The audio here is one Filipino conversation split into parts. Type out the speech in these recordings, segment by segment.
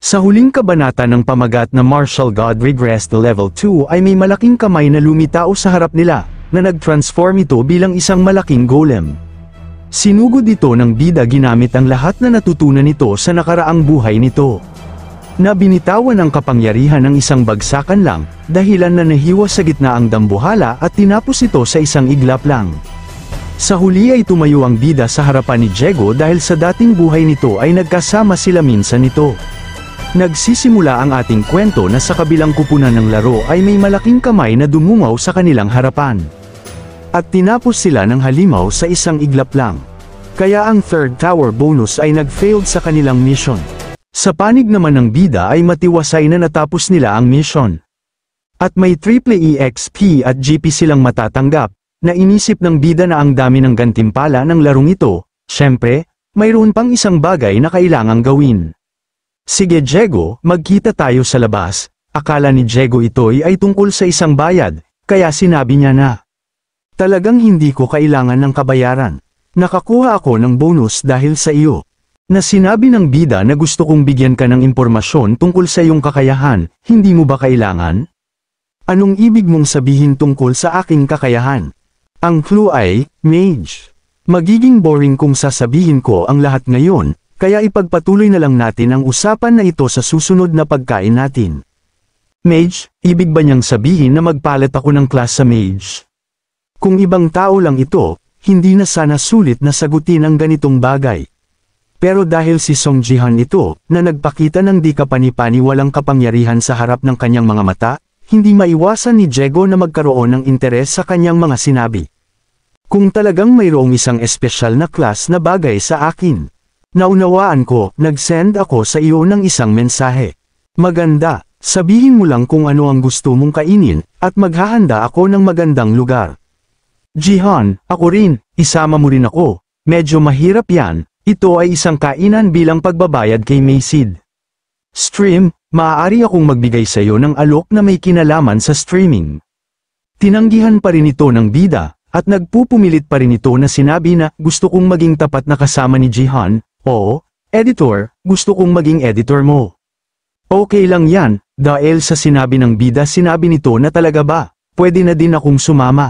Sa huling kabanata ng pamagat na Martial God Regressed to Level 2 ay may malaking kamay na lumitao sa harap nila, na nag-transform ito bilang isang malaking golem. Sinugod ito ng bida ginamit ang lahat na natutunan nito sa nakaraang buhay nito. Nabinitawan ang kapangyarihan ng isang bagsakan lang, dahilan na nahiwa sa gitna ang dambuhala at tinapos ito sa isang iglap lang. Sa huli ay tumayo ang bida sa harapan ni Diego dahil sa dating buhay nito ay nagkasama sila minsan nito. Nagsisimula ang ating kwento na sa kabilang kupunan ng laro ay may malaking kamay na dumungaw sa kanilang harapan. At tinapos sila ng halimaw sa isang iglap lang. Kaya ang third tower bonus ay nag-failed sa kanilang mission. Sa panig naman ng bida ay matiwasay na natapos nila ang mission. At may triple EXP at GP silang matatanggap, na inisip ng bida na ang dami ng gantimpala ng larong ito, syempre, mayroon pang isang bagay na kailangang gawin. Sige Diego, magkita tayo sa labas. Akala ni Diego ito'y ay tungkol sa isang bayad, kaya sinabi niya na. Talagang hindi ko kailangan ng kabayaran. Nakakuha ako ng bonus dahil sa iyo. Na sinabi ng bida na gusto kong bigyan ka ng impormasyon tungkol sa iyong kakayahan, hindi mo ba kailangan? Anong ibig mong sabihin tungkol sa aking kakayahan? Ang clue ay, mage. Magiging boring kung sasabihin ko ang lahat ngayon, kaya ipagpatuloy na lang natin ang usapan na ito sa susunod na pagkain natin. Mage, ibig ba niyang sabihin na magpalit ako ng class sa mage? Kung ibang tao lang ito, hindi na sana sulit na sagutin ang ganitong bagay. Pero dahil si Song Jihan ito, na nagpakita ng di kapani-pani walang kapangyarihan sa harap ng kanyang mga mata, hindi maiwasan ni Jego na magkaroon ng interes sa kanyang mga sinabi. Kung talagang mayroong isang espesyal na class na bagay sa akin, Naunawaan ko, nag-send ako sa iyo ng isang mensahe. Maganda, sabihin mo lang kung ano ang gusto mong kainin, at maghahanda ako ng magandang lugar. Jihan, ako rin, isama mo rin ako. Medyo mahirap yan, ito ay isang kainan bilang pagbabayad kay Maysid. Stream, maaari akong magbigay sa iyo ng alok na may kinalaman sa streaming. Tinanggihan pa rin ito ng bida, at nagpupumilit pa rin ito na sinabi na gusto kong maging tapat na kasama ni Jihan, Oo, editor, gusto kong maging editor mo. Okay lang yan, dahil sa sinabi ng bida sinabi nito na talaga ba, pwede na din akong sumama.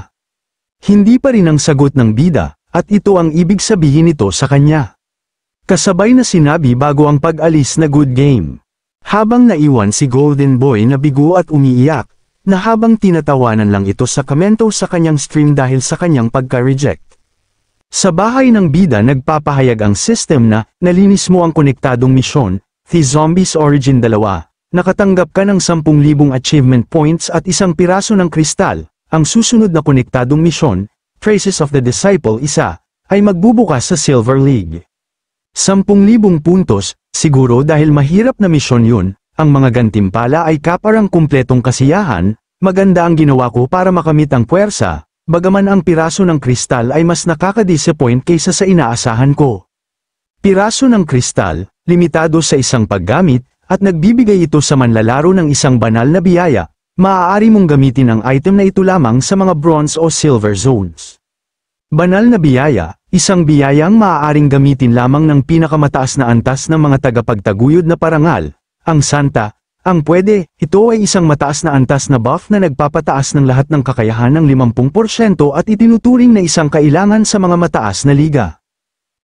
Hindi pa rin ang sagot ng bida, at ito ang ibig sabihin nito sa kanya. Kasabay na sinabi bago ang pag-alis na good game. Habang naiwan si Golden Boy na bigo at umiiyak, na habang tinatawanan lang ito sa kamento sa kanyang stream dahil sa kanyang pagka-reject. Sa bahay ng bida nagpapahayag ang system na nalinis mo ang konektadong misyon, The Zombies Origin 2. Nakatanggap ka ng 10,000 achievement points at isang piraso ng kristal. Ang susunod na konektadong misyon, Traces of the Disciple 1, ay magbubukas sa Silver League. 10,000 puntos, siguro dahil mahirap na misyon yun, ang mga gantimpala ay kaparang kumpletong kasiyahan, maganda ang ginawa ko para makamit ang puwersa, bagaman ang piraso ng kristal ay mas nakakadisappoint kaysa sa inaasahan ko. Piraso ng kristal, limitado sa isang paggamit, at nagbibigay ito sa manlalaro ng isang banal na biyaya, maaari mong gamitin ang item na ito lamang sa mga bronze o silver zones. Banal na biyaya, isang biyayang maaaring gamitin lamang ng pinakamataas na antas ng mga tagapagtaguyod na parangal, ang santa, ang pwede, ito ay isang mataas na antas na buff na nagpapataas ng lahat ng kakayahan ng 50% at itinuturing na isang kailangan sa mga mataas na liga.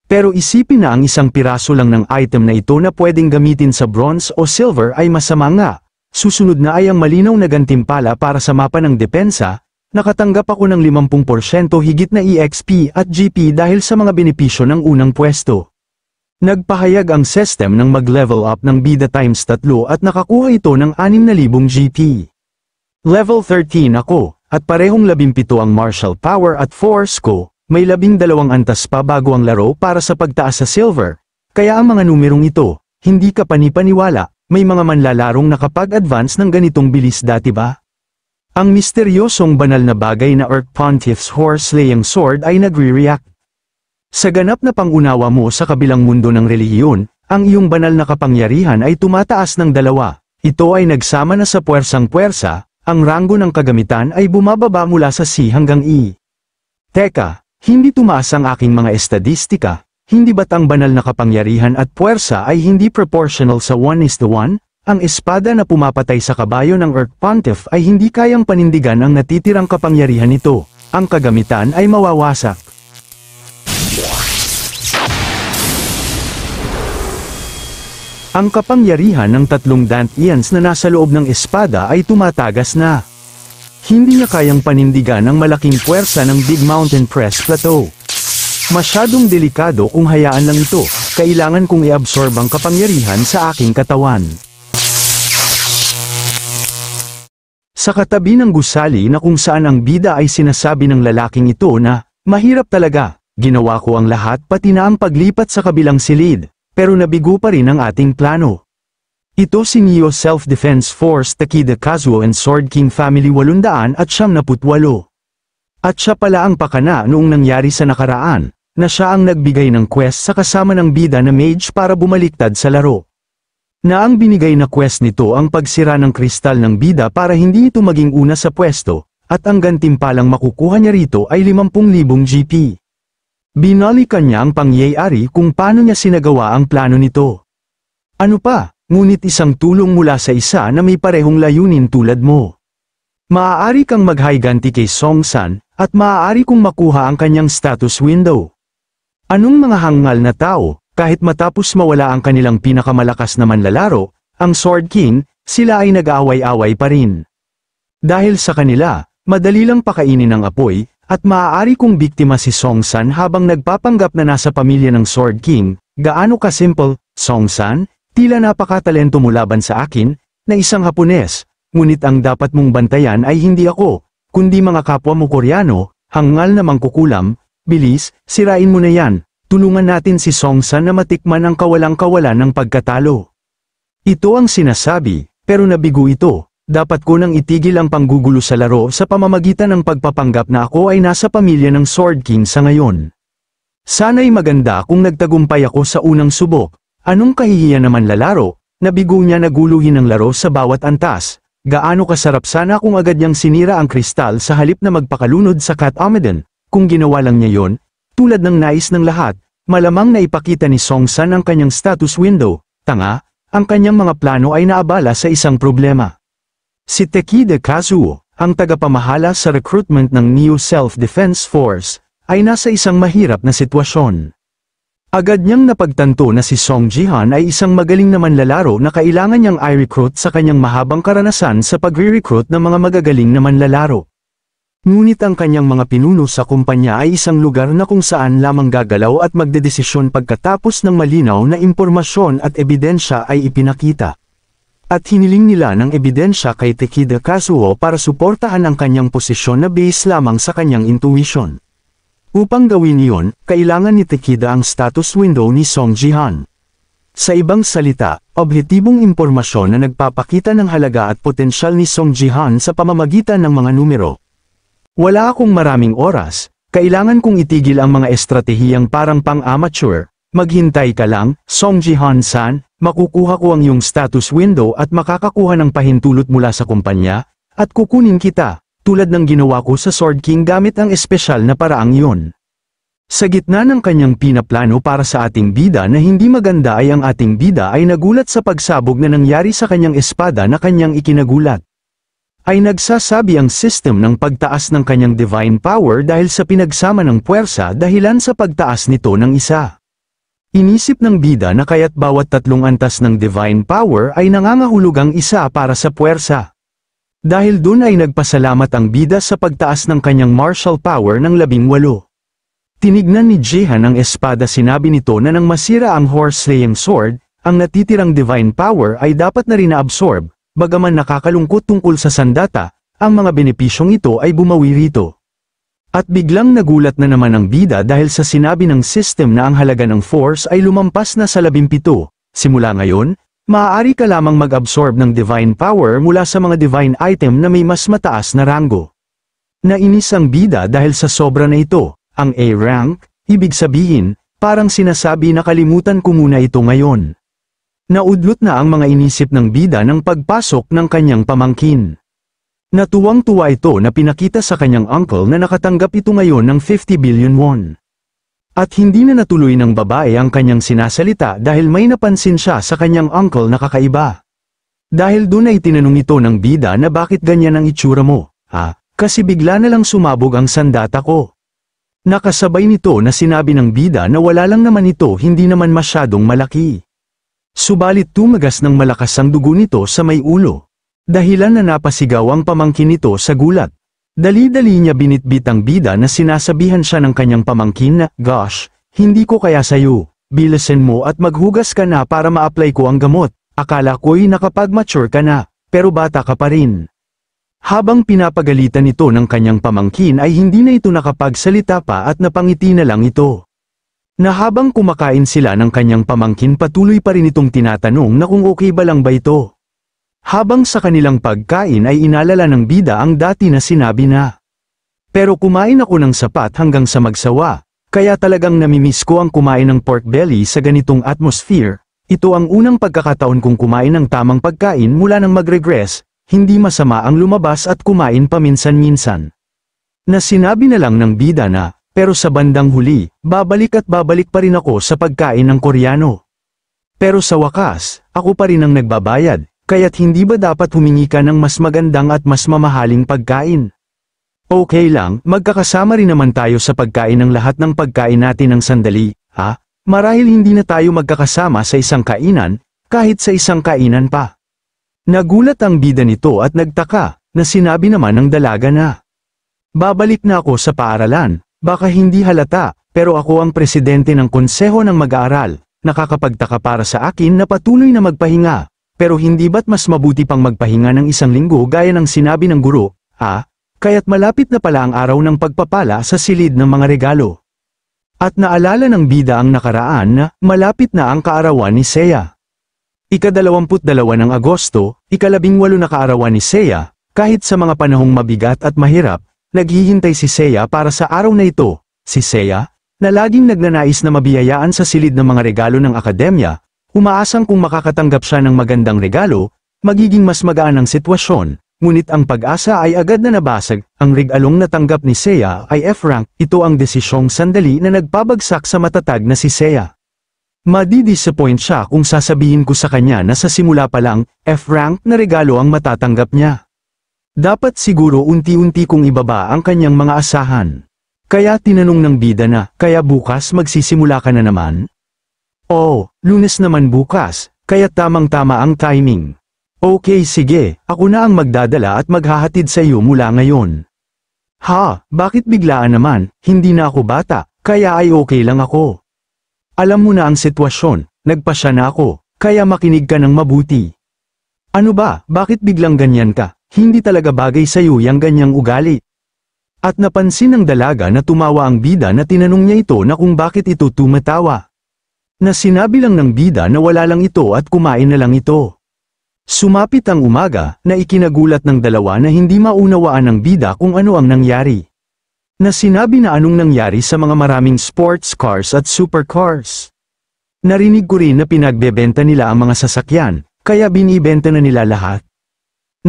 Pero isipin na ang isang piraso lang ng item na ito na pwedeng gamitin sa bronze o silver ay masama nga. Susunod na ay ang malinaw na gantimpala para sa mapa ng depensa, nakatanggap ako ng 50% higit na EXP at GP dahil sa mga benepisyo ng unang pwesto. Nagpahayag ang system ng mag-level up ng bida times 3 at nakakuha ito ng 6,000 GP. Level 13 ako, at parehong 17 ang martial power at force ko, may 12 antas pa bago ang laro para sa pagtaas sa silver, kaya ang mga numerong ito, hindi ka panipaniwala, may mga manlalarong nakapag-advance ng ganitong bilis dati ba? Ang misteryosong banal na bagay na Earth Pontiff's Horselaying Sword ay nagre-react. Sa ganap na pangunawa mo sa kabilang mundo ng relihiyon, ang iyong banal na kapangyarihan ay tumataas ng dalawa. Ito ay nagsama na sa puwersang-puwersa, ang ranggo ng kagamitan ay bumababa mula sa C hanggang E. Teka, hindi tumaas ang aking mga estadistika, hindi ba't ang banal na kapangyarihan at puwersa ay hindi proportional sa 1 is the 1? Ang espada na pumapatay sa kabayo ng Earth Pontiff ay hindi kayang panindigan ang natitirang kapangyarihan nito. Ang kagamitan ay mawawasak. Ang kapangyarihan ng tatlong Dantians na nasa loob ng espada ay tumatagas na. Hindi niya kayang panindigan ang malaking puwersa ng Big Mountain Press Plateau. Masyadong delikado kung hayaan lang ito, kailangan kong i-absorb ang kapangyarihan sa aking katawan. Sa katabi ng gusali na kung saan ang bida ay sinasabi ng lalaking ito na, mahirap talaga, ginawa ko ang lahat pati na ang paglipat sa kabilang silid, pero nabigo pa rin ang ating plano. Ito si Neo Self-Defense Force Takida Kazuo and Sword King Family 800 at 78. At siya pala ang pakana noong nangyari sa nakaraan, na siya ang nagbigay ng quest sa kasama ng bida na mage para bumaliktad sa laro. Na ang binigay na quest nito ang pagsira ng kristal ng bida para hindi ito maging una sa pwesto, at ang gantimpalang makukuha niya rito ay 50,000 GP. Binali kanya ang pangyayari kung paano niya sinagawa ang plano nito. Ano pa, ngunit isang tulong mula sa isa na may parehong layunin tulad mo. Maaari kang maghayganti kay Song San, at maaari kong makuha ang kanyang status window. Anong mga hangal na tao, kahit matapos mawala ang kanilang pinakamalakas na manlalaro, ang Sword King, sila ay nag-aaway-away pa rin. Dahil sa kanila, madali lang pakainin ng apoy, at maaari kong biktima si Songsan habang nagpapanggap na nasa pamilya ng Sword King, gaano ka simple, Songsan, tila napakatalento mo laban sa akin, na isang Hapones, ngunit ang dapat mong bantayan ay hindi ako, kundi mga kapwa mo Koreano, hangal na mangkukulam, bilis, sirain mo na yan, tulungan natin si Songsan na matikman ang kawalang-kawalan ng pagkatalo. Ito ang sinasabi, pero nabigo ito, dapat ko nang itigil ang panggugulo sa laro sa pamamagitan ng pagpapanggap na ako ay nasa pamilya ng Sword King sa ngayon. Sana'y maganda kung nagtagumpay ako sa unang subok, anong kahihiyan naman lalaro, nabigo niya naguluhin ang laro sa bawat antas, gaano kasarap sana kung agad niyang sinira ang kristal sa halip na magpakalunod sa Kat Amidon, kung ginawa lang niya yon, tulad ng nais ng lahat, malamang na ipakita ni Song San ang kanyang status window, tanga, ang kanyang mga plano ay naabala sa isang problema. Si Tekide Kazuo, ang tagapamahala sa recruitment ng New Self-Defense Force, ay nasa isang mahirap na sitwasyon. Agad niyang napagtanto na si Song Jihan ay isang magaling na manlalaro na kailangan niyang i-recruit sa kanyang mahabang karanasan sa pagre-recruit ng mga magagaling na manlalaro. Ngunit ang kanyang mga pinuno sa kumpanya ay isang lugar na kung saan lamang gagalaw at magdedesisyon pagkatapos ng malinaw na impormasyon at ebidensya ay ipinakita at hiniling nila ng ebidensya kay Tekida Kazuo para suportahan ang kanyang posisyon na base lamang sa kanyang intuition. Upang gawin iyon, kailangan ni Tekida ang status window ni Song Jihan. Sa ibang salita, objetibong impormasyon na nagpapakita ng halaga at potensyal ni Song Jihan sa pamamagitan ng mga numero. Wala akong maraming oras, kailangan kong itigil ang mga estratehiyang parang pang-amateur, Maghintay ka lang, Song Jihan-san, makukuha ko ang iyong status window at makakakuha ng pahintulot mula sa kumpanya, at kukunin kita, tulad ng ginawa ko sa Sword King gamit ang espesyal na paraang iyon. Sa gitna ng kanyang pinaplano para sa ating bida na hindi maganda ay ang ating bida ay nagulat sa pagsabog na nangyari sa kanyang espada na kanyang ikinagulat. Ay nagsasabi ang system ng pagtaas ng kanyang divine power dahil sa pinagsama ng puwersa dahilan sa pagtaas nito ng isa. Inisip ng bida na kaya't bawat tatlong antas ng divine power ay nangangahulugang isa para sa puwersa. Dahil dun ay nagpasalamat ang bida sa pagtaas ng kanyang martial power ng labing walo. Tinignan ni Jehan ang espada sinabi nito na nang masira ang horse slaying sword, ang natitirang divine power ay dapat na rin na-absorb, bagaman nakakalungkot tungkol sa sandata, ang mga benepisyong ito ay bumawi rito. At biglang nagulat na naman ang bida dahil sa sinabi ng system na ang halaga ng force ay lumampas na sa 17. Simula ngayon, maaari ka lamang mag-absorb ng divine power mula sa mga divine item na may mas mataas na rango. Nainis ang bida dahil sa sobra na ito, ang A-rank, ibig sabihin, parang sinasabi na kalimutan ko muna ito ngayon. Naudlot na ang mga inisip ng bida ng pagpasok ng kanyang pamangkin. Natuwang-tuwa ito na pinakita sa kanyang uncle na nakatanggap ito ngayon ng 50 billion won. At hindi na natuloy ng babae ang kanyang sinasalita dahil may napansin siya sa kanyang uncle na kakaiba. Dahil doon ay tinanong ito ng bida na bakit ganyan ang itsura mo, ha? Kasi bigla na lang sumabog ang sandata ko. Nakasabay nito na sinabi ng bida na wala lang naman ito hindi naman masyadong malaki. Subalit tumagas ng malakas ang dugo nito sa may ulo, Dahilan na napasigaw ang pamangkin nito sa gulat. Dali-dali niya binitbit ang bida na sinasabihan siya ng kanyang pamangkin na, Gosh, hindi ko kaya sayo, bilasin mo at maghugas ka na para ma-apply ko ang gamot. Akala ko'y nakapag-mature ka na, pero bata ka pa rin. Habang pinapagalitan ito ng kanyang pamangkin ay hindi na ito nakapagsalita pa at napangiti na lang ito. Na habang kumakain sila ng kanyang pamangkin patuloy pa rin itong tinatanong na kung okay ba lang ba ito. Habang sa kanilang pagkain ay inalala ng bida ang dati na sinabi na. Pero kumain ako ng sapat hanggang sa magsawa, kaya talagang namimiss ko ang kumain ng pork belly sa ganitong atmosphere. Ito ang unang pagkakataon kong kumain ng tamang pagkain mula nang mag-regress, hindi masama ang lumabas at kumain paminsan-minsan. Na sinabi na lang ng bida na, pero sa bandang huli, babalik at babalik pa rin ako sa pagkain ng Koreano. Pero sa wakas, ako pa rin ang nagbabayad, Kaya't hindi ba dapat humingi ka ng mas magandang at mas mamahaling pagkain? Okay lang, magkakasama rin naman tayo sa pagkain ng lahat ng pagkain natin ng sandali, ha? Marahil hindi na tayo magkakasama sa isang kainan, kahit sa isang kainan pa. Nagulat ang bida nito at nagtaka, na sinabi naman ng dalaga na. Babalik na ako sa paaralan, baka hindi halata, pero ako ang presidente ng konseho ng mag-aaral, nakakapagtaka para sa akin na patuloy na magpahinga, pero hindi ba't mas mabuti pang magpahinga ng isang linggo gaya ng sinabi ng guro, ah, kaya't malapit na pala ang araw ng pagpapala sa silid ng mga regalo. At naalala ng bida ang nakaraan na malapit na ang kaarawan ni Seya. Seiya. Ikadalawamputdalawa ng Agosto, ikalabing walo na kaarawan ni Seya, kahit sa mga panahong mabigat at mahirap, naghihintay si Seya para sa araw na ito, si Seya, na laging nagnanais na mabiyayaan sa silid ng mga regalo ng akademya, umaasang kung makakatanggap siya ng magandang regalo, magiging mas magaan ang sitwasyon, ngunit ang pag-asa ay agad na nabasag, ang regalong natanggap ni Seiya ay F-rank, ito ang desisyong sandali na nagpabagsak sa matatag na si Seiya. Madidisappoint siya kung sasabihin ko sa kanya na sa simula pa lang, F-rank na regalo ang matatanggap niya. Dapat siguro unti-unti kong ibaba ang kanyang mga asahan. Kaya tinanong ng bida na, kaya bukas magsisimula ka na naman? Oh, lunes naman bukas, kaya tamang-tama ang timing. Okay sige, ako na ang magdadala at maghahatid sa iyo mula ngayon. Ha, bakit biglaan naman, hindi na ako bata, kaya ay okay lang ako. Alam mo na ang sitwasyon, nagpasya na ako, kaya makinig ka ng mabuti. Ano ba, bakit biglang ganyan ka, hindi talaga bagay sa iyo yung ganyang ugali. At napansin ng dalaga na tumawa ang bida na tinanong niya ito na kung bakit ito tumatawa na sinabi lang ng bida na wala lang ito at kumain na lang ito. Sumapit ang umaga na ikinagulat ng dalawa na hindi maunawaan ng bida kung ano ang nangyari. Na sinabi na anong nangyari sa mga maraming sports cars at supercars. Narinig ko rin na pinagbebenta nila ang mga sasakyan, kaya binibenta na nila lahat.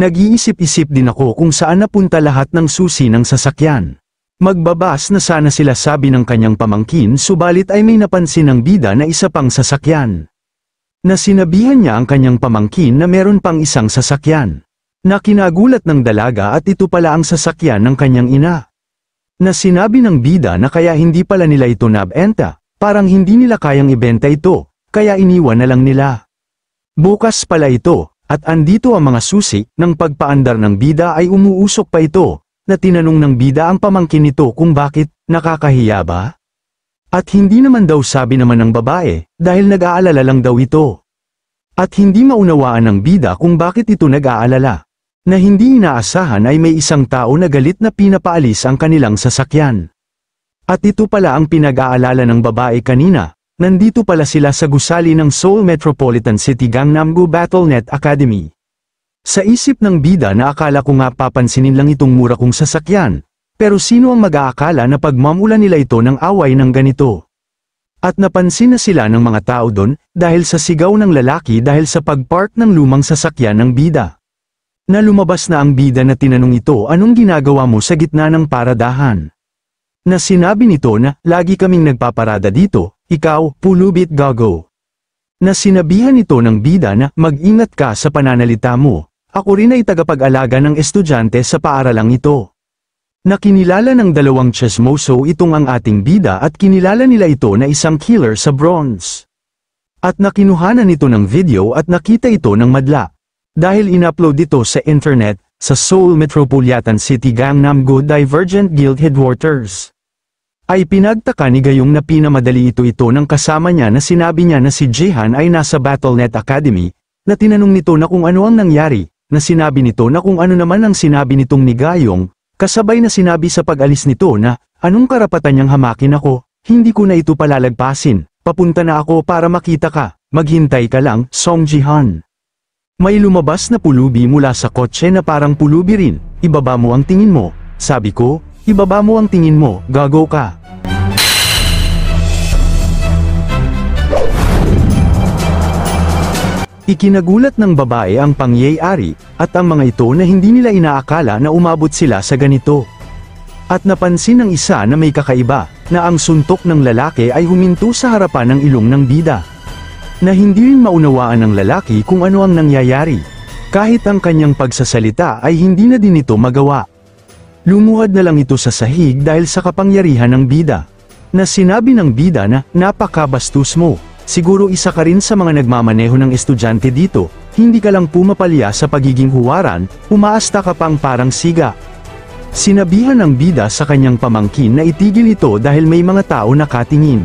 Nag-iisip-isip din ako kung saan napunta lahat ng susi ng sasakyan. Magbabas na sana sila sabi ng kanyang pamangkin subalit ay may napansin ng bida na isa pang sasakyan. Na sinabihan niya ang kanyang pamangkin na meron pang isang sasakyan. Na kinagulat ng dalaga at ito pala ang sasakyan ng kanyang ina. Na sinabi ng bida na kaya hindi pala nila ito nabenta, parang hindi nila kayang ibenta ito, kaya iniwan na lang nila. Bukas pala ito, at andito ang mga susi, ng pagpaandar ng bida ay umuusok pa ito, na tinanong ng bida ang pamangkin nito kung bakit, nakakahiya ba? At hindi naman daw sabi naman ng babae, dahil nag-aalala lang daw ito. At hindi maunawaan ng bida kung bakit ito nag-aalala. Na hindi inaasahan ay may isang tao na galit na pinapaalis ang kanilang sasakyan. At ito pala ang pinag-aalala ng babae kanina, nandito pala sila sa gusali ng Seoul Metropolitan City Gangnam Go Battle.net Academy. Sa isip ng bida na akala ko nga papansinin lang itong mura kong sasakyan, pero sino ang mag-aakala na pagmamulan nila ito ng away ng ganito? At napansin na sila ng mga tao doon dahil sa sigaw ng lalaki dahil sa pagpark ng lumang sasakyan ng bida. Na lumabas na ang bida na tinanong ito anong ginagawa mo sa gitna ng paradahan. Na sinabi nito na lagi kaming nagpaparada dito, ikaw, pulubit gago. Na sinabihan ito ng bida na mag-ingat ka sa pananalita mo, ako rin ay tagapag-alaga ng estudyante sa paaralang ito. Nakinilala ng dalawang chesmoso itong ang ating bida at kinilala nila ito na isang killer sa bronze. At nakinuhanan ito ng video at nakita ito ng madla. Dahil inupload ito sa internet, sa Seoul Metropolitan City Gangnam-go Divergent Guild Headwaters. Ay pinagtaka ni Gayong na pinamadali ito ito ng kasama niya na sinabi niya na si Jehan ay nasa Battlenet Academy, na tinanong nito na kung ano ang nangyari, na sinabi nito na kung ano naman ang sinabi nitong ni Gayong, kasabay na sinabi sa pag-alis nito na, anong karapatan niyang hamakin ako, hindi ko na ito palalagpasin, papunta na ako para makita ka, maghintay ka lang, Song Jihan. May lumabas na pulubi mula sa kotse na parang pulubi rin, ibaba mo ang tingin mo, sabi ko, ibaba mo ang tingin mo, gago ka. Ikinagulat ng babae ang pangyayari, at ang mga ito na hindi nila inaakala na umabot sila sa ganito. At napansin ng isa na may kakaiba, na ang suntok ng lalaki ay huminto sa harapan ng ilong ng bida. Na hindi rin maunawaan ng lalaki kung ano ang nangyayari. Kahit ang kanyang pagsasalita ay hindi na din ito magawa. Lumuhad na lang ito sa sahig dahil sa kapangyarihan ng bida. Na sinabi ng bida na, napakabastos mo. Siguro isa ka rin sa mga nagmamaneho ng estudyante dito, hindi ka lang pumapalya sa pagiging huwaran, umaasta ka pang parang siga. Sinabihan ng bida sa kanyang pamangkin na itigil ito dahil may mga tao nakatingin.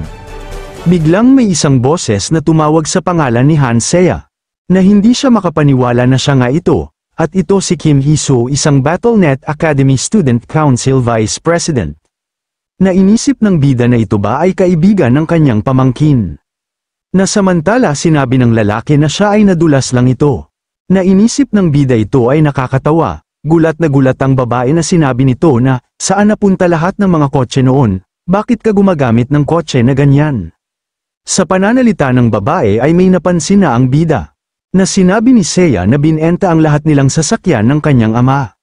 Biglang may isang boses na tumawag sa pangalan ni Hansea, na hindi siya makapaniwala na siya nga ito, at ito si Kim Hiso isang BattleNet Academy Student Council Vice President. Nainisip ng bida na ito ba ay kaibigan ng kanyang pamangkin. Nasamantala sinabi ng lalaki na siya ay nadulas lang ito. Nainisip ng bida ito ay nakakatawa, gulat na gulat ang babae na sinabi nito na, saan napunta lahat ng mga kotse noon, bakit ka gumagamit ng kotse na ganyan? Sa pananalita ng babae ay may napansin na ang bida, na sinabi ni Seya na binenta ang lahat nilang sasakyan ng kanyang ama.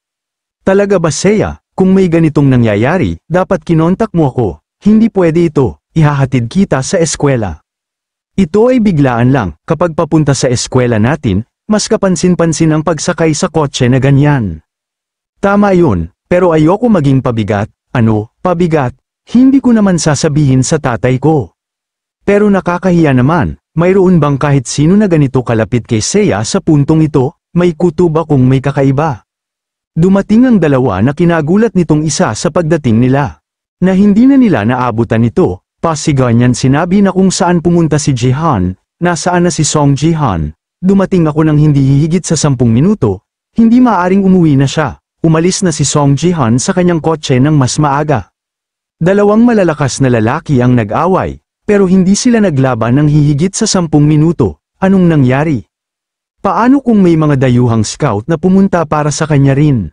Talaga ba Seya, kung may ganitong nangyayari, dapat kinontak mo ako, hindi pwede ito, ihahatid kita sa eskwela. Ito ay biglaan lang, kapag papunta sa eskwela natin, mas kapansin-pansin ang pagsakay sa kotse na ganyan. Tama yun, pero ayoko maging pabigat, ano, pabigat, hindi ko naman sasabihin sa tatay ko. Pero nakakahiya naman, mayroon bang kahit sino na ganito kalapit kay Seiya sa puntong ito, may kutuba kung may kakaiba. Dumating ang dalawa na kinagulat nitong isa sa pagdating nila. Na hindi na nila naabutan ito, Pasiganyan sinabi na kung saan pumunta si Jihan, nasaan na si Song Jihan. Dumating ako ng hindi hihigit sa 10 minuto, hindi maaring umuwi na siya. Umalis na si Song Jihan sa kanyang kotse ng mas maaga. Dalawang malalakas na lalaki ang nag-away, pero hindi sila naglaban ng hihigit sa 10 minuto. Anong nangyari? Paano kung may mga dayuhang scout na pumunta para sa kanya rin?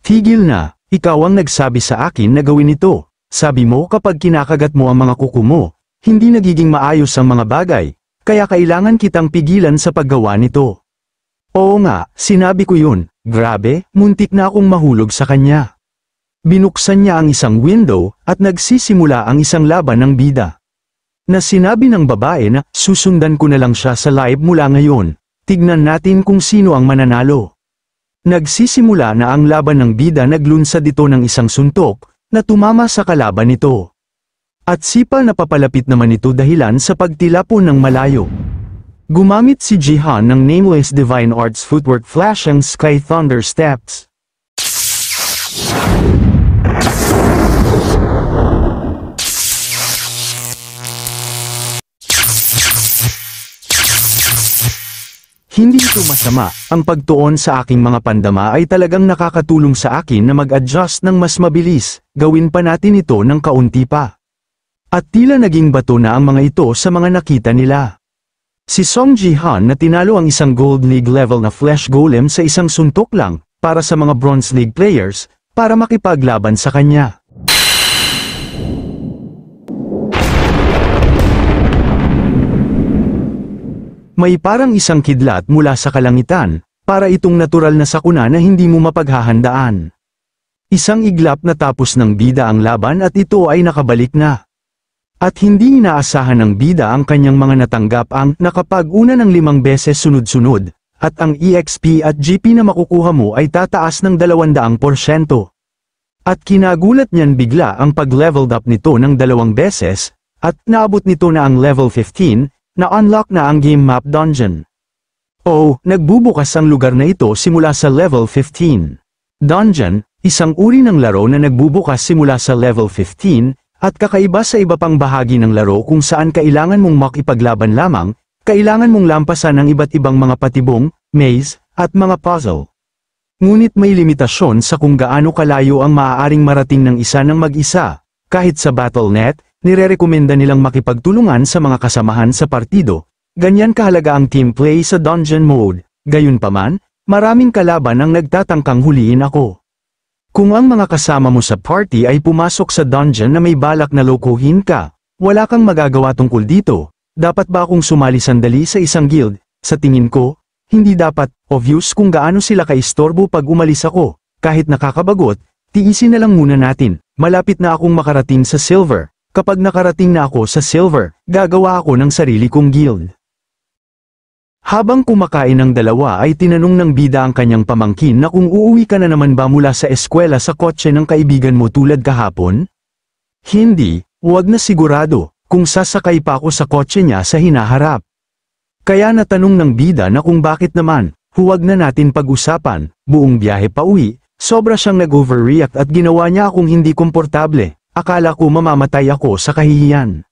Tigil na, ikaw ang nagsabi sa akin na gawin ito, sabi mo kapag kinakagat mo ang mga kuko mo, hindi nagiging maayos ang mga bagay, kaya kailangan kitang pigilan sa paggawa nito. Oo nga, sinabi ko yun, grabe, muntik na akong mahulog sa kanya. Binuksan niya ang isang window at nagsisimula ang isang laban ng bida. Na sinabi ng babae na susundan ko na lang siya sa live mula ngayon, tignan natin kung sino ang mananalo. Nagsisimula na ang laban ng bida naglunsad dito ng isang suntok, na tumama sa kalaban nito. At sipal na papalapit naman ito dahilan sa pagtilapon ng malayo. Gumamit si Jihan ng Nameless Divine Arts Footwork Flash ang Sky Thunder Steps. Hindi ito masama, ang pagtuon sa aking mga pandama ay talagang nakakatulong sa akin na mag-adjust ng mas mabilis, gawin pa natin ito ng kaunti pa. At tila naging bato na ang mga ito sa mga nakita nila. Si Song Ji-han na tinalo ang isang Gold League level na Flash Golem sa isang suntok lang, para sa mga Bronze League players, para makipaglaban sa kanya. May parang isang kidlat mula sa kalangitan, para itong natural na sakuna na hindi mo mapaghahandaan. Isang iglap na tapos ng bida ang laban at ito ay nakabalik na. At hindi inaasahan ng bida ang kanyang mga natanggap ang nakapag-una ng limang beses sunod-sunod, at ang EXP at GP na makukuha mo ay tataas ng 200%. At kinagulat niyan bigla ang pag-leveled up nito ng dalawang beses, at naabot nito na ang level 15, na-unlock na ang game map dungeon. Oh, nagbubukas ang lugar na ito simula sa level 15. Dungeon, isang uri ng laro na nagbubukas simula sa level 15, at kakaiba sa iba pang bahagi ng laro kung saan kailangan mong makipaglaban lamang, kailangan mong lampasan ang iba't ibang mga patibong, maze, at mga puzzle. Ngunit may limitasyon sa kung gaano kalayo ang maaaring marating ng isa ng mag-isa, kahit sa Battle.net, nirerekomenda nilang makipagtulungan sa mga kasamahan sa partido. Ganyan kahalaga ang team play sa dungeon mode. Gayunpaman, maraming kalaban ang nagtatangkang huliin ako. Kung ang mga kasama mo sa party ay pumasok sa dungeon na may balak na lokohin ka, wala kang magagawa tungkol dito. Dapat ba akong sumali sandali sa isang guild? Sa tingin ko, hindi dapat, obvious kung gaano sila kaistorbo pag umalis ako. Kahit nakakabagot, tiisin na lang muna natin. Malapit na akong makarating sa silver. Kapag nakarating na ako sa silver, gagawa ako ng sarili kong guild. Habang kumakain ng dalawa ay tinanong ng bida ang kanyang pamangkin na kung uuwi ka na naman ba mula sa eskwela sa kotse ng kaibigan mo tulad kahapon? Hindi, wag na sigurado, kung sasakay pa ako sa kotse niya sa hinaharap. Kaya natanong ng bida na kung bakit naman, huwag na natin pag-usapan, buong biyahe pa uwi, sobra siyang nag-overreact at ginawa niya akong hindi komportable. Akala ko mamamatay ako sa kahihiyan.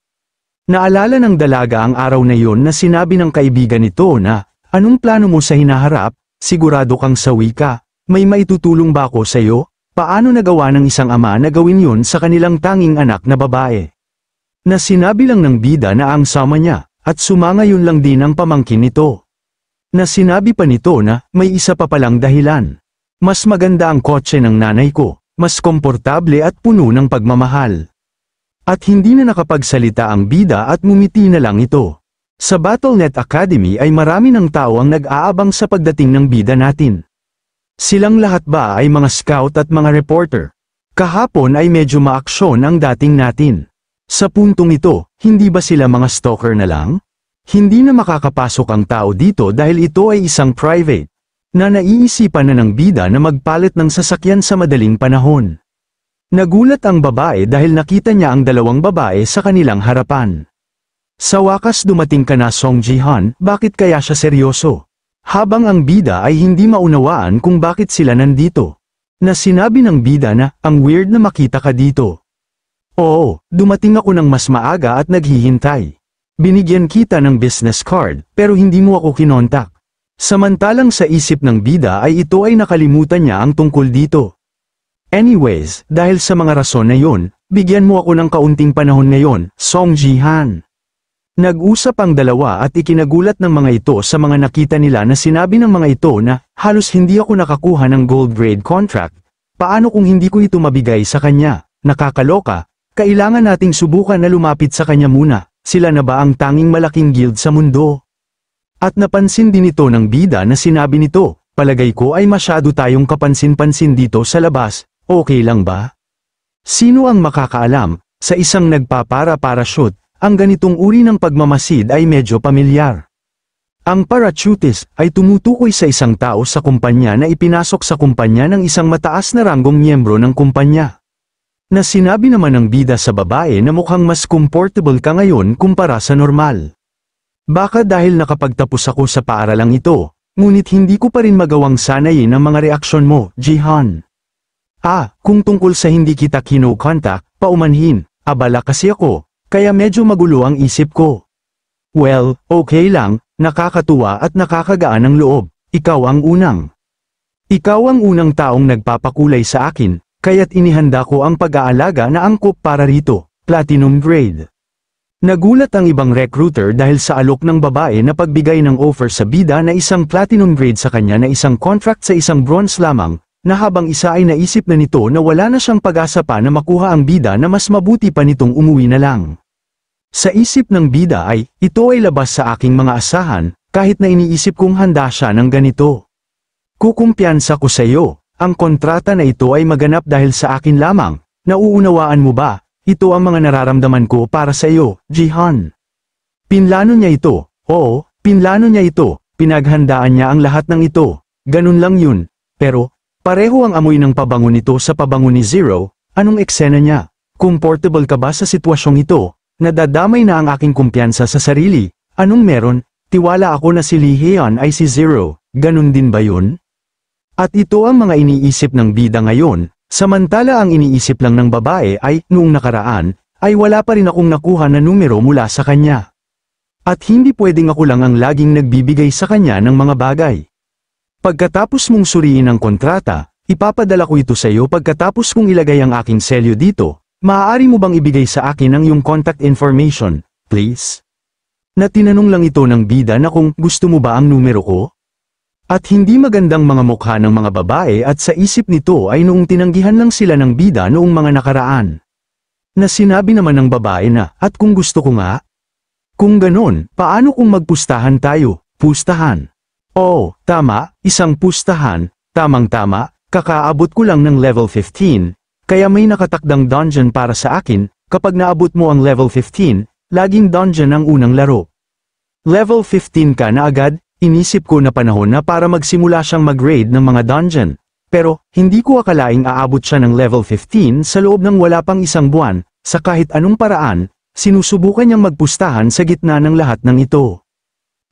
Naalala ng dalaga ang araw na yon na sinabi ng kaibigan nito na, anong plano mo sa hinaharap, sigurado kang sawi ka, may maitutulong ba ako sa iyo? Paano nagawa ng isang ama na gawin yon sa kanilang tanging anak na babae? Na sinabi lang ng bida na ang sama niya, at sumangayon lang din ang pamangkin nito. Na sinabi pa nito na, may isa pa palang dahilan. Mas maganda ang kotse ng nanay ko, mas komportable at puno ng pagmamahal. At hindi na nakapagsalita ang bida at mumiti na lang ito. Sa Battle.net Academy ay marami ng tao ang nag-aabang sa pagdating ng bida natin. Silang lahat ba ay mga scout at mga reporter? Kahapon ay medyo maaksyon ang dating natin. Sa puntong ito, hindi ba sila mga stalker na lang? Hindi na makakapasok ang tao dito dahil ito ay isang private, na naiisipan na ng bida na magpalit ng sasakyan sa madaling panahon. Nagulat ang babae dahil nakita niya ang dalawang babae sa kanilang harapan. Sa wakas dumating ka na Song Jihan, bakit kaya siya seryoso? Habang ang bida ay hindi maunawaan kung bakit sila nandito. Na sinabi ng bida na, ang weird na makita ka dito. Oo, dumating ako ng mas maaga at naghihintay. Binigyan kita ng business card, pero hindi mo ako kinontak. Samantalang sa isip ng bida ay ito ay nakalimutan niya ang tungkol dito. Anyways, dahil sa mga rason na yon, bigyan mo ako ng kaunting panahon ngayon, Song Jihan. Nag-usap ang dalawa at ikinagulat ng mga ito sa mga nakita nila na sinabi ng mga ito na halos hindi ako nakakuha ng gold grade contract, paano kung hindi ko ito mabigay sa kanya, nakakaloka, kailangan nating subukan na lumapit sa kanya muna, sila na ba ang tanging malaking guild sa mundo? At napansin din ito ng bida na sinabi nito, palagay ko ay masyado tayong kapansin-pansin dito sa labas, okay lang ba? Sino ang makakaalam, sa isang nagpapara-parachute, ang ganitong uri ng pagmamasid ay medyo pamilyar. Ang parachutist ay tumutukoy sa isang tao sa kumpanya na ipinasok sa kumpanya ng isang mataas na ranggong miyembro ng kumpanya. Na sinabi naman ng bida sa babae na mukhang mas comfortable ka ngayon kumpara sa normal. Baka dahil nakapagtapos ako sa paaralang ito, ngunit hindi ko pa rin magawang sanayin ang mga reaksyon mo, Jihan. Ah, kung tungkol sa hindi kita kinukanta, paumanhin, abala kasi ako, kaya medyo magulo ang isip ko. Well, okay lang, nakakatuwa at nakakagaan ang loob, ikaw ang unang. Ikaw ang unang taong nagpapakulay sa akin, kaya't inihanda ko ang pag-aalaga na angkop para rito, platinum grade. Nagulat ang ibang recruiter dahil sa alok ng babae na pagbigay ng offer sa bida na isang platinum grade sa kanya na isang contract sa isang bronze lamang, na habang isa ay naisip na nito na wala na siyang pag-asa pa na makuha ang bida na mas mabuti pa nitong umuwi na lang. Sa isip ng bida ay, ito ay labas sa aking mga asahan, kahit na iniisip kong handa siya ng ganito. Kukumpiyansa ko sa iyo, ang kontrata na ito ay maganap dahil sa akin lamang, nauunawaan mo ba, ito ang mga nararamdaman ko para sa iyo, Jihan. Pinlano niya ito, oo, pinlano niya ito, pinaghandaan niya ang lahat ng ito, ganun lang yun, pero, pareho ang amoy ng pabango nito sa pabango ni Zero, anong eksena niya? Comfortable ka ba sa sitwasyong ito? Nadadamay na ang aking kumpiyansa sa sarili, anong meron? Tiwala ako na si Lihian ay si Zero, ganun din ba yun? At ito ang mga iniisip ng bida ngayon, Samantala ang iniisip lang ng babae ay, noong nakaraan, ay wala pa rin akong nakuha na numero mula sa kanya. At hindi pwedeng ako lang ang laging nagbibigay sa kanya ng mga bagay. Pagkatapos mong suriin ang kontrata, ipapadala ko ito sa iyo pagkatapos kong ilagay ang aking selyo dito, maaari mo bang ibigay sa akin ang iyong contact information, please? Na tinanong lang ito ng bida na kung gusto mo ba ang numero ko? At hindi magandang mga mukha ng mga babae at sa isip nito ay noong tinanggihan lang sila ng bida noong mga nakaraan. Na sinabi naman ng babae na, at kung gusto ko nga? Kung ganon, paano kung magpustahan tayo, pustahan? Oo, oh, tama, isang pustahan, tamang-tama, kakaabot ko lang ng level 15, kaya may nakatakdang dungeon para sa akin, kapag naabot mo ang level 15, laging dungeon ang unang laro. Level 15 ka na agad, Inisip ko na panahon na para magsimula siyang mag-raid ng mga dungeon. Pero, hindi ko akalaing aabot siya ng level 15 sa loob ng wala pang isang buwan, sa kahit anong paraan, sinusubukan niyang magpustahan sa gitna ng lahat ng ito.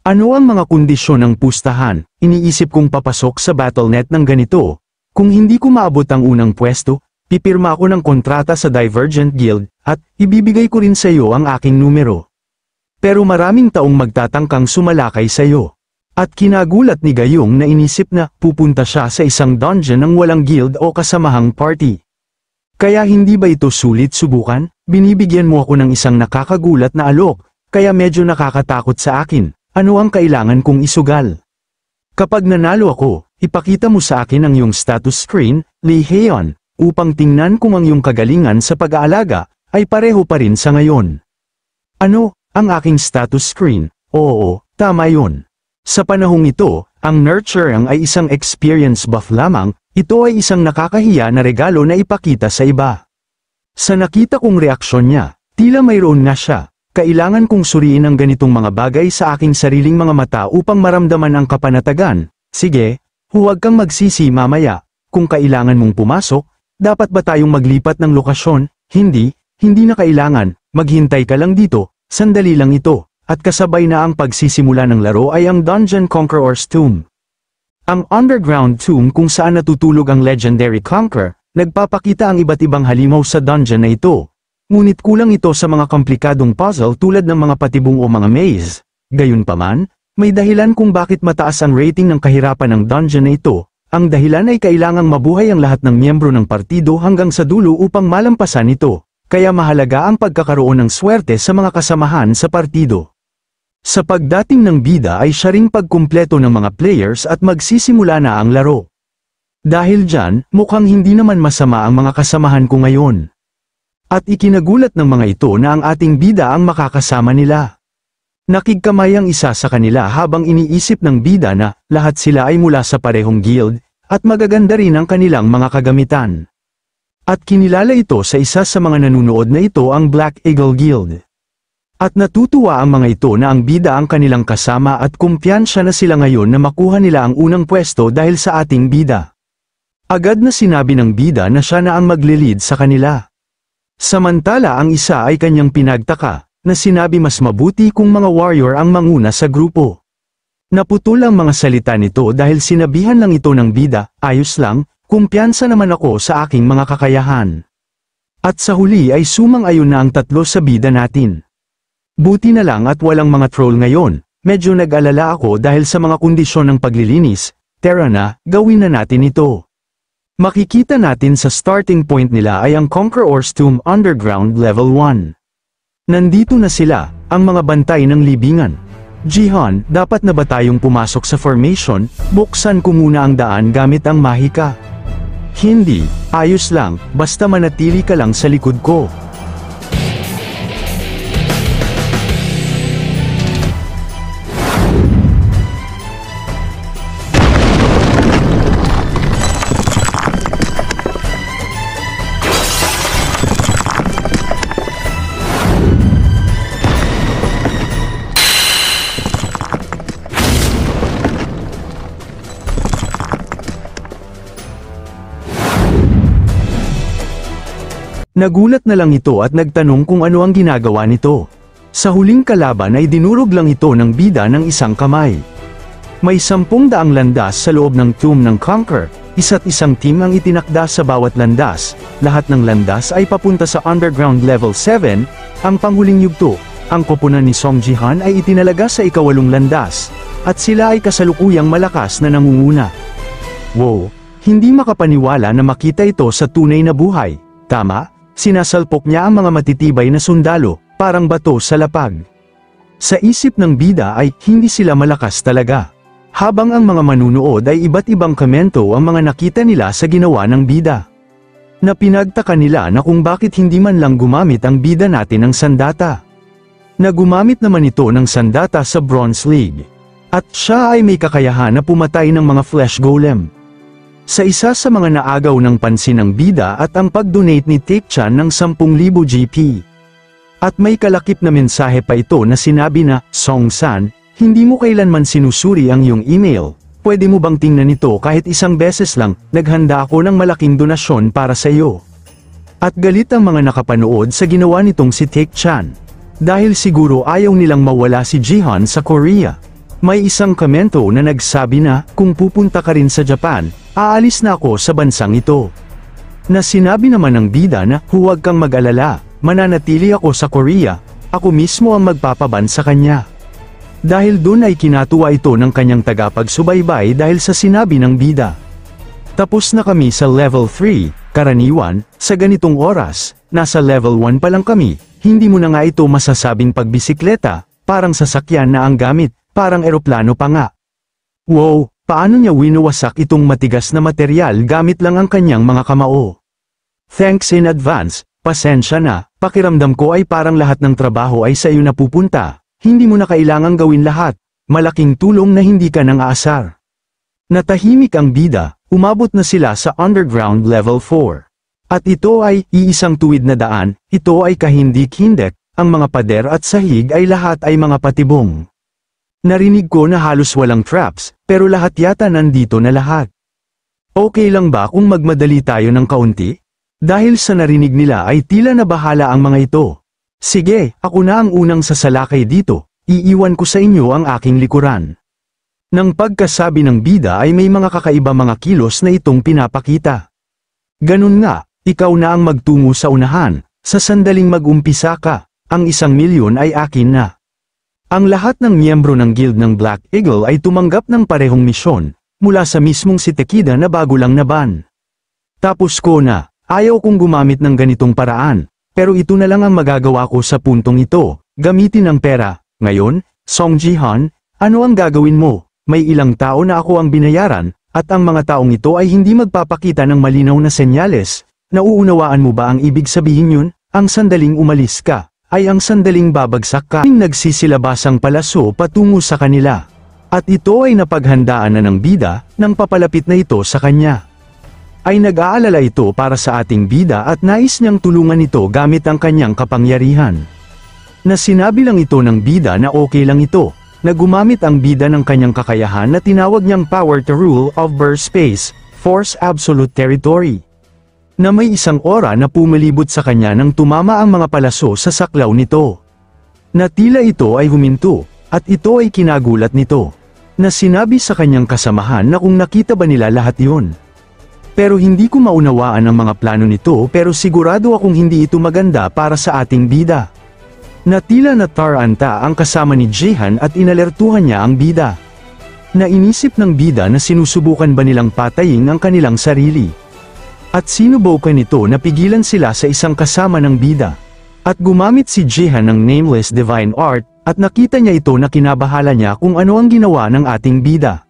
Ano ang mga kondisyon ng pustahan? Iniisip kong papasok sa battlenet ng ganito. Kung hindi ko maabot ang unang pwesto, pipirma ako ng kontrata sa Divergent Guild, at ibibigay ko rin sa iyo ang aking numero. Pero maraming taong magtatangkang sumalakay sa iyo. At kinagulat ni Gayong na inisip na pupunta siya sa isang dungeon ng walang guild o kasamahang party. Kaya hindi ba ito sulit subukan? Binibigyan mo ako ng isang nakakagulat na alok, kaya medyo nakakatakot sa akin. Ano ang kailangan kong isugal? Kapag nanalo ako, ipakita mo sa akin ang iyong status screen, Lee Heon, upang tingnan kung ang iyong kagalingan sa pag-aalaga ay pareho pa rin sa ngayon. Ano, ang aking status screen? Oo, tama yon. Sa panahong ito, ang nurturing ay isang experience buff lamang, ito ay isang nakakahiya na regalo na ipakita sa iba. Sa nakita kong reaksyon niya, tila mayroon na siya. Kailangan kong suriin ang ganitong mga bagay sa aking sariling mga mata upang maramdaman ang kapanatagan. Sige, huwag kang magsisi mamaya. Kung kailangan mong pumasok, dapat ba tayong maglipat ng lokasyon? Hindi, hindi na kailangan, maghintay ka lang dito, sandali lang ito at kasabay na ang pagsisimula ng laro ay ang Dungeon Conqueror's Tomb. Ang underground tomb kung saan natutulog ang legendary conqueror, nagpapakita ang iba't ibang halimaw sa dungeon na ito. Ngunit kulang ito sa mga komplikadong puzzle tulad ng mga patibong o mga maze. Gayunpaman, may dahilan kung bakit mataas ang rating ng kahirapan ng dungeon na ito. Ang dahilan ay kailangang mabuhay ang lahat ng miyembro ng partido hanggang sa dulo upang malampasan ito. Kaya mahalaga ang pagkakaroon ng swerte sa mga kasamahan sa partido. Sa pagdating ng bida ay siya ring pagkumpleto ng mga players at magsisimula na ang laro. Dahil dyan, mukhang hindi naman masama ang mga kasamahan ko ngayon. At ikinagulat ng mga ito na ang ating bida ang makakasama nila. Nakigkamay ang isa sa kanila habang iniisip ng bida na lahat sila ay mula sa parehong guild at magaganda rin ang kanilang mga kagamitan. At kinilala ito sa isa sa mga nanunood na ito ang Black Eagle Guild. At natutuwa ang mga ito na ang bida ang kanilang kasama at kumpiyansa na sila ngayon na makuha nila ang unang pwesto dahil sa ating bida. Agad na sinabi ng bida na siya na ang maglilid sa kanila. Samantala ang isa ay kanyang pinagtaka, na sinabi mas mabuti kung mga warrior ang manguna sa grupo. Naputol ang mga salita nito dahil sinabihan lang ito ng bida, ayos lang, kumpiyansa naman ako sa aking mga kakayahan. At sa huli ay sumang ayon na ang tatlo sa bida natin. Buti na lang at walang mga troll ngayon, medyo nag-alala ako dahil sa mga kondisyon ng paglilinis, tara na, gawin na natin ito. Makikita natin sa starting point nila ay ang Conqueror's Tomb Underground Level 1. Nandito na sila, ang mga bantay ng libingan. Jihan, dapat na ba tayong pumasok sa formation, buksan ko muna ang daan gamit ang mahika. Hindi, ayos lang, basta manatili ka lang sa likod ko. Nagulat na lang ito at nagtanong kung ano ang ginagawa nito. Sa huling kalaban ay dinurog lang ito ng bida ng isang kamay. May sampung daang landas sa loob ng tomb ng Conquer, isa't isang team ang itinakda sa bawat landas, lahat ng landas ay papunta sa underground level 7, ang panghuling yugto, ang koponan ni Song Jihan ay itinalaga sa ikawalong landas, at sila ay kasalukuyang malakas na nangunguna. Wow, hindi makapaniwala na makita ito sa tunay na buhay, tama? sinasalpok niya ang mga matitibay na sundalo, parang bato sa lapag. Sa isip ng bida ay hindi sila malakas talaga. Habang ang mga manunood ay iba't ibang komento ang mga nakita nila sa ginawa ng bida. Na pinagtaka nila na kung bakit hindi man lang gumamit ang bida natin ng sandata. Na gumamit naman ito ng sandata sa Bronze League. At siya ay may kakayahan na pumatay ng mga flesh golem. Sa isa sa mga naagaw ng pansin ng bida at ang pag-donate ni Chan ng 10,000 GP. At may kalakip na mensahe pa ito na sinabi na, Song San, hindi mo kailanman sinusuri ang iyong email. Pwede mo bang tingnan ito kahit isang beses lang, naghanda ako ng malaking donasyon para sa iyo. At galit ang mga nakapanood sa ginawa nitong si Chan. Dahil siguro ayaw nilang mawala si Jihan sa Korea. May isang komento na nagsabi na, kung pupunta ka rin sa Japan, aalis na ako sa bansang ito. Na sinabi naman ng bida na huwag kang mag-alala, mananatili ako sa Korea, ako mismo ang magpapaban sa kanya. Dahil dun ay kinatuwa ito ng kanyang tagapagsubaybay dahil sa sinabi ng bida. Tapos na kami sa level 3, karaniwan, sa ganitong oras, nasa level 1 pa lang kami, hindi mo na nga ito masasabing pagbisikleta, parang sasakyan na ang gamit, parang eroplano pa nga. Wow, Paano niya winawasak itong matigas na material gamit lang ang kanyang mga kamao? Thanks in advance, pasensya na, pakiramdam ko ay parang lahat ng trabaho ay sa iyo napupunta, hindi mo na kailangang gawin lahat, malaking tulong na hindi ka nang aasar. Natahimik ang bida, umabot na sila sa underground level 4. At ito ay iisang tuwid na daan, ito ay kahindik-hindek, ang mga pader at sahig ay lahat ay mga patibong. Narinig ko na halos walang traps, pero lahat yata nandito na lahat. Okay lang ba kung magmadali tayo ng kaunti? Dahil sa narinig nila ay tila na bahala ang mga ito. Sige, ako na ang unang sasalakay dito, iiwan ko sa inyo ang aking likuran. Nang pagkasabi ng bida ay may mga kakaiba mga kilos na itong pinapakita. Ganun nga, ikaw na ang magtungo sa unahan, sa sandaling magumpisa ka, ang isang milyon ay akin na. Ang lahat ng miyembro ng Guild ng Black Eagle ay tumanggap ng parehong misyon, mula sa mismong si Tekida na bago lang na ban. Tapos ko na, ayaw kong gumamit ng ganitong paraan, pero ito na lang ang magagawa ko sa puntong ito, gamitin ang pera. Ngayon, Song Jihan, ano ang gagawin mo? May ilang tao na ako ang binayaran, at ang mga taong ito ay hindi magpapakita ng malinaw na senyales, nauunawaan mo ba ang ibig sabihin yun? Ang sandaling umalis ka, ay ang sandaling babagsak kaing nagsisilabasang palaso patungo sa kanila. At ito ay napaghandaan na ng bida nang papalapit na ito sa kanya. Ay nag-aalala ito para sa ating bida at nais niyang tulungan ito gamit ang kanyang kapangyarihan. Na sinabi lang ito ng bida na okay lang ito, na gumamit ang bida ng kanyang kakayahan na tinawag niyang Power to Rule of Burst Space, Force Absolute Territory na may isang ora na pumalibot sa kanya nang tumama ang mga palaso sa saklaw nito. Na tila ito ay huminto, at ito ay kinagulat nito. Na sinabi sa kanyang kasamahan na kung nakita ba nila lahat yon. Pero hindi ko maunawaan ang mga plano nito pero sigurado akong hindi ito maganda para sa ating bida. Na tila nataranta ang kasama ni Jehan at inalertuhan niya ang bida. Na inisip ng bida na sinusubukan ba nilang patayin ang kanilang sarili. At sinubukan nito na pigilan sila sa isang kasama ng bida. At gumamit si Jihan ng nameless divine art, at nakita niya ito na kinabahala niya kung ano ang ginawa ng ating bida.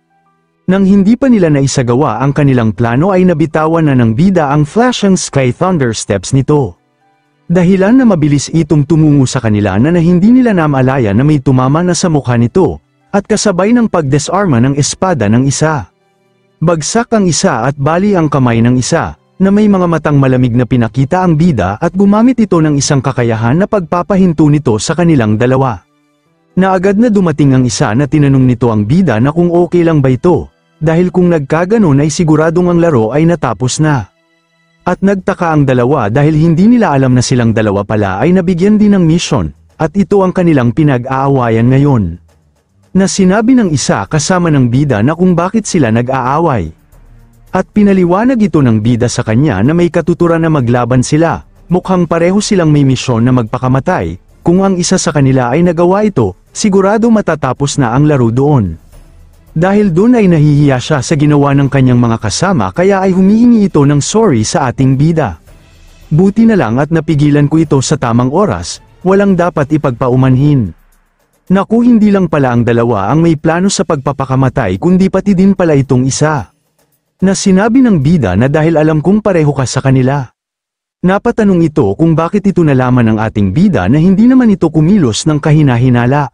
Nang hindi pa nila naisagawa ang kanilang plano ay nabitawan na ng bida ang flash and sky thunder steps nito. Dahilan na mabilis itong tumungo sa kanila na, na hindi nila namalaya na may tumama na sa mukha nito, at kasabay ng pagdesarma ng espada ng isa. Bagsak ang isa at bali ang kamay ng isa, na may mga matang malamig na pinakita ang bida at gumamit ito ng isang kakayahan na pagpapahinto nito sa kanilang dalawa. Naagad na dumating ang isa na tinanong nito ang bida na kung okay lang ba ito, dahil kung nagkaganon ay siguradong ang laro ay natapos na. At nagtaka ang dalawa dahil hindi nila alam na silang dalawa pala ay nabigyan din ng mission, at ito ang kanilang pinag-aawayan ngayon. Na sinabi ng isa kasama ng bida na kung bakit sila nag-aaway. At pinaliwanag ito ng bida sa kanya na may katuturan na maglaban sila, mukhang pareho silang may misyon na magpakamatay, kung ang isa sa kanila ay nagawa ito, sigurado matatapos na ang laro doon. Dahil doon ay nahihiya siya sa ginawa ng kanyang mga kasama kaya ay humihingi ito ng sorry sa ating bida. Buti na lang at napigilan ko ito sa tamang oras, walang dapat ipagpaumanhin. Naku hindi lang pala ang dalawa ang may plano sa pagpapakamatay kundi pati din pala itong isa na sinabi ng bida na dahil alam kong pareho ka sa kanila. Napatanong ito kung bakit ito nalaman ng ating bida na hindi naman ito kumilos ng kahinahinala.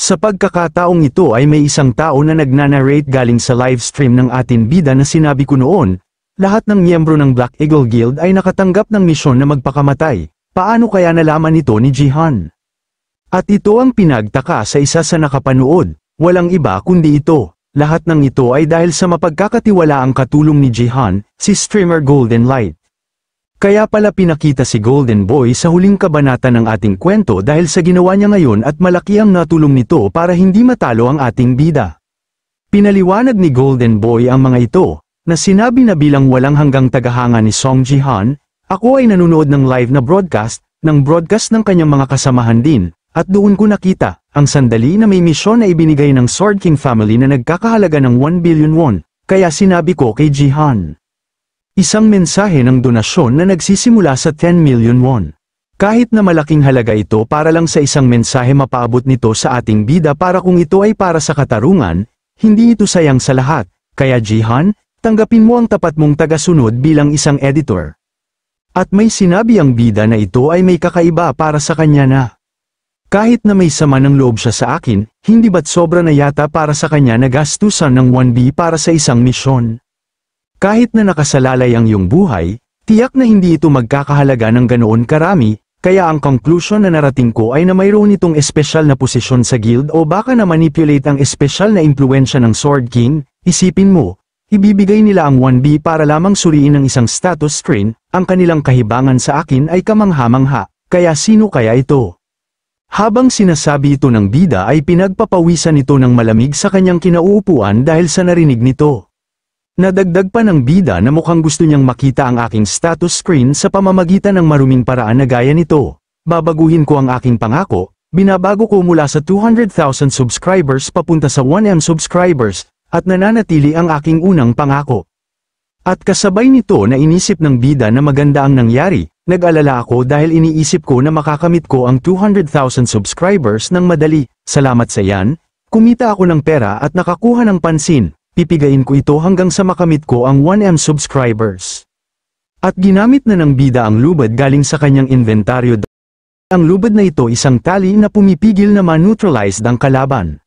Sa pagkakataong ito ay may isang tao na nagnanarrate galing sa livestream ng ating bida na sinabi ko noon, lahat ng miyembro ng Black Eagle Guild ay nakatanggap ng misyon na magpakamatay, paano kaya nalaman ito ni Jihan? At ito ang pinagtaka sa isa sa nakapanood, walang iba kundi ito. Lahat ng ito ay dahil sa mapagkakatiwala ang katulong ni Jihan, si streamer Golden Light. Kaya pala pinakita si Golden Boy sa huling kabanata ng ating kwento dahil sa ginawa niya ngayon at malaki ang natulong nito para hindi matalo ang ating bida. Pinaliwanag ni Golden Boy ang mga ito, na sinabi na bilang walang hanggang tagahanga ni Song Jihan, ako ay nanonood ng live na broadcast, ng broadcast ng kanyang mga kasamahan din, at doon ko nakita, ang sandali na may misyon na ibinigay ng Sword King family na nagkakahalaga ng 1 billion won, kaya sinabi ko kay Jihan. Isang mensahe ng donasyon na nagsisimula sa 10 million won. Kahit na malaking halaga ito para lang sa isang mensahe mapaabot nito sa ating bida para kung ito ay para sa katarungan, hindi ito sayang sa lahat, kaya Jihan, tanggapin mo ang tapat mong tagasunod bilang isang editor. At may sinabi ang bida na ito ay may kakaiba para sa kanya na. Kahit na may sama ng loob siya sa akin, hindi ba't sobra na yata para sa kanya na gastusan ng 1B para sa isang misyon? Kahit na nakasalalay ang iyong buhay, tiyak na hindi ito magkakahalaga ng ganoon karami, kaya ang conclusion na narating ko ay na mayroon itong espesyal na posisyon sa guild o baka na manipulate ang espesyal na impluensya ng Sword King, isipin mo, ibibigay nila ang 1B para lamang suriin ng isang status screen, ang kanilang kahibangan sa akin ay kamanghamangha, kaya sino kaya ito? Habang sinasabi ito ng bida ay pinagpapawisan ito ng malamig sa kanyang kinauupuan dahil sa narinig nito. Nadagdag pa ng bida na mukhang gusto niyang makita ang aking status screen sa pamamagitan ng maruming paraan na gaya nito. Babaguhin ko ang aking pangako, binabago ko mula sa 200,000 subscribers papunta sa 1M subscribers, at nananatili ang aking unang pangako. At kasabay nito na inisip ng bida na maganda ang nangyari, Nag-alala ako dahil iniisip ko na makakamit ko ang 200,000 subscribers ng madali. Salamat sa yan. Kumita ako ng pera at nakakuha ng pansin. Pipigayin ko ito hanggang sa makamit ko ang 1M subscribers. At ginamit na ng bida ang lubad galing sa kanyang inventaryo. Ang lubad na ito isang tali na pumipigil na ma-neutralized ang kalaban.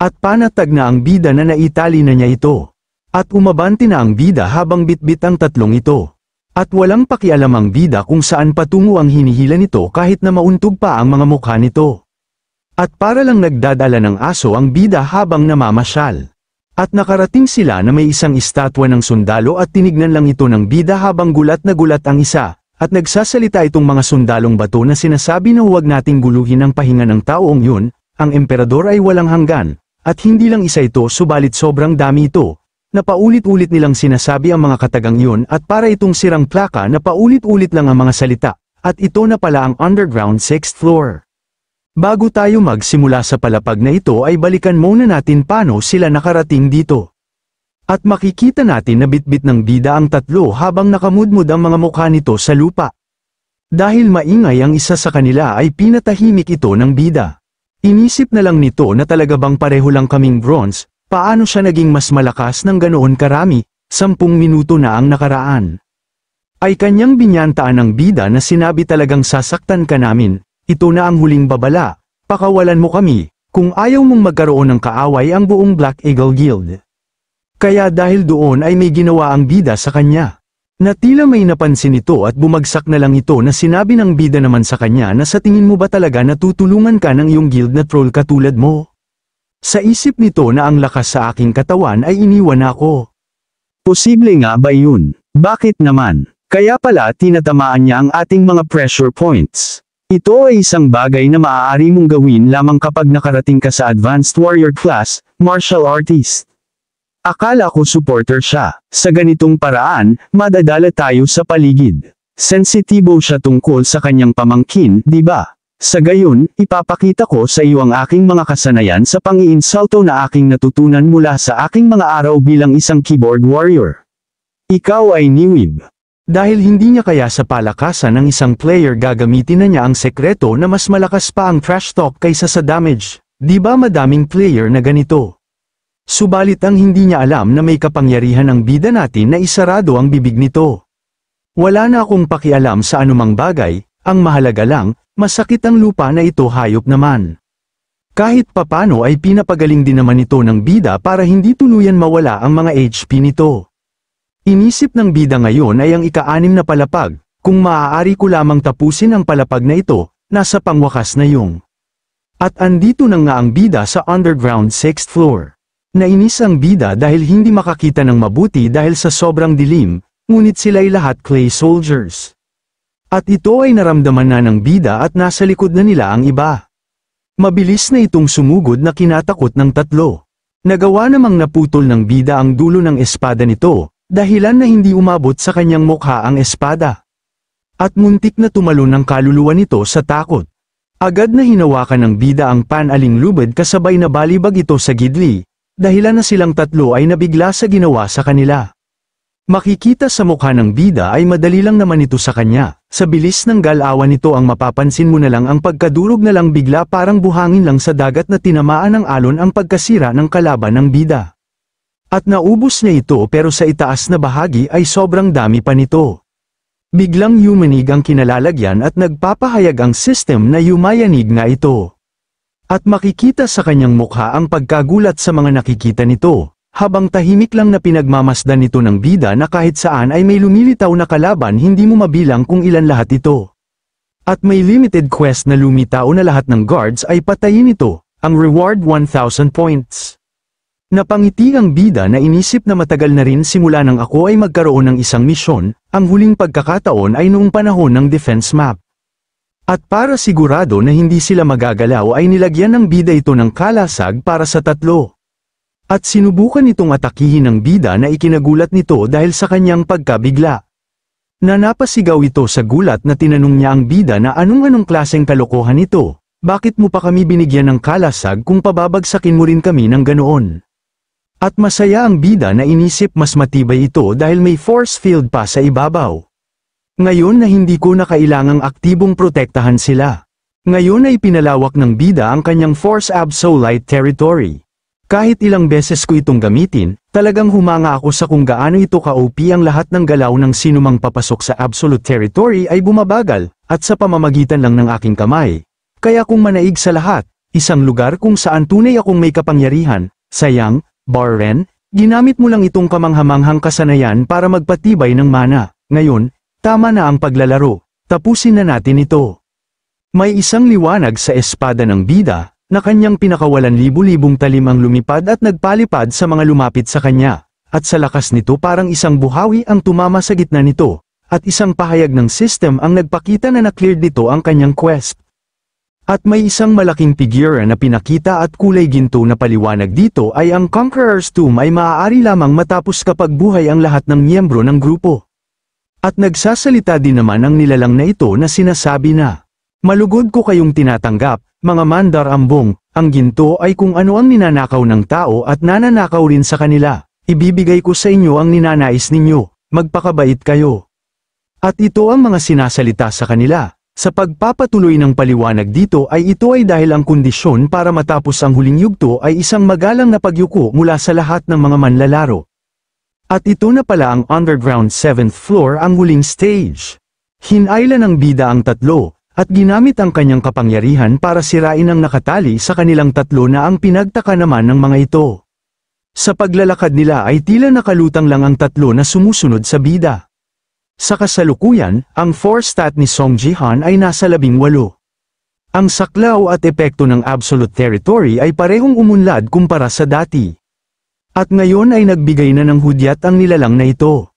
At panatag na ang bida na naitali na niya ito. At umabanti na ang bida habang bitbit ang tatlong ito. At walang pakialamang bida kung saan patungo ang hinihila nito kahit na mauntog pa ang mga mukha nito. At para lang nagdadala ng aso ang bida habang namamasyal. At nakarating sila na may isang estatwa ng sundalo at tinignan lang ito ng bida habang gulat na gulat ang isa, at nagsasalita itong mga sundalong bato na sinasabi na huwag nating guluhin ang pahinga ng taong yun, ang emperador ay walang hanggan, at hindi lang isa ito subalit sobrang dami ito, na paulit-ulit nilang sinasabi ang mga katagang iyon at para itong sirang plaka na paulit-ulit lang ang mga salita, at ito na pala ang underground 6th floor. Bago tayo magsimula sa palapag na ito ay balikan muna natin paano sila nakarating dito. At makikita natin na bitbit ng bida ang tatlo habang nakamudmod ang mga mukha nito sa lupa. Dahil maingay ang isa sa kanila ay pinatahimik ito ng bida. Inisip na lang nito na talaga bang pareho lang kaming bronze, Paano siya naging mas malakas ng ganoon karami, sampung minuto na ang nakaraan? Ay kanyang binyantaan ng bida na sinabi talagang sasaktan ka namin, ito na ang huling babala, pakawalan mo kami, kung ayaw mong magkaroon ng kaaway ang buong Black Eagle Guild. Kaya dahil doon ay may ginawa ang bida sa kanya. Na tila may napansin ito at bumagsak na lang ito na sinabi ng bida naman sa kanya na sa tingin mo ba talaga natutulungan ka ng iyong guild na troll katulad mo? Sa isip nito na ang lakas sa aking katawan ay iniwan ako. Posible nga ba yun? Bakit naman? Kaya pala tinatamaan niya ang ating mga pressure points. Ito ay isang bagay na maaari mong gawin lamang kapag nakarating ka sa Advanced Warrior Class, Martial Artist. Akala ko supporter siya. Sa ganitong paraan, madadala tayo sa paligid. Sensitibo siya tungkol sa kanyang pamangkin, di ba? Sa gayon, ipapakita ko sa iyo ang aking mga kasanayan sa pangiinsalto na aking natutunan mula sa aking mga araw bilang isang keyboard warrior. Ikaw ay niwib. Dahil hindi niya kaya sa palakasan ng isang player gagamitin na niya ang sekreto na mas malakas pa ang trash talk kaysa sa damage. Di ba madaming player na ganito? Subalit ang hindi niya alam na may kapangyarihan ang bida natin na isarado ang bibig nito. Wala na akong pakialam sa anumang bagay, ang mahalaga lang, masakit ang lupa na ito hayop naman. Kahit papano ay pinapagaling din naman ito ng bida para hindi tuluyan mawala ang mga HP nito. Inisip ng bida ngayon ay ang ika-anim na palapag, kung maaari ko lamang tapusin ang palapag na ito, nasa pangwakas na yung. At andito na nga ang bida sa underground 6th floor. Nainis ang bida dahil hindi makakita ng mabuti dahil sa sobrang dilim, ngunit sila'y lahat clay soldiers. At ito ay naramdaman na ng bida at nasa likod na nila ang iba. Mabilis na itong sumugod na kinatakot ng tatlo. Nagawa namang naputol ng bida ang dulo ng espada nito, dahilan na hindi umabot sa kanyang mukha ang espada. At muntik na tumalon ang kaluluwa nito sa takot. Agad na hinawakan ng bida ang panaling lubid kasabay na balibag ito sa gidli, dahilan na silang tatlo ay nabigla sa ginawa sa kanila. Makikita sa mukha ng bida ay madali lang naman ito sa kanya, sa bilis ng galawan nito ang mapapansin mo na lang ang pagkadurog na lang bigla parang buhangin lang sa dagat na tinamaan ng alon ang pagkasira ng kalaban ng bida. At naubos niya ito pero sa itaas na bahagi ay sobrang dami pa nito. Biglang yumanig ang kinalalagyan at nagpapahayag ang system na yumayanig na ito. At makikita sa kanyang mukha ang pagkagulat sa mga nakikita nito, habang tahimik lang na pinagmamasdan ito ng bida na kahit saan ay may lumilitaw na kalaban hindi mo mabilang kung ilan lahat ito. At may limited quest na lumitaw na lahat ng guards ay patayin ito, ang reward 1,000 points. Napangiti ang bida na inisip na matagal na rin simula nang ako ay magkaroon ng isang misyon, ang huling pagkakataon ay noong panahon ng defense map. At para sigurado na hindi sila magagalaw ay nilagyan ng bida ito ng kalasag para sa tatlo. At sinubukan itong atakihin ng bida na ikinagulat nito dahil sa kanyang pagkabigla. Nanapasigaw ito sa gulat na tinanong niya ang bida na anong-anong klaseng kalokohan ito, bakit mo pa kami binigyan ng kalasag kung pababagsakin mo rin kami ng ganoon. At masaya ang bida na inisip mas matibay ito dahil may force field pa sa ibabaw. Ngayon na hindi ko na kailangang aktibong protektahan sila. Ngayon ay pinalawak ng bida ang kanyang Force absolute Territory. Kahit ilang beses ko itong gamitin, talagang humanga ako sa kung gaano ito ka-OP ang lahat ng galaw ng sinumang papasok sa absolute territory ay bumabagal, at sa pamamagitan lang ng aking kamay. Kaya kung manaig sa lahat, isang lugar kung saan tunay akong may kapangyarihan, sayang, barren, ginamit mo lang itong kamanghamanghang kasanayan para magpatibay ng mana. Ngayon, tama na ang paglalaro, tapusin na natin ito. May isang liwanag sa espada ng bida, na kanyang pinakawalan libu-libong talimang lumipad at nagpalipad sa mga lumapit sa kanya, at sa lakas nito parang isang buhawi ang tumama sa gitna nito, at isang pahayag ng system ang nagpakita na na-cleared nito ang kanyang quest. At may isang malaking figure na pinakita at kulay ginto na paliwanag dito ay ang Conqueror's Tomb ay maaari lamang matapos kapag buhay ang lahat ng miyembro ng grupo. At nagsasalita din naman ang nilalang na ito na sinasabi na, Malugod ko kayong tinatanggap, mga mandar ambong, ang ginto ay kung ano ang ninanakaw ng tao at nananakaw rin sa kanila. Ibibigay ko sa inyo ang ninanais ninyo, magpakabait kayo. At ito ang mga sinasalita sa kanila. Sa pagpapatuloy ng paliwanag dito ay ito ay dahil ang kondisyon para matapos ang huling yugto ay isang magalang na pagyuko mula sa lahat ng mga manlalaro. At ito na pala ang underground 7th floor ang huling stage. Hinailan ng bida ang tatlo, at ginamit ang kanyang kapangyarihan para sirain ang nakatali sa kanilang tatlo na ang pinagtaka naman ng mga ito. Sa paglalakad nila ay tila nakalutang lang ang tatlo na sumusunod sa bida. Sa kasalukuyan, ang force stat ni Song Jihan ay nasa labing walo. Ang saklaw at epekto ng absolute territory ay parehong umunlad kumpara sa dati. At ngayon ay nagbigay na ng hudyat ang nilalang na ito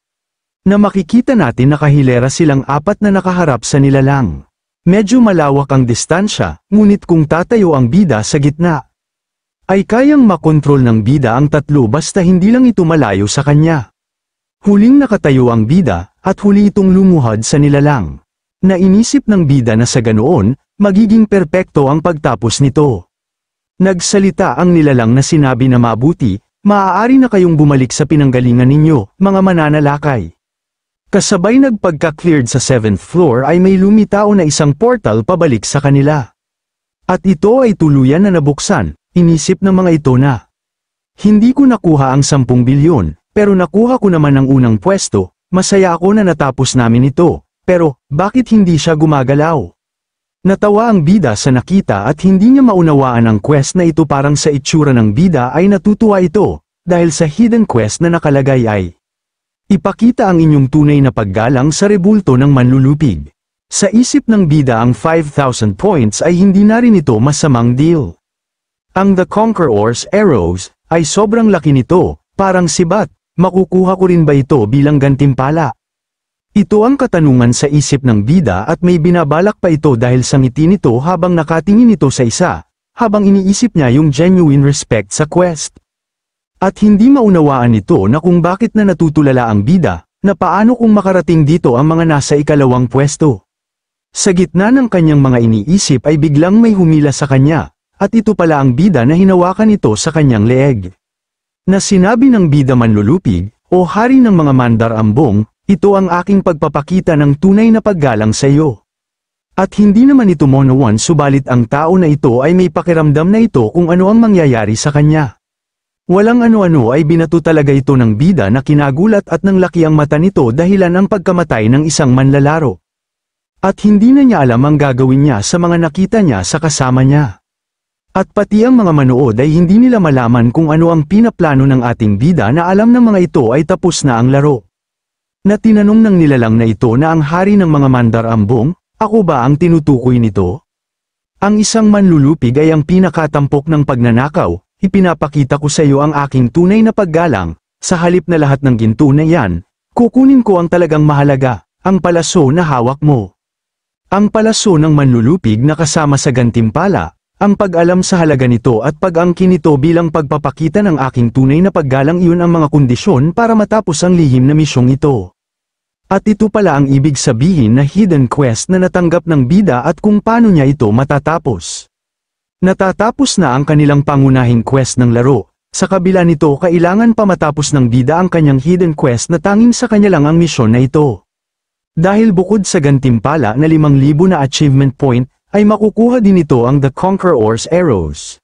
na makikita natin na kahilera silang apat na nakaharap sa nilalang. Medyo malawak ang distansya, ngunit kung tatayo ang bida sa gitna, ay kayang makontrol ng bida ang tatlo basta hindi lang ito malayo sa kanya. Huling nakatayo ang bida, at huli itong lumuhad sa nilalang. Nainisip ng bida na sa ganoon, magiging perpekto ang pagtapos nito. Nagsalita ang nilalang na sinabi na mabuti, maaari na kayong bumalik sa pinanggalingan ninyo, mga mananalakay. Kasabay nagpagka-cleared sa 7th floor ay may lumitaw na isang portal pabalik sa kanila. At ito ay tuluyan na nabuksan, inisip ng mga ito na. Hindi ko nakuha ang 10 bilyon, pero nakuha ko naman ang unang pwesto, masaya ako na natapos namin ito, pero bakit hindi siya gumagalaw? Natawa ang bida sa nakita at hindi niya maunawaan ang quest na ito parang sa itsura ng bida ay natutuwa ito, dahil sa hidden quest na nakalagay ay Ipakita ang inyong tunay na paggalang sa rebulto ng manlulupig. Sa isip ng bida ang 5,000 points ay hindi na rin ito masamang deal. Ang The Conqueror's Arrows ay sobrang laki nito, parang sibat, makukuha ko rin ba ito bilang gantimpala? Ito ang katanungan sa isip ng bida at may binabalak pa ito dahil sa ngiti nito habang nakatingin ito sa isa, habang iniisip niya yung genuine respect sa quest. At hindi maunawaan nito na kung bakit na natutulala ang bida, na paano kung makarating dito ang mga nasa ikalawang pwesto. Sa gitna ng kanyang mga iniisip ay biglang may humila sa kanya, at ito pala ang bida na hinawakan ito sa kanyang leeg. Na sinabi ng bida manlulupig, o hari ng mga mandar ambong, ito ang aking pagpapakita ng tunay na paggalang sa iyo. At hindi naman ito monowan subalit ang tao na ito ay may pakiramdam na ito kung ano ang mangyayari sa kanya. Walang ano-ano ay binato talaga ito ng bida na kinagulat at nang laki ang mata nito dahilan ang pagkamatay ng isang manlalaro. At hindi na niya alam ang gagawin niya sa mga nakita niya sa kasama niya. At pati ang mga manood ay hindi nila malaman kung ano ang pinaplano ng ating bida na alam ng mga ito ay tapos na ang laro. Na tinanong ng nilalang na ito na ang hari ng mga mandar ambong, ako ba ang tinutukoy nito? Ang isang manlulupig ay ang pinakatampok ng pagnanakaw, ipinapakita ko sa iyo ang aking tunay na paggalang, sa halip na lahat ng ginto na yan, kukunin ko ang talagang mahalaga, ang palaso na hawak mo. Ang palaso ng manlulupig na kasama sa gantimpala, ang pag-alam sa halaga nito at pag-angkin nito bilang pagpapakita ng aking tunay na paggalang iyon ang mga kondisyon para matapos ang lihim na misyong ito. At ito pala ang ibig sabihin na hidden quest na natanggap ng bida at kung paano niya ito matatapos. Natatapos na ang kanilang pangunahing quest ng laro. Sa kabila nito kailangan pa matapos ng bida ang kanyang hidden quest na tanging sa kanya lang ang misyon na ito. Dahil bukod sa gantimpala na 5,000 na achievement point, ay makukuha din ito ang The Conqueror's Arrows.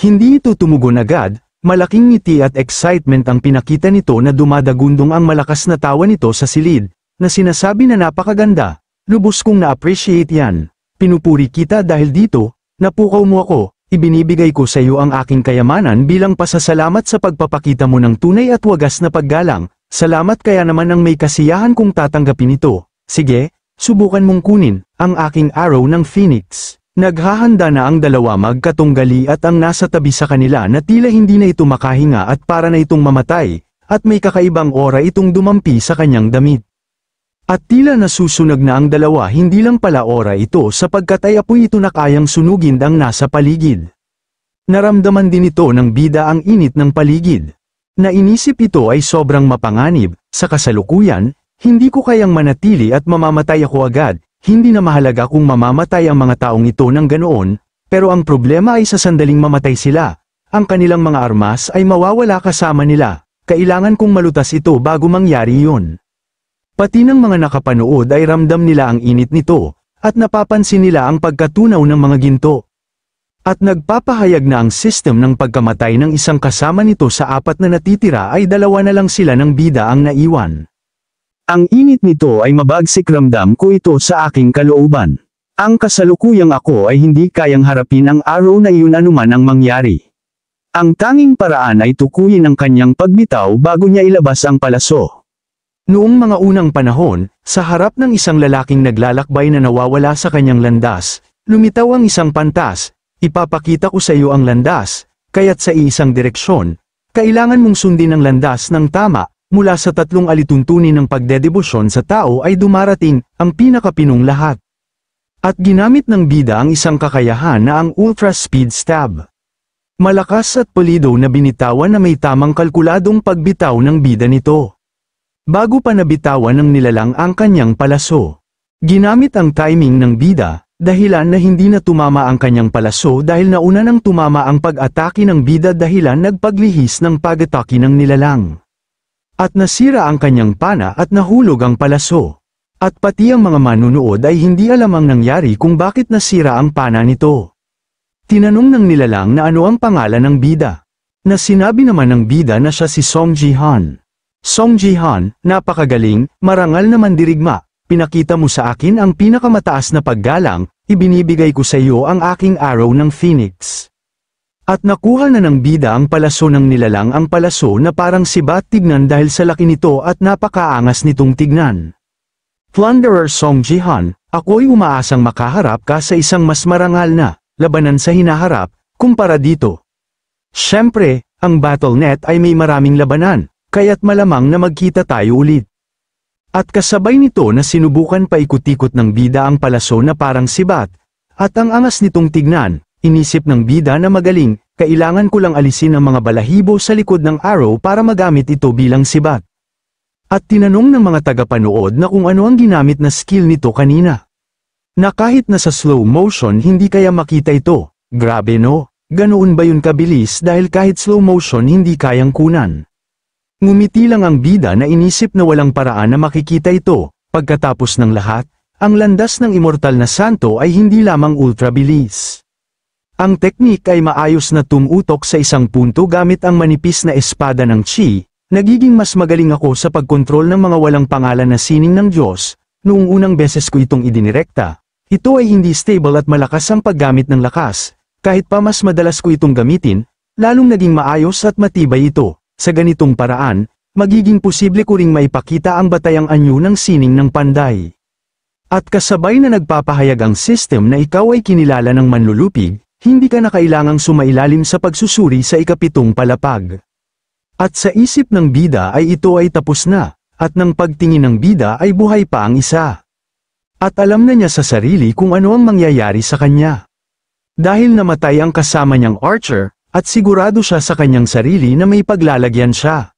Hindi ito tumugon agad, Malaking ngiti at excitement ang pinakita nito na dumadagundong ang malakas na tawa nito sa silid, na sinasabi na napakaganda. Lubos kong na-appreciate yan. Pinupuri kita dahil dito, Napukaw mo ako, ibinibigay ko sa iyo ang aking kayamanan bilang pasasalamat sa pagpapakita mo ng tunay at wagas na paggalang, salamat kaya naman ang may kasiyahan kung tatanggapin ito. Sige, subukan mong kunin, ang aking arrow ng Phoenix. Naghahanda na ang dalawa magkatunggali at ang nasa tabi sa kanila na tila hindi na ito makahinga at para na itong mamatay, at may kakaibang ora itong dumampi sa kanyang damit. At tila nasusunog na ang dalawa hindi lang pala ora ito sapagkat ay apoy ito na kayang sunugin ang nasa paligid. Naramdaman din ito ng bida ang init ng paligid. Nainisip ito ay sobrang mapanganib, sa kasalukuyan, hindi ko kayang manatili at mamamatay ako agad, hindi na mahalaga kung mamamatay ang mga taong ito ng ganoon, pero ang problema ay sa sandaling mamatay sila, ang kanilang mga armas ay mawawala kasama nila, kailangan kong malutas ito bago mangyari yun. Pati ng mga nakapanood ay ramdam nila ang init nito, at napapansin nila ang pagkatunaw ng mga ginto. At nagpapahayag na ang system ng pagkamatay ng isang kasama nito sa apat na natitira ay dalawa na lang sila ng bida ang naiwan. Ang init nito ay mabagsik ramdam ko ito sa aking kalooban. Ang kasalukuyang ako ay hindi kayang harapin ang araw na iyon anuman ang mangyari. Ang tanging paraan ay tukuyin ang kanyang pagbitaw bago niya ilabas ang palaso. Noong mga unang panahon, sa harap ng isang lalaking naglalakbay na nawawala sa kanyang landas, lumitaw ang isang pantas, ipapakita ko sa iyo ang landas, kaya't sa iisang direksyon, kailangan mong sundin ang landas ng tama, mula sa tatlong alituntunin ng pagdedebosyon sa tao ay dumarating ang pinakapinong lahat. At ginamit ng bida ang isang kakayahan na ang Ultra Speed Stab. Malakas at pulido na binitawan na may tamang kalkuladong pagbitaw ng bida nito bago pa nabitawan ng nilalang ang kanyang palaso. Ginamit ang timing ng bida, dahilan na hindi na tumama ang kanyang palaso dahil nauna nang tumama ang pag-atake ng bida dahilan nagpaglihis ng pag-atake ng nilalang. At nasira ang kanyang pana at nahulog ang palaso. At pati ang mga manunood ay hindi alam ang nangyari kung bakit nasira ang pana nito. Tinanong ng nilalang na ano ang pangalan ng bida. Na sinabi naman ng bida na siya si Song Jihan. Song Jihan, napakagaling, marangal na mandirigma, pinakita mo sa akin ang pinakamataas na paggalang, ibinibigay ko sa iyo ang aking arrow ng Phoenix. At nakuha na ng bida ang palaso ng nilalang ang palaso na parang sibat tignan dahil sa laki nito at napakaangas nitong tignan. Plunderer Song Jihan, ako'y umaasang makaharap ka sa isang mas marangal na, labanan sa hinaharap, kumpara dito. Siyempre, ang battle net ay may maraming labanan, kaya't malamang na magkita tayo ulit. At kasabay nito na sinubukan paikot-ikot ng bida ang palaso na parang sibat, at ang angas nitong tignan, inisip ng bida na magaling, kailangan ko lang alisin ang mga balahibo sa likod ng arrow para magamit ito bilang sibat. At tinanong ng mga tagapanood na kung ano ang ginamit na skill nito kanina. Na kahit na sa slow motion hindi kaya makita ito, grabe no, ganoon ba yun kabilis dahil kahit slow motion hindi kayang kunan. Ngumiti lang ang bida na inisip na walang paraan na makikita ito, pagkatapos ng lahat, ang landas ng immortal na santo ay hindi lamang ultrabilis. Ang teknik ay maayos na tumutok sa isang punto gamit ang manipis na espada ng chi, nagiging mas magaling ako sa pagkontrol ng mga walang pangalan na sining ng Diyos, noong unang beses ko itong idinirekta. Ito ay hindi stable at malakas ang paggamit ng lakas, kahit pa mas madalas ko itong gamitin, lalong naging maayos at matibay ito. Sa ganitong paraan, magiging posible ko ring maipakita ang batayang anyo ng sining ng panday. At kasabay na nagpapahayag ang system na ikaw ay kinilala ng manlulupig, hindi ka na kailangang sumailalim sa pagsusuri sa ikapitong palapag. At sa isip ng bida ay ito ay tapos na, at ng pagtingin ng bida ay buhay pa ang isa. At alam na niya sa sarili kung ano ang mangyayari sa kanya. Dahil namatay ang kasama niyang Archer, at sigurado siya sa kanyang sarili na may paglalagyan siya.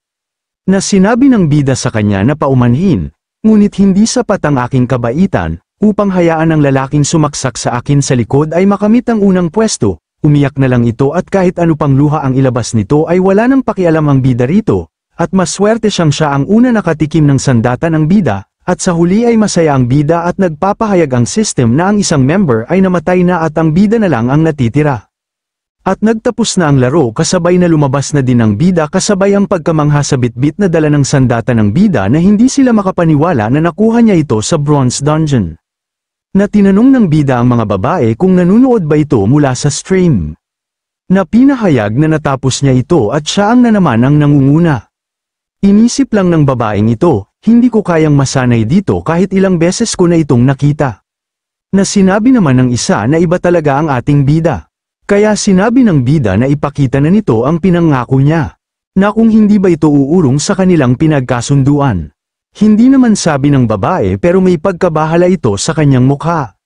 Na sinabi ng bida sa kanya na paumanhin, ngunit hindi sapat ang aking kabaitan, upang hayaan ang lalaking sumaksak sa akin sa likod ay makamit ang unang pwesto, umiyak na lang ito at kahit ano pang luha ang ilabas nito ay wala nang pakialam ang bida rito, at maswerte siyang siya ang una nakatikim ng sandata ng bida, at sa huli ay masaya ang bida at nagpapahayag ang system na ang isang member ay namatay na at ang bida na lang ang natitira. At nagtapos na ang laro kasabay na lumabas na din ang bida kasabay ang pagkamangha sa bitbit na dala ng sandata ng bida na hindi sila makapaniwala na nakuha niya ito sa Bronze Dungeon. Na tinanong ng bida ang mga babae kung nanunood ba ito mula sa stream. Na pinahayag na natapos niya ito at siya ang nanaman ang nangunguna. Inisip lang ng babaeng ito, hindi ko kayang masanay dito kahit ilang beses ko na itong nakita. Na sinabi naman ng isa na iba talaga ang ating bida. Kaya sinabi ng bida na ipakita na nito ang pinangako niya, na kung hindi ba ito uurong sa kanilang pinagkasunduan. Hindi naman sabi ng babae pero may pagkabahala ito sa kanyang mukha.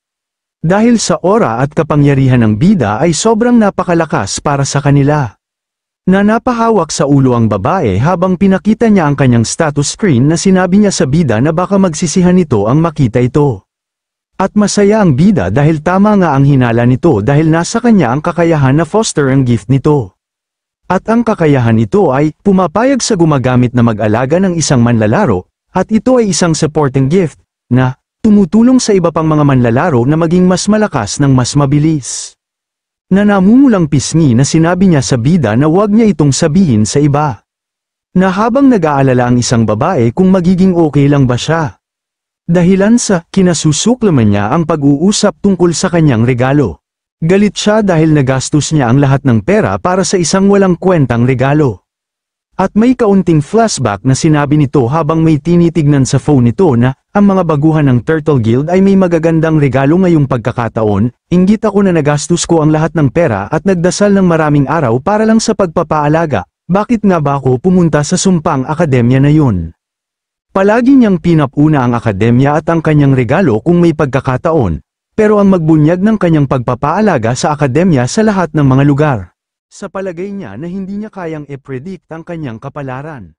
Dahil sa ora at kapangyarihan ng bida ay sobrang napakalakas para sa kanila. Na napahawak sa ulo ang babae habang pinakita niya ang kanyang status screen na sinabi niya sa bida na baka magsisihan ito ang makita ito. At masaya ang bida dahil tama nga ang hinala nito dahil nasa kanya ang kakayahan na foster ang gift nito. At ang kakayahan ito ay pumapayag sa gumagamit na mag-alaga ng isang manlalaro, at ito ay isang supporting gift, na tumutulong sa iba pang mga manlalaro na maging mas malakas ng mas mabilis. Na namumulang pisngi na sinabi niya sa bida na huwag niya itong sabihin sa iba. Na habang nag-aalala ang isang babae kung magiging okay lang ba siya. Dahilan sa kinasusuklaman niya ang pag-uusap tungkol sa kanyang regalo. Galit siya dahil nagastos niya ang lahat ng pera para sa isang walang kwentang regalo. At may kaunting flashback na sinabi nito habang may tinitignan sa phone nito na ang mga baguhan ng Turtle Guild ay may magagandang regalo ngayong pagkakataon, inggit ako na nagastos ko ang lahat ng pera at nagdasal ng maraming araw para lang sa pagpapaalaga, bakit nga ba ako pumunta sa sumpang akademya na yun? Palagi niyang pinapuna ang akademya at ang kanyang regalo kung may pagkakataon, pero ang magbunyag ng kanyang pagpapaalaga sa akademya sa lahat ng mga lugar. Sa palagay niya na hindi niya kayang e-predict ang kanyang kapalaran.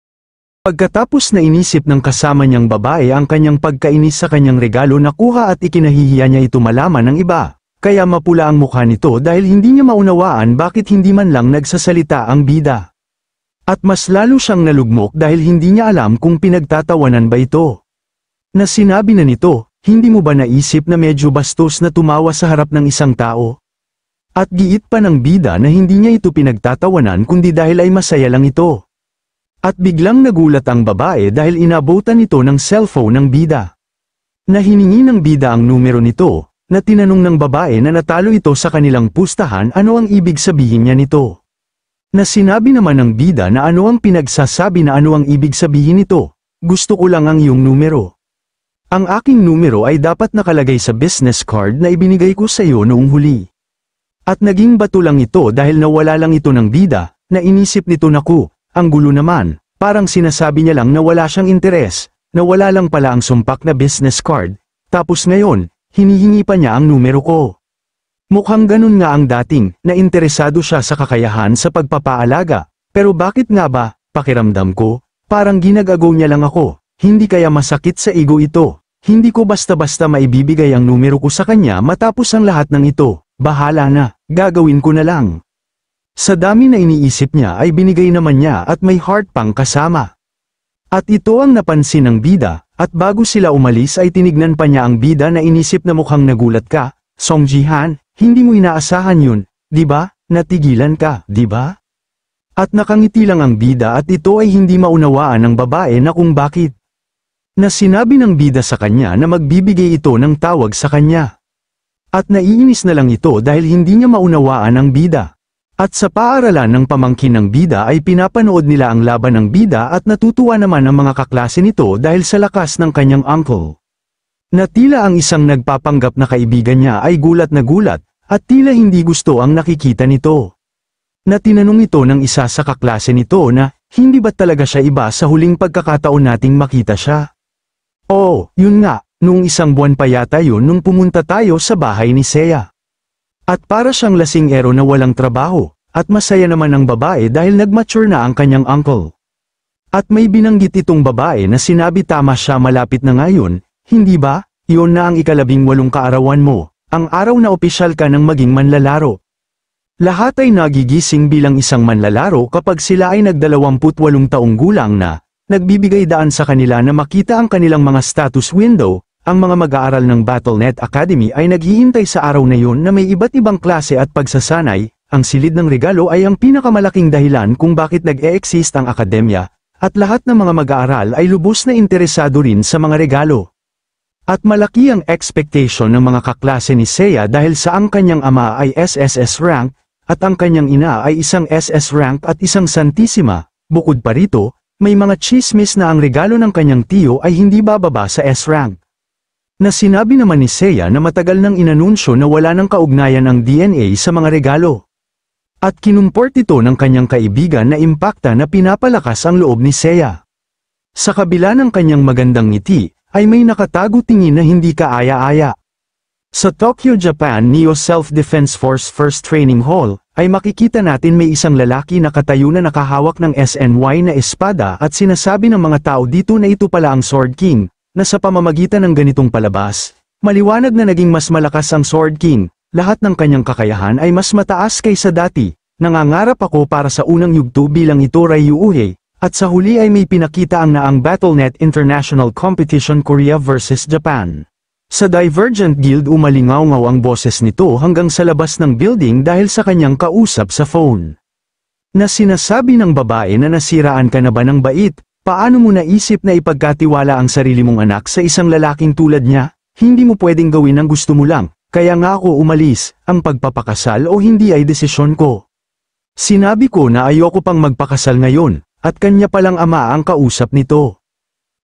Pagkatapos na inisip ng kasama niyang babae ang kanyang pagkainis sa kanyang regalo na kuha at ikinahihiya niya ito malaman ng iba, kaya mapula ang mukha nito dahil hindi niya maunawaan bakit hindi man lang nagsasalita ang bida. At mas lalo siyang nalugmok dahil hindi niya alam kung pinagtatawanan ba ito. Na sinabi na nito, hindi mo ba naisip na medyo bastos na tumawa sa harap ng isang tao? At giit pa ng bida na hindi niya ito pinagtatawanan kundi dahil ay masaya lang ito. At biglang nagulat ang babae dahil inabutan ito ng cellphone ng bida. Nahiningi ng bida ang numero nito, na tinanong ng babae na natalo ito sa kanilang pustahan ano ang ibig sabihin niya nito. Na sinabi naman ng bida na ano ang pinagsasabi na ano ang ibig sabihin nito, gusto ko lang ang iyong numero. Ang aking numero ay dapat nakalagay sa business card na ibinigay ko sa iyo noong huli. At naging bato lang ito dahil nawala lang ito ng bida, na inisip nito naku, ang gulo naman, parang sinasabi niya lang na wala siyang interes, na wala lang pala ang sumpak na business card, tapos ngayon, hinihingi pa niya ang numero ko. Mukhang ganun nga ang dating, na interesado siya sa kakayahan sa pagpapaalaga. Pero bakit nga ba, pakiramdam ko, parang ginagago niya lang ako, hindi kaya masakit sa ego ito. Hindi ko basta-basta maibibigay ang numero ko sa kanya matapos ang lahat ng ito, bahala na, gagawin ko na lang. Sa dami na iniisip niya ay binigay naman niya at may heart pang kasama. At ito ang napansin ng bida, at bago sila umalis ay tinignan pa niya ang bida na inisip na mukhang nagulat ka, Song Jihan, hindi mo inaasahan yun, di ba? Natigilan ka, di ba? At nakangiti lang ang bida at ito ay hindi maunawaan ng babae na kung bakit. Na sinabi ng bida sa kanya na magbibigay ito ng tawag sa kanya. At naiinis na lang ito dahil hindi niya maunawaan ang bida. At sa paaralan ng pamangkin ng bida ay pinapanood nila ang laban ng bida at natutuwa naman ang mga kaklase nito dahil sa lakas ng kanyang uncle na tila ang isang nagpapanggap na kaibigan niya ay gulat na gulat, at tila hindi gusto ang nakikita nito. Na tinanong ito ng isa sa kaklase nito na, hindi ba talaga siya iba sa huling pagkakataon nating makita siya? Oo, oh, yun nga, nung isang buwan pa yata yun nung pumunta tayo sa bahay ni Seya. At para siyang lasingero na walang trabaho, at masaya naman ang babae dahil nagmature na ang kanyang uncle. At may binanggit itong babae na sinabi tama siya malapit na ngayon, hindi ba, iyon na ang ikalabing walong kaarawan mo, ang araw na opisyal ka ng maging manlalaro. Lahat ay nagigising bilang isang manlalaro kapag sila ay nagdalawamput walong taong gulang na, nagbibigay daan sa kanila na makita ang kanilang mga status window, ang mga mag-aaral ng Battle.net Academy ay naghihintay sa araw na yun na may iba't ibang klase at pagsasanay, ang silid ng regalo ay ang pinakamalaking dahilan kung bakit nag-e-exist ang akademya, at lahat ng mga mag-aaral ay lubos na interesado rin sa mga regalo. At malaki ang expectation ng mga kaklase ni Seiya dahil sa ang kanyang ama ay SSS rank, at ang kanyang ina ay isang SS rank at isang Santisima. Bukod pa rito, may mga chismis na ang regalo ng kanyang tiyo ay hindi bababa sa S rank. Na sinabi naman ni Seiya na matagal nang inanunsyo na wala nang kaugnayan ang DNA sa mga regalo. At kinumport ito ng kanyang kaibigan na impakta na pinapalakas ang loob ni Seiya. Sa kabila ng kanyang magandang ngiti, ay may nakatago tingin na hindi kaaya-aya. Sa Tokyo, Japan Neo Self-Defense Force First Training Hall, ay makikita natin may isang lalaki na katayo na nakahawak ng SNY na espada at sinasabi ng mga tao dito na ito pala ang Sword King, na sa pamamagitan ng ganitong palabas, maliwanag na naging mas malakas ang Sword King, lahat ng kanyang kakayahan ay mas mataas kaysa dati, nangangarap ako para sa unang yugto bilang ito Ryuuhei, at sa huli ay may pinakita ang naang Battle.net International Competition Korea vs. Japan. Sa Divergent Guild umalingaw-ngaw ang boses nito hanggang sa labas ng building dahil sa kanyang kausap sa phone. Na sinasabi ng babae na nasiraan ka na ba ng bait, paano mo naisip na ipagkatiwala ang sarili mong anak sa isang lalaking tulad niya? Hindi mo pwedeng gawin ang gusto mo lang, kaya nga ako umalis, ang pagpapakasal o hindi ay desisyon ko. Sinabi ko na ayoko pang magpakasal ngayon, at kanya palang ama ang kausap nito.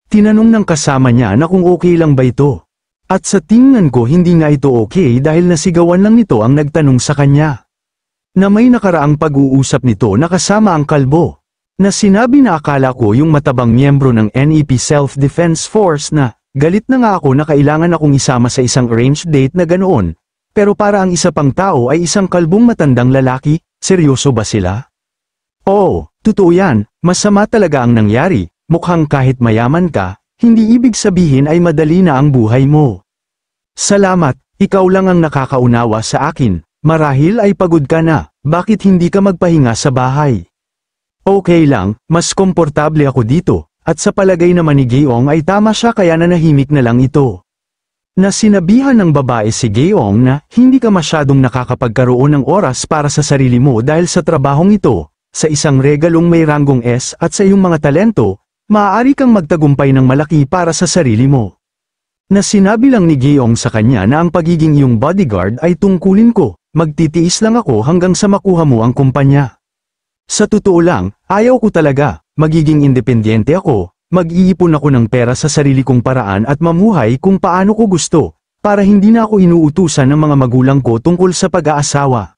Tinanong ng kasama niya na kung okay lang ba ito. At sa tingnan ko hindi nga ito okay dahil nasigawan lang nito ang nagtanong sa kanya. Na may nakaraang pag-uusap nito na kasama ang kalbo. Na sinabi na akala ko yung matabang miyembro ng NEP Self-Defense Force na galit na nga ako na kailangan akong isama sa isang arranged date na ganoon. Pero para ang isa pang tao ay isang kalbong matandang lalaki, seryoso ba sila? Oo, oh, totoo yan, masama talaga ang nangyari, mukhang kahit mayaman ka, hindi ibig sabihin ay madali na ang buhay mo. Salamat, ikaw lang ang nakakaunawa sa akin, marahil ay pagod ka na, bakit hindi ka magpahinga sa bahay? Okay lang, mas komportable ako dito, at sa palagay naman ni Geong ay tama siya kaya nanahimik na lang ito. Na sinabihan ng babae si Geong na hindi ka masyadong nakakapagkaroon ng oras para sa sarili mo dahil sa trabahong ito, sa isang regalong may ranggong S at sa iyong mga talento, maaari kang magtagumpay ng malaki para sa sarili mo. Na sinabi lang ni Giyong sa kanya na ang pagiging iyong bodyguard ay tungkulin ko, magtitiis lang ako hanggang sa makuha mo ang kumpanya. Sa totoo lang, ayaw ko talaga, magiging independyente ako, mag-iipon ako ng pera sa sarili kong paraan at mamuhay kung paano ko gusto, para hindi na ako inuutusan ng mga magulang ko tungkol sa pag-aasawa.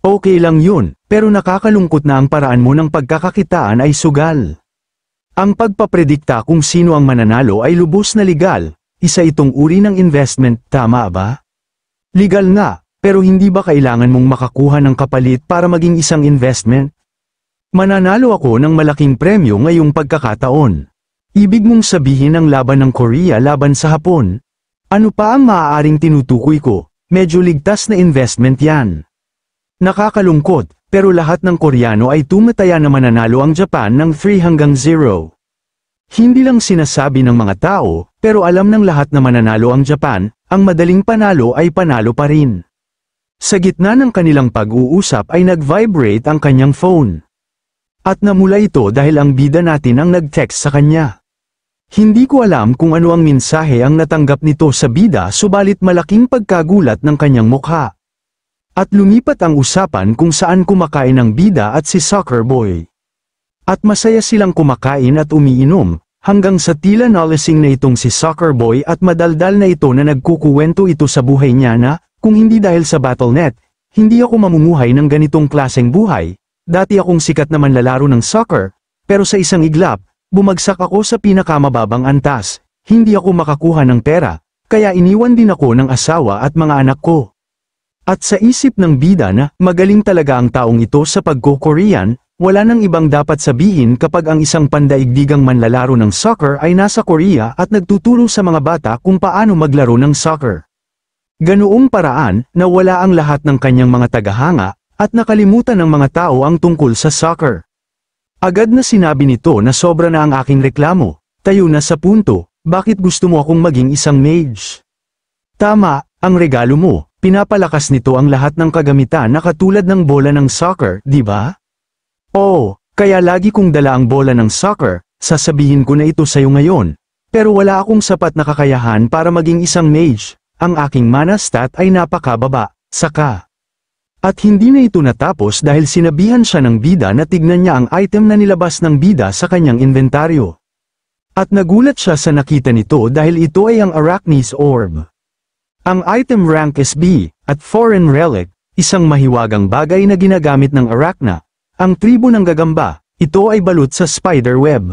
Okay lang yun, pero nakakalungkot na ang paraan mo ng pagkakakitaan ay sugal. Ang pagpapredikta kung sino ang mananalo ay lubos na legal, isa itong uri ng investment, tama ba? Legal nga, pero hindi ba kailangan mong makakuha ng kapalit para maging isang investment? Mananalo ako ng malaking premyo ngayong pagkakataon. Ibig mong sabihin ang laban ng Korea laban sa Hapon? Ano pa ang maaaring tinutukoy ko? Medyo ligtas na investment yan. Nakakalungkot, pero lahat ng Koreano ay tumataya na mananalo ang Japan ng 3 hanggang 0. Hindi lang sinasabi ng mga tao, pero alam ng lahat na mananalo ang Japan, ang madaling panalo ay panalo pa rin. Sa gitna ng kanilang pag-uusap ay nag-vibrate ang kanyang phone. At namula ito dahil ang bida natin ang nag-text sa kanya. Hindi ko alam kung ano ang mensahe ang natanggap nito sa bida subalit malaking pagkagulat ng kanyang mukha. At lumipat ang usapan kung saan kumakain ang bida at si Soccer Boy. At masaya silang kumakain at umiinom, hanggang sa tila nalasing na itong si Soccer Boy at madaldal na ito na nagkukuwento ito sa buhay niya na, kung hindi dahil sa Battle.net, hindi ako mamumuhay ng ganitong klaseng buhay, dati akong sikat na manlalaro ng soccer, pero sa isang iglap, bumagsak ako sa pinakamababang antas, hindi ako makakuha ng pera, kaya iniwan din ako ng asawa at mga anak ko. At sa isip ng bida na magaling talaga ang taong ito sa pagko-Korean, wala nang ibang dapat sabihin kapag ang isang pandaigdigang manlalaro ng soccer ay nasa Korea at nagtuturo sa mga bata kung paano maglaro ng soccer. Ganoong paraan, na wala ang lahat ng kanyang mga tagahanga, at nakalimutan ng mga tao ang tungkol sa soccer. Agad na sinabi nito na sobra na ang aking reklamo, tayo na sa punto, bakit gusto mo akong maging isang mage? Tama, ang regalo mo, Pinapalakas nito ang lahat ng kagamitan na katulad ng bola ng soccer, di ba? oh, kaya lagi kong dala ang bola ng soccer, sasabihin ko na ito sa'yo ngayon. Pero wala akong sapat na kakayahan para maging isang mage. Ang aking mana stat ay napakababa, saka. At hindi na ito natapos dahil sinabihan siya ng bida na tignan niya ang item na nilabas ng bida sa kanyang inventaryo. At nagulat siya sa nakita nito dahil ito ay ang Arachne's Orb. Ang item rank is B, at foreign relic, isang mahiwagang bagay na ginagamit ng Arachna, ang tribo ng gagamba, ito ay balot sa spider web.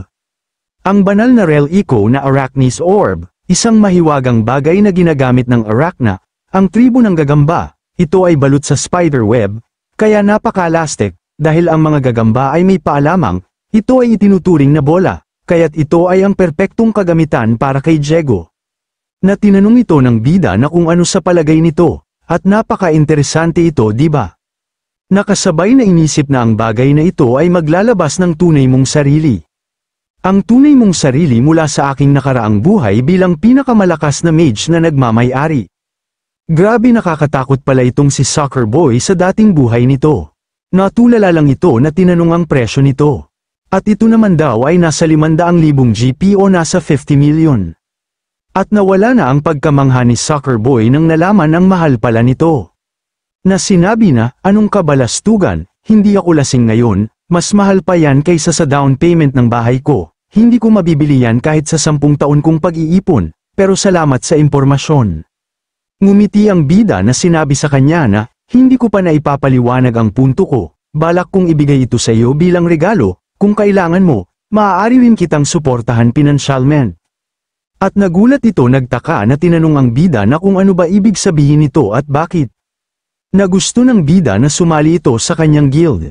Ang banal na rel eco na Arachnis orb, isang mahiwagang bagay na ginagamit ng Arachna, ang tribo ng gagamba, ito ay balot sa spider web, kaya napakalastic, dahil ang mga gagamba ay may paalamang, ito ay itinuturing na bola, kaya't ito ay ang perpektong kagamitan para kay Diego na tinanong ito ng bida na kung ano sa palagay nito, at napaka-interesante ito di ba? Nakasabay na inisip na ang bagay na ito ay maglalabas ng tunay mong sarili. Ang tunay mong sarili mula sa aking nakaraang buhay bilang pinakamalakas na mage na nagmamayari. Grabe nakakatakot pala itong si Soccer Boy sa dating buhay nito. Natulala lang ito na tinanong ang presyo nito. At ito naman daw ay nasa 500,000 GP o nasa 50 million. At nawala na ang pagkamangha ni Soccer Boy nang nalaman ang mahal pala nito. Na sinabi na, anong kabalastugan, hindi ako lasing ngayon, mas mahal pa yan kaysa sa down payment ng bahay ko. Hindi ko mabibili yan kahit sa sampung taon kong pag-iipon, pero salamat sa impormasyon. Ngumiti ang bida na sinabi sa kanya na, hindi ko pa naipapaliwanag ang punto ko, balak kong ibigay ito sa iyo bilang regalo, kung kailangan mo, maaari rin kitang suportahan pinansyalmen. At nagulat ito nagtaka na tinanong ang bida na kung ano ba ibig sabihin nito at bakit. Nagusto ng bida na sumali ito sa kanyang guild.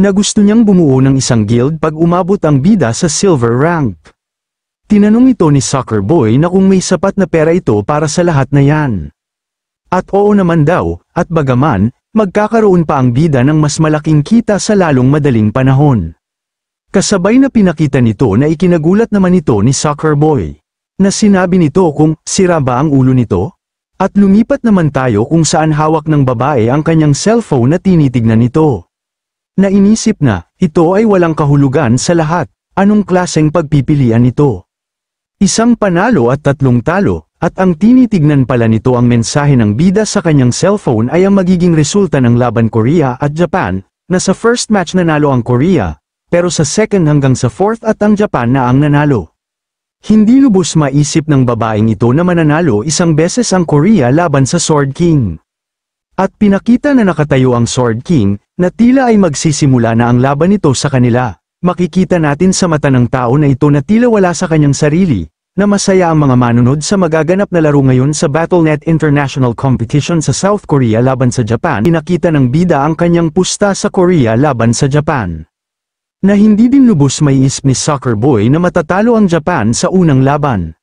Nagusto niyang bumuo ng isang guild pag umabot ang bida sa silver rank. Tinanong ito ni Soccer Boy na kung may sapat na pera ito para sa lahat na yan. At oo naman daw, at bagaman, magkakaroon pa ang bida ng mas malaking kita sa lalong madaling panahon. Kasabay na pinakita nito na ikinagulat naman ito ni Soccer Boy na sinabi nito kung sira ba ang ulo nito? At lumipat naman tayo kung saan hawak ng babae ang kanyang cellphone na tinitignan nito. Nainisip na, ito ay walang kahulugan sa lahat, anong klaseng pagpipilian ito. Isang panalo at tatlong talo, at ang tinitignan pala nito ang mensahe ng bida sa kanyang cellphone ay ang magiging resulta ng laban Korea at Japan, na sa first match nanalo ang Korea, pero sa second hanggang sa fourth at ang Japan na ang nanalo. Hindi lubos maisip ng babaeng ito na mananalo isang beses ang Korea laban sa Sword King. At pinakita na nakatayo ang Sword King, na tila ay magsisimula na ang laban nito sa kanila. Makikita natin sa mata ng tao na ito na tila wala sa kanyang sarili, na masaya ang mga manunod sa magaganap na laro ngayon sa Battle.net International Competition sa South Korea laban sa Japan. Pinakita ng bida ang kanyang pusta sa Korea laban sa Japan na hindi din lubos may isp ni Soccer Boy na matatalo ang Japan sa unang laban.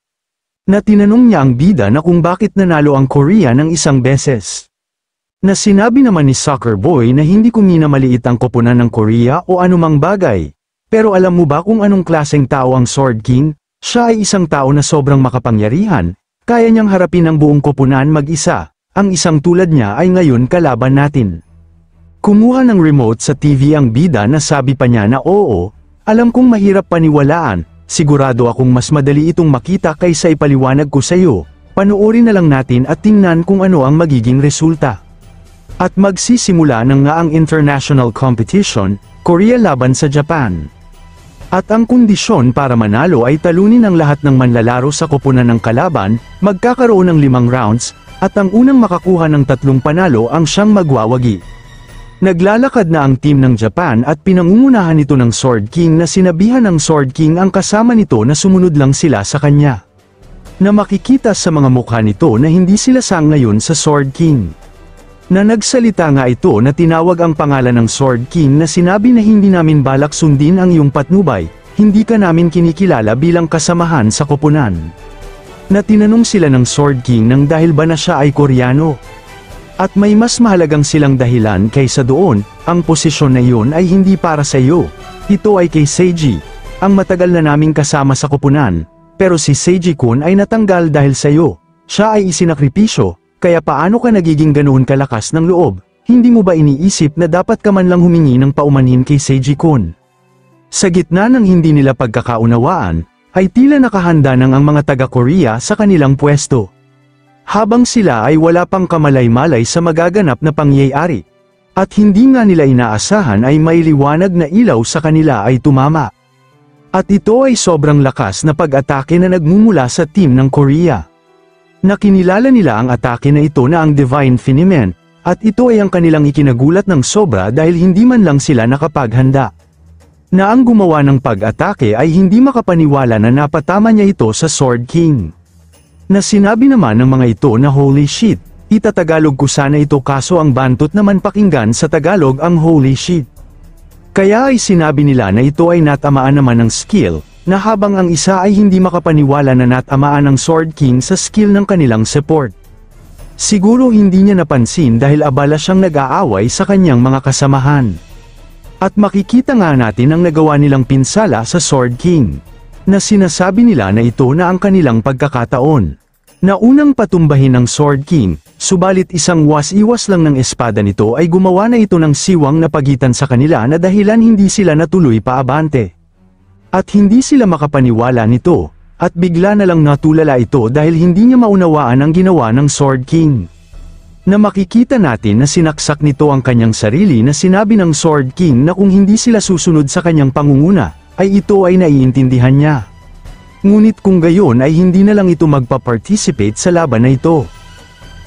Na tinanong niya ang bida na kung bakit nanalo ang Korea ng isang beses. Na sinabi naman ni Soccer Boy na hindi kumina maliit ang koponan ng Korea o anumang bagay. Pero alam mo ba kung anong klaseng tao ang Sword King? Siya ay isang tao na sobrang makapangyarihan, kaya niyang harapin ang buong koponan mag-isa, ang isang tulad niya ay ngayon kalaban natin. Kumuha ng remote sa TV ang bida na sabi pa niya na oo, alam kong mahirap paniwalaan, sigurado akong mas madali itong makita kaysa ipaliwanag ko sa iyo, panoorin na lang natin at tingnan kung ano ang magiging resulta. At magsisimula na nga ang international competition, Korea laban sa Japan. At ang kondisyon para manalo ay talunin ang lahat ng manlalaro sa koponan ng kalaban, magkakaroon ng limang rounds, at ang unang makakuha ng tatlong panalo ang siyang magwawagi. Naglalakad na ang team ng Japan at pinangungunahan ito ng Sword King na sinabihan ng Sword King ang kasama nito na sumunod lang sila sa kanya. Na makikita sa mga mukha nito na hindi sila sang ngayon sa Sword King. Na nagsalita nga ito na tinawag ang pangalan ng Sword King na sinabi na hindi namin balak sundin ang iyong patnubay, hindi ka namin kinikilala bilang kasamahan sa koponan. Na tinanong sila ng Sword King nang dahil ba na siya ay Koreano. At may mas mahalagang silang dahilan kaysa doon, ang posisyon na iyon ay hindi para sa iyo. Ito ay kay Seiji, ang matagal na naming kasama sa kupunan, pero si Seiji Kun ay natanggal dahil sa iyo. Siya ay isinakripisyo, kaya paano ka nagiging ganoon kalakas ng loob? Hindi mo ba iniisip na dapat ka man lang humingi ng paumanhin kay Seiji Kun? Sa gitna ng hindi nila pagkakaunawaan, ay tila nakahanda ng ang mga taga-Korea sa kanilang pwesto habang sila ay wala pang kamalay-malay sa magaganap na pangyayari. At hindi nga nila inaasahan ay may liwanag na ilaw sa kanila ay tumama. At ito ay sobrang lakas na pag-atake na nagmumula sa team ng Korea. Nakinilala nila ang atake na ito na ang Divine Finiment, at ito ay ang kanilang ikinagulat ng sobra dahil hindi man lang sila nakapaghanda. Na ang gumawa ng pag-atake ay hindi makapaniwala na napatama niya ito sa Sword King na sinabi naman ng mga ito na holy shit. Itatagalog ko sana ito kaso ang bantot naman pakinggan sa Tagalog ang holy shit. Kaya ay sinabi nila na ito ay natamaan naman ng skill, na habang ang isa ay hindi makapaniwala na natamaan ng Sword King sa skill ng kanilang support. Siguro hindi niya napansin dahil abala siyang nag-aaway sa kanyang mga kasamahan. At makikita nga natin ang nagawa nilang pinsala sa Sword King na sinasabi nila na ito na ang kanilang pagkakataon. Naunang patumbahin ng Sword King, subalit isang was-iwas lang ng espada nito ay gumawa na ito ng siwang na pagitan sa kanila na dahilan hindi sila natuloy paabante. At hindi sila makapaniwala nito, at bigla na lang natulala ito dahil hindi niya maunawaan ang ginawa ng Sword King. Na makikita natin na sinaksak nito ang kanyang sarili na sinabi ng Sword King na kung hindi sila susunod sa kanyang pangunguna, ay ito ay naiintindihan niya. Ngunit kung gayon ay hindi na lang ito magpa-participate sa laban na ito.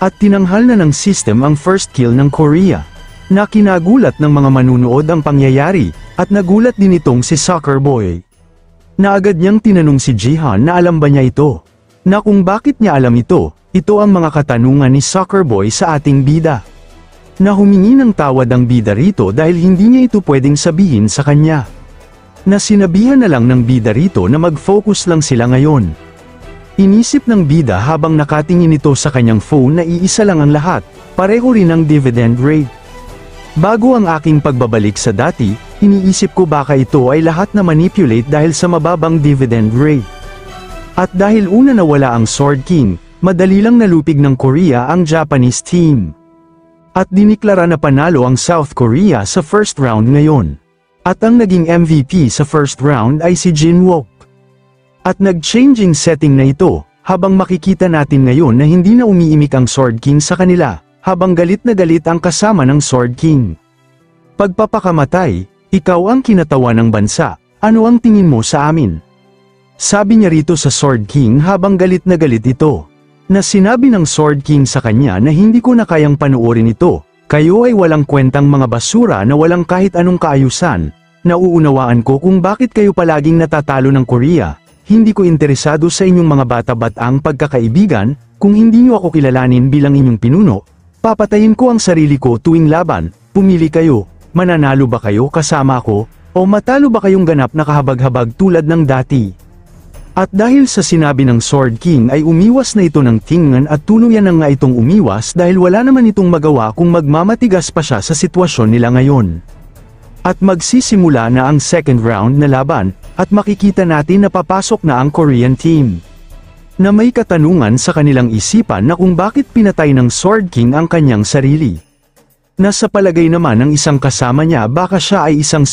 At tinanghal na ng system ang first kill ng Korea. Nakinagulat ng mga manunood ang pangyayari, at nagulat din itong si Soccer Boy. Na agad niyang tinanong si Jihan na alam ba niya ito. Na kung bakit niya alam ito, ito ang mga katanungan ni Soccer Boy sa ating bida. Na humingi ng tawad ang bida rito dahil hindi niya ito pwedeng sabihin sa kanya na sinabihan na lang ng bida rito na mag-focus lang sila ngayon. Inisip ng bida habang nakatingin ito sa kanyang phone na iisa lang ang lahat, pareho rin ang dividend rate. Bago ang aking pagbabalik sa dati, iniisip ko baka ito ay lahat na manipulate dahil sa mababang dividend rate. At dahil una nawala ang Sword King, madali lang nalupig ng Korea ang Japanese team. At diniklara na panalo ang South Korea sa first round ngayon. At ang naging MVP sa first round ay si Jin Wook. At nag-changing setting na ito, habang makikita natin ngayon na hindi na umiimik ang Sword King sa kanila, habang galit na galit ang kasama ng Sword King. Pagpapakamatay, ikaw ang kinatawa ng bansa, ano ang tingin mo sa amin? Sabi niya rito sa Sword King habang galit na galit ito. Na sinabi ng Sword King sa kanya na hindi ko na kayang panuorin ito, kayo ay walang kwentang mga basura na walang kahit anong kaayusan. Nauunawaan ko kung bakit kayo palaging natatalo ng Korea. Hindi ko interesado sa inyong mga bata-batang pagkakaibigan, kung hindi nyo ako kilalanin bilang inyong pinuno. Papatayin ko ang sarili ko tuwing laban, pumili kayo, mananalo ba kayo kasama ako, o matalo ba kayong ganap na kahabag-habag tulad ng dati? At dahil sa sinabi ng Sword King ay umiwas na ito ng tingnan at tuluyan na nga itong umiwas dahil wala naman itong magawa kung magmamatigas pa siya sa sitwasyon nila ngayon. At magsisimula na ang second round na laban, at makikita natin na papasok na ang Korean team. Na may katanungan sa kanilang isipan na kung bakit pinatay ng Sword King ang kanyang sarili. Nasa palagay naman ng isang kasama niya baka siya ay isang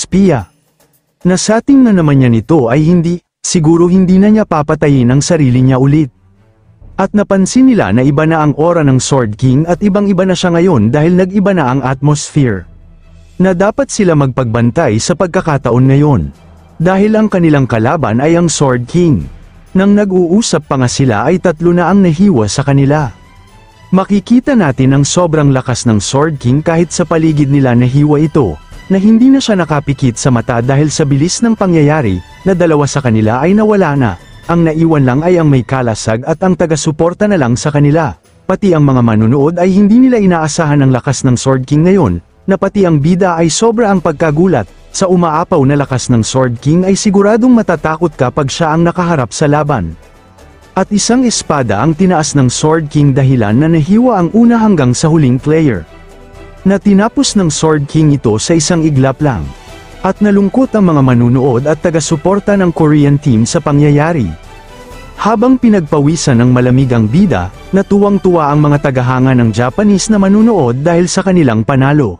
Na sa na naman niya nito ay hindi, siguro hindi na niya papatayin ang sarili niya ulit. At napansin nila na iba na ang aura ng Sword King at ibang-iba na siya ngayon dahil nag-iba na ang atmosphere. Na dapat sila magpagbantay sa pagkakataon ngayon. Dahil ang kanilang kalaban ay ang Sword King. Nang nag-uusap pa nga sila ay tatlo na ang nahiwa sa kanila. Makikita natin ang sobrang lakas ng Sword King kahit sa paligid nila nahiwa ito, na hindi na siya nakapikit sa mata dahil sa bilis ng pangyayari, na dalawa sa kanila ay nawala na, ang naiwan lang ay ang may kalasag at ang taga-suporta na lang sa kanila. Pati ang mga manunood ay hindi nila inaasahan ang lakas ng Sword King ngayon, na pati ang bida ay sobra ang pagkagulat, sa umaapaw na lakas ng Sword King ay siguradong matatakot kapag siya ang nakaharap sa laban. At isang espada ang tinaas ng Sword King dahilan na nahiwa ang una hanggang sa huling player na tinapos ng Sword King ito sa isang iglap lang. At nalungkot ang mga manunood at taga-suporta ng Korean team sa pangyayari. Habang pinagpawisan ng malamig ang bida, natuwang-tuwa ang mga tagahanga ng Japanese na manunood dahil sa kanilang panalo.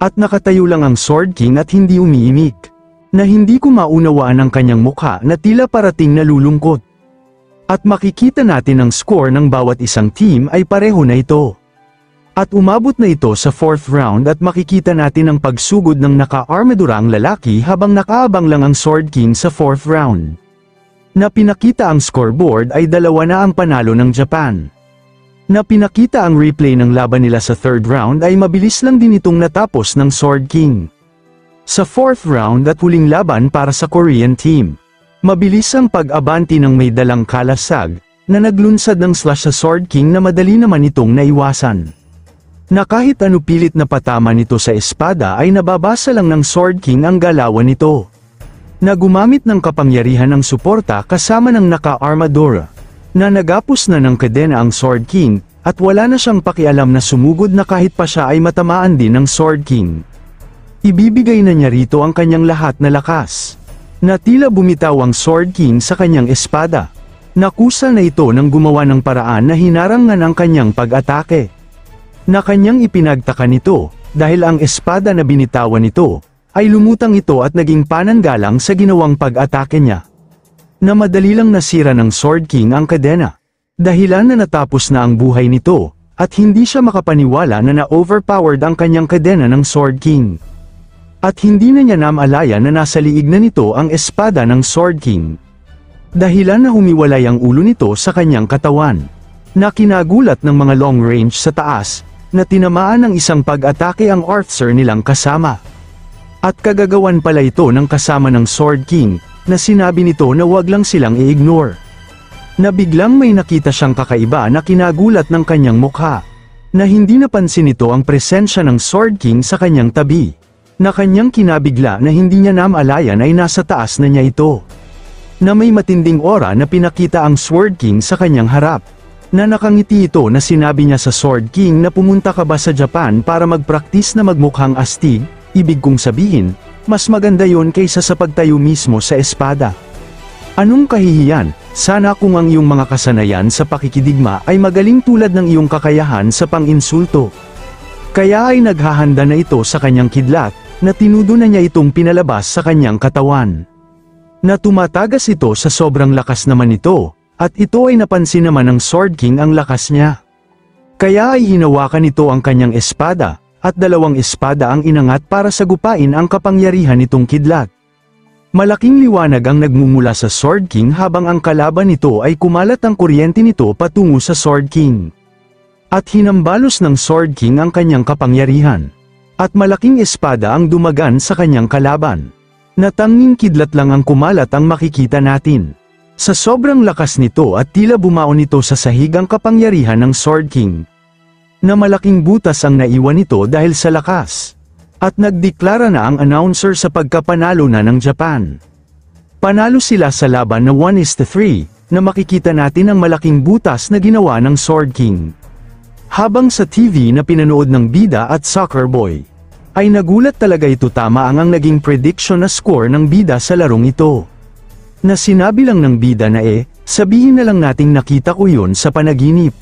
At nakatayo lang ang Sword King at hindi umiimik. Na hindi ko maunawaan ang kanyang mukha na tila parating nalulungkot. At makikita natin ang score ng bawat isang team ay pareho na ito. At umabot na ito sa fourth round at makikita natin ang pagsugod ng naka-armadurang lalaki habang nakaabang lang ang Sword King sa fourth round. Na pinakita ang scoreboard ay dalawa na ang panalo ng Japan. Na pinakita ang replay ng laban nila sa third round ay mabilis lang din itong natapos ng Sword King. Sa fourth round at huling laban para sa Korean team. Mabilis ang pag-abanti ng may dalang kalasag, na naglunsad ng slash sa Sword King na madali naman itong naiwasan na kahit ano pilit na patama nito sa espada ay nababasa lang ng Sword King ang galawan nito. Na ng kapangyarihan ng suporta kasama ng naka-armadura, na nagapos na ng kadena ang Sword King, at wala na siyang pakialam na sumugod na kahit pa siya ay matamaan din ng Sword King. Ibibigay na niya rito ang kanyang lahat na lakas. Na tila bumitaw ang Sword King sa kanyang espada. Nakusa na ito nang gumawa ng paraan na hinarangan ang kanyang pag-atake na kanyang ipinagtaka nito, dahil ang espada na binitawan nito, ay lumutang ito at naging pananggalang sa ginawang pag-atake niya. Na madali lang nasira ng Sword King ang kadena. Dahilan na natapos na ang buhay nito, at hindi siya makapaniwala na na-overpowered ang kanyang kadena ng Sword King. At hindi na niya namalaya na nasa liig na nito ang espada ng Sword King. Dahilan na humiwalay ang ulo nito sa kanyang katawan. Na kinagulat ng mga long range sa taas, na tinamaan ng isang pag-atake ang Arthur nilang kasama. At kagagawan pala ito ng kasama ng Sword King, na sinabi nito na wag lang silang i-ignore. Nabiglang may nakita siyang kakaiba na kinagulat ng kanyang mukha, na hindi napansin ito ang presensya ng Sword King sa kanyang tabi, na kanyang kinabigla na hindi niya namalayan ay nasa taas na niya ito, na may matinding aura na pinakita ang Sword King sa kanyang harap na nakangiti ito na sinabi niya sa Sword King na pumunta ka ba sa Japan para magpraktis na magmukhang astig, ibig kong sabihin, mas maganda yon kaysa sa pagtayo mismo sa espada. Anong kahihiyan, sana kung ang iyong mga kasanayan sa pakikidigma ay magaling tulad ng iyong kakayahan sa panginsulto. Kaya ay naghahanda na ito sa kanyang kidlat, na tinudo na niya itong pinalabas sa kanyang katawan. Na tumatagas ito sa sobrang lakas naman ito, at ito ay napansin naman ng Sword King ang lakas niya. Kaya ay hinawakan nito ang kanyang espada, at dalawang espada ang inangat para sagupain ang kapangyarihan nitong kidlat. Malaking liwanag ang nagmumula sa Sword King habang ang kalaban nito ay kumalat ang kuryente nito patungo sa Sword King. At hinambalos ng Sword King ang kanyang kapangyarihan. At malaking espada ang dumagan sa kanyang kalaban. Natanging kidlat lang ang kumalat ang makikita natin. Sa sobrang lakas nito at tila bumaon ito sa sahig ang kapangyarihan ng Sword King. Na malaking butas ang naiwan nito dahil sa lakas. At nagdeklara na ang announcer sa pagkapanalo na ng Japan. Panalo sila sa laban na 1 is to 3, na makikita natin ang malaking butas na ginawa ng Sword King. Habang sa TV na pinanood ng Bida at Soccer Boy, ay nagulat talaga ito tama ang ang naging prediction na score ng Bida sa larong ito na sinabi lang ng bida na eh, sabihin na lang nating nakita ko yun sa panaginip.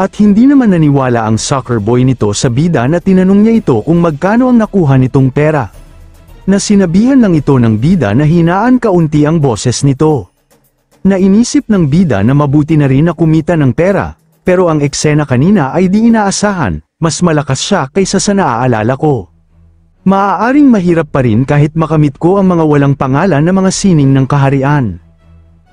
At hindi naman naniwala ang soccer boy nito sa bida na tinanong niya ito kung magkano ang nakuha nitong pera. Na sinabihan lang ito ng bida na hinaan kaunti ang boses nito. Nainisip ng bida na mabuti na rin na kumita ng pera, pero ang eksena kanina ay di inaasahan, mas malakas siya kaysa sa naaalala ko. Maaaring mahirap pa rin kahit makamit ko ang mga walang pangalan na mga sining ng kaharian.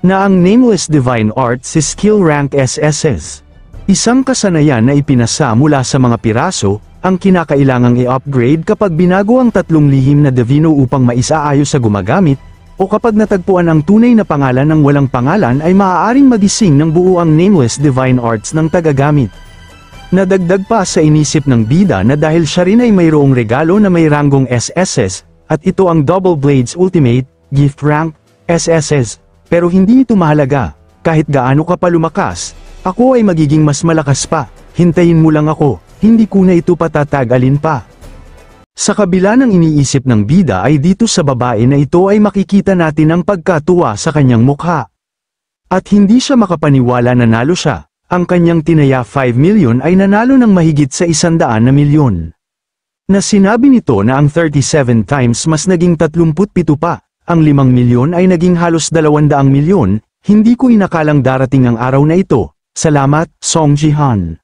Na ang Nameless Divine Arts is Skill Rank SSS. Isang kasanayan na ipinasa mula sa mga piraso, ang kinakailangang i-upgrade kapag binago ang tatlong lihim na Divino upang maisaayos sa gumagamit, o kapag natagpuan ang tunay na pangalan ng walang pangalan ay maaaring magising ng buo ang Nameless Divine Arts ng tagagamit. Nadagdag pa sa inisip ng bida na dahil siya rin ay mayroong regalo na may ranggong SSS, at ito ang Double Blades Ultimate, Gift Rank, SSS, pero hindi ito mahalaga, kahit gaano ka pa lumakas, ako ay magiging mas malakas pa, hintayin mo lang ako, hindi ko na ito patatagalin pa. Sa kabila ng iniisip ng bida ay dito sa babae na ito ay makikita natin ang pagkatuwa sa kanyang mukha. At hindi siya makapaniwala na nalo siya, ang kanyang tinaya 5 million ay nanalo ng mahigit sa isandaan na milyon. Na sinabi nito na ang 37 times mas naging 37 pa, ang 5 milyon ay naging halos 200 milyon, hindi ko inakalang darating ang araw na ito. Salamat, Song Jihan.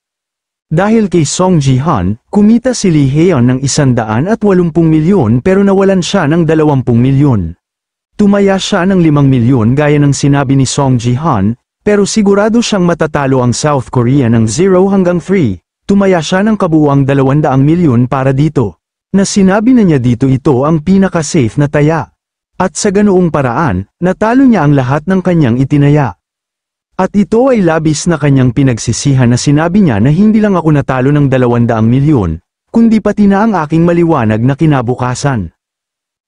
Dahil kay Song Jihan, kumita si Lee Haeon ng 180 milyon pero nawalan siya ng 20 milyon. Tumaya siya ng 5 milyon gaya ng sinabi ni Song Jihan, pero sigurado siyang matatalo ang South Korea ng 0 hanggang 3, tumaya siya ng kabuuang 200 milyon para dito. Na sinabi na niya dito ito ang pinaka-safe na taya. At sa ganoong paraan, natalo niya ang lahat ng kanyang itinaya. At ito ay labis na kanyang pinagsisihan na sinabi niya na hindi lang ako natalo ng 200 milyon, kundi pati na ang aking maliwanag na kinabukasan.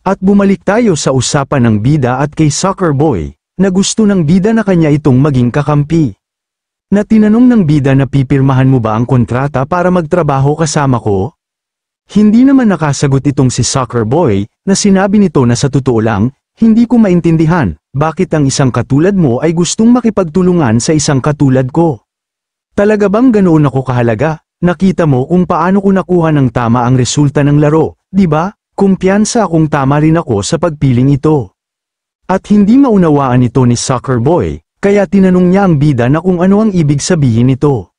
At bumalik tayo sa usapan ng bida at kay Soccer Boy na gusto ng bida na kanya itong maging kakampi. Na tinanong ng bida na pipirmahan mo ba ang kontrata para magtrabaho kasama ko? Hindi naman nakasagot itong si Soccer Boy, na sinabi nito na sa totoo lang, hindi ko maintindihan, bakit ang isang katulad mo ay gustong makipagtulungan sa isang katulad ko. Talaga bang ganoon ako kahalaga? Nakita mo kung paano ko nakuha ng tama ang resulta ng laro, di ba? Kumpiyansa akong tama rin ako sa pagpiling ito. At hindi maunawaan ito ni Soccer Boy, kaya tinanong niya ang bida na kung ano ang ibig sabihin nito.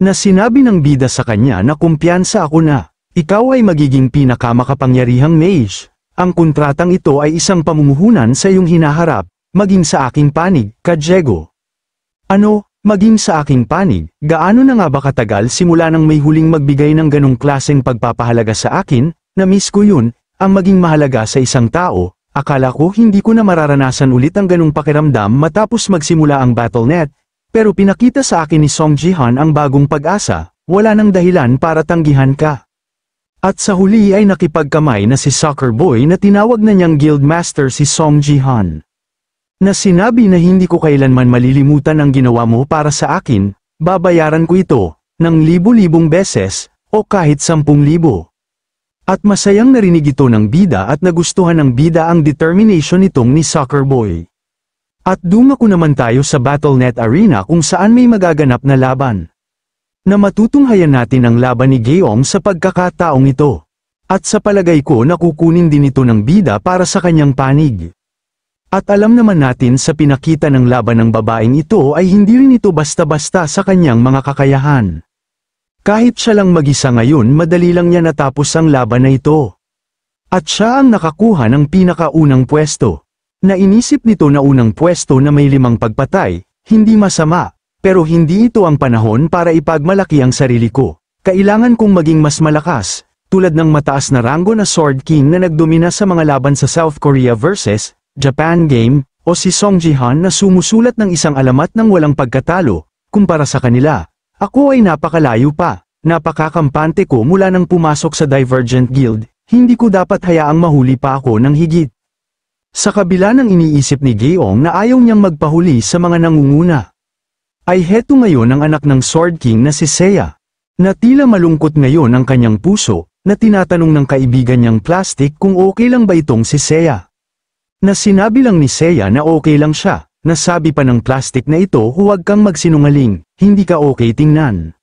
Na sinabi ng bida sa kanya na kumpiyansa ako na, ikaw ay magiging pinakamakapangyarihang mage. Ang kontratang ito ay isang pamumuhunan sa iyong hinaharap, maging sa aking panig, Kajego. Ano, maging sa aking panig, gaano na nga ba katagal simula nang may huling magbigay ng ganong klaseng pagpapahalaga sa akin, na miss ko yun, ang maging mahalaga sa isang tao, Akala ko hindi ko na mararanasan ulit ang ganung pakiramdam matapos magsimula ang Battle.net, pero pinakita sa akin ni Song Jihan ang bagong pag-asa, wala nang dahilan para tanggihan ka. At sa huli ay nakipagkamay na si Soccer Boy na tinawag na niyang Guildmaster si Song Jihan. Na sinabi na hindi ko kailanman malilimutan ang ginawa mo para sa akin, babayaran ko ito, ng libu-libong beses, o kahit sampung libo. At masayang narinig ito ng bida at nagustuhan ng bida ang determination nitong ni Soccer Boy. At dumako naman tayo sa Battle.net Arena kung saan may magaganap na laban. Na matutunghayan natin ang laban ni Gayong sa pagkakataong ito. At sa palagay ko nakukunin din ito ng bida para sa kanyang panig. At alam naman natin sa pinakita ng laban ng babaeng ito ay hindi rin ito basta-basta sa kanyang mga kakayahan. Kahit siya lang mag-isa ngayon madali lang niya natapos ang laban na ito. At siya ang nakakuha ng pinakaunang pwesto. Nainisip nito na unang pwesto na may limang pagpatay, hindi masama, pero hindi ito ang panahon para ipagmalaki ang sarili ko. Kailangan kong maging mas malakas, tulad ng mataas na rango na Sword King na nagdomina sa mga laban sa South Korea versus Japan Game, o si Song Jihan na sumusulat ng isang alamat ng walang pagkatalo, kumpara sa kanila, ako ay napakalayo pa, napakakampante ko mula nang pumasok sa Divergent Guild, hindi ko dapat hayaang mahuli pa ako ng higit. Sa kabila ng iniisip ni Geong na ayaw niyang magpahuli sa mga nangunguna, ay heto ngayon ang anak ng Sword King na si Seiya, na tila malungkot ngayon ang kanyang puso, na tinatanong ng kaibigan niyang plastic kung okay lang ba itong si Seiya. Na sinabi lang ni Seiya na okay lang siya, Nasabi pa ng plastic na ito huwag kang magsinungaling, hindi ka okay tingnan.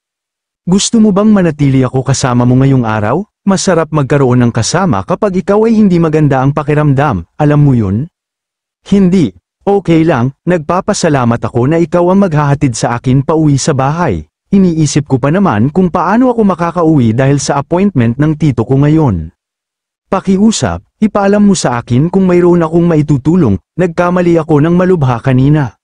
Gusto mo bang manatili ako kasama mo ngayong araw? Masarap magkaroon ng kasama kapag ikaw ay hindi maganda ang pakiramdam, alam mo yun? Hindi, okay lang, nagpapasalamat ako na ikaw ang maghahatid sa akin pauwi sa bahay. Iniisip ko pa naman kung paano ako makakauwi dahil sa appointment ng tito ko ngayon. Pakiusap, ipaalam mo sa akin kung mayroon akong maitutulong, nagkamali ako ng malubha kanina.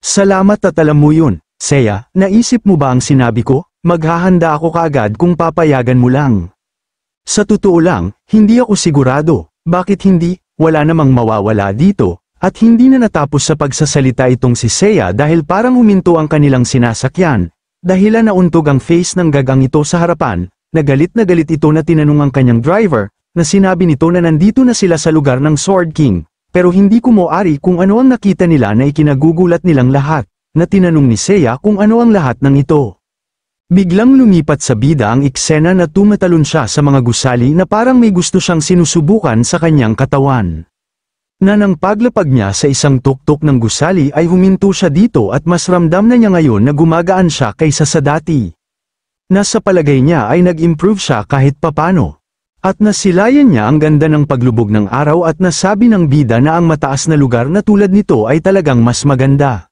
Salamat at alam mo yun, Seya, naisip mo ba ang sinabi ko? Maghahanda ako kaagad kung papayagan mo lang. Sa totoo lang, hindi ako sigurado, bakit hindi, wala namang mawawala dito, at hindi na natapos sa pagsasalita itong si Seya dahil parang huminto ang kanilang sinasakyan, dahilan na untog ang face ng gagang ito sa harapan, nagalit na galit ito na tinanong ang kanyang driver, na sinabi nito na nandito na sila sa lugar ng Sword King, pero hindi kumoari kung ano ang nakita nila na ikinagugulat nilang lahat, na tinanong ni Seiya kung ano ang lahat ng ito. Biglang lumipat sa bida ang eksena na tumatalon siya sa mga gusali na parang may gusto siyang sinusubukan sa kanyang katawan. Na nang paglapag niya sa isang tuktok ng gusali ay huminto siya dito at mas ramdam na niya ngayon na gumagaan siya kaysa sa dati. Nasa palagay niya ay nag-improve siya kahit papano. At nasilayan niya ang ganda ng paglubog ng araw at nasabi ng bida na ang mataas na lugar na tulad nito ay talagang mas maganda.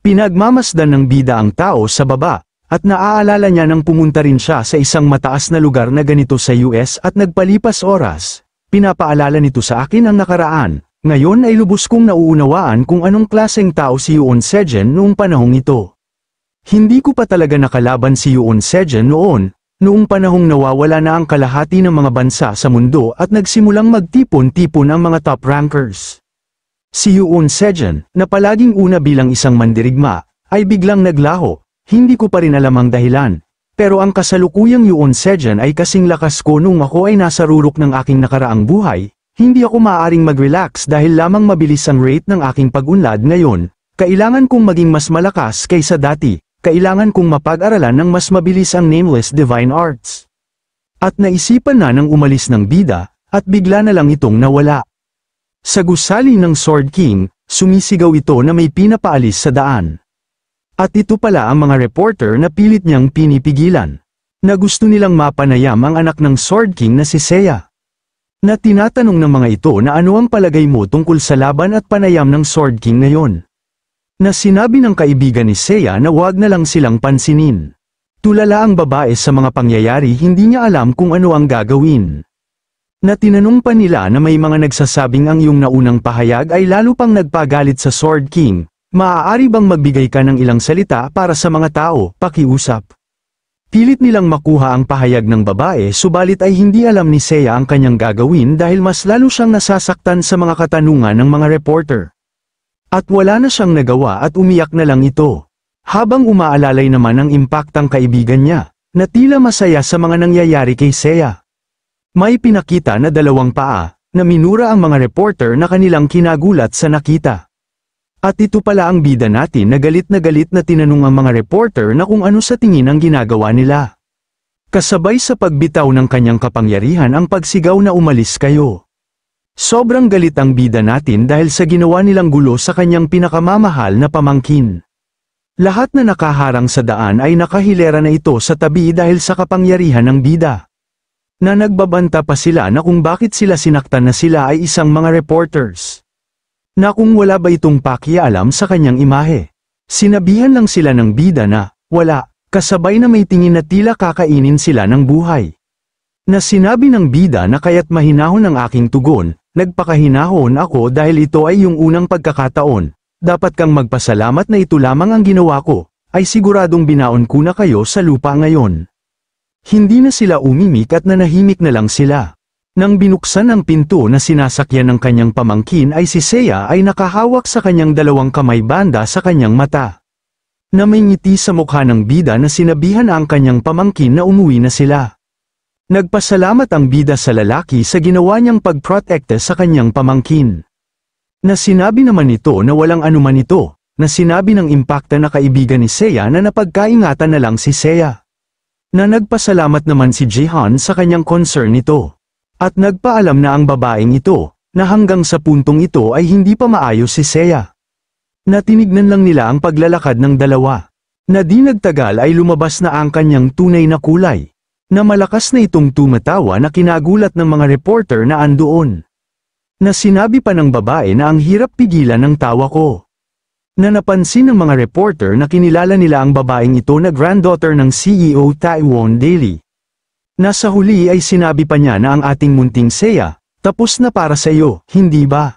Pinagmamasdan ng bida ang tao sa baba, at naaalala niya nang pumunta rin siya sa isang mataas na lugar na ganito sa US at nagpalipas oras. Pinapaalala nito sa akin ang nakaraan, ngayon ay lubos kong nauunawaan kung anong klaseng tao si Yuon Sejen noong panahong ito. Hindi ko pa talaga nakalaban si Yuon Sejen noon, Noong panahong nawawala na ang kalahati ng mga bansa sa mundo at nagsimulang magtipon-tipon ang mga top rankers. Si Yoon Sejan, na palaging una bilang isang mandirigma, ay biglang naglaho, hindi ko pa rin alam ang dahilan. Pero ang kasalukuyang Yoon Sejan ay kasing lakas ko nung ako ay nasa rurok ng aking nakaraang buhay, hindi ako maaaring mag-relax dahil lamang mabilis ang rate ng aking pagunlad ngayon, kailangan kong maging mas malakas kaysa dati kailangan kong mapag-aralan ng mas mabilis ang nameless divine arts. At naisipan na nang umalis ng bida, at bigla na lang itong nawala. Sa gusali ng Sword King, sumisigaw ito na may pinapaalis sa daan. At ito pala ang mga reporter na pilit niyang pinipigilan, na gusto nilang mapanayam ang anak ng Sword King na si Seiya. Na tinatanong ng mga ito na ano ang palagay mo tungkol sa laban at panayam ng Sword King ngayon na sinabi ng kaibigan ni Seiya na wag na lang silang pansinin. Tulala ang babae sa mga pangyayari hindi niya alam kung ano ang gagawin. Na tinanong pa nila na may mga nagsasabing ang iyong naunang pahayag ay lalo pang nagpagalit sa Sword King, maaari bang magbigay ka ng ilang salita para sa mga tao, pakiusap. Pilit nilang makuha ang pahayag ng babae subalit ay hindi alam ni Seiya ang kanyang gagawin dahil mas lalo siyang nasasaktan sa mga katanungan ng mga reporter. At wala na siyang nagawa at umiyak na lang ito. Habang umaalalay naman ang impactang kaibigan niya, na tila masaya sa mga nangyayari kay Seya. May pinakita na dalawang paa, na minura ang mga reporter na kanilang kinagulat sa nakita. At ito pala ang bida natin na galit na galit na tinanong ang mga reporter na kung ano sa tingin ang ginagawa nila. Kasabay sa pagbitaw ng kanyang kapangyarihan ang pagsigaw na umalis kayo. Sobrang galit ang bida natin dahil sa ginawa nilang gulo sa kanyang pinakamamahal na pamangkin. Lahat na nakaharang sa daan ay nakahilera na ito sa tabi dahil sa kapangyarihan ng bida. Na nagbabanta pa sila na kung bakit sila sinaktan na sila ay isang mga reporters. Na kung wala ba itong pakialam sa kanyang imahe. Sinabihan lang sila ng bida na, wala, kasabay na may tingin na tila kakainin sila ng buhay. Na sinabi ng bida na kaya't mahinahon ang aking tugon, Nagpakahinahon ako dahil ito ay yung unang pagkakataon. Dapat kang magpasalamat na ito lamang ang ginawa ko, ay siguradong binaon ko na kayo sa lupa ngayon. Hindi na sila umimik at nanahimik na lang sila. Nang binuksan ang pinto na sinasakyan ng kanyang pamangkin ay si Seiya ay nakahawak sa kanyang dalawang kamay banda sa kanyang mata. Namingiti sa mukha ng bida na sinabihan ang kanyang pamangkin na umuwi na sila. Nagpasalamat ang bida sa lalaki sa ginawa niyang pagprotekta sa kanyang pamangkin. Na sinabi naman nito na walang anuman ito, na sinabi ng impakta na kaibigan ni Seiya na napagkaingatan na lang si Seiya. Na nagpasalamat naman si Jihan sa kanyang concern nito. At nagpaalam na ang babaeng ito, na hanggang sa puntong ito ay hindi pa maayos si Seiya. Na tinignan lang nila ang paglalakad ng dalawa. Na di nagtagal ay lumabas na ang kanyang tunay na kulay na malakas na itong tumatawa na kinagulat ng mga reporter na andoon. Na sinabi pa ng babae na ang hirap pigilan ng tawa ko. Na napansin ng mga reporter na kinilala nila ang babaeng ito na granddaughter ng CEO Taiwan Daily. Nasa huli ay sinabi pa niya na ang ating munting Seya, tapos na para sa iyo, hindi ba?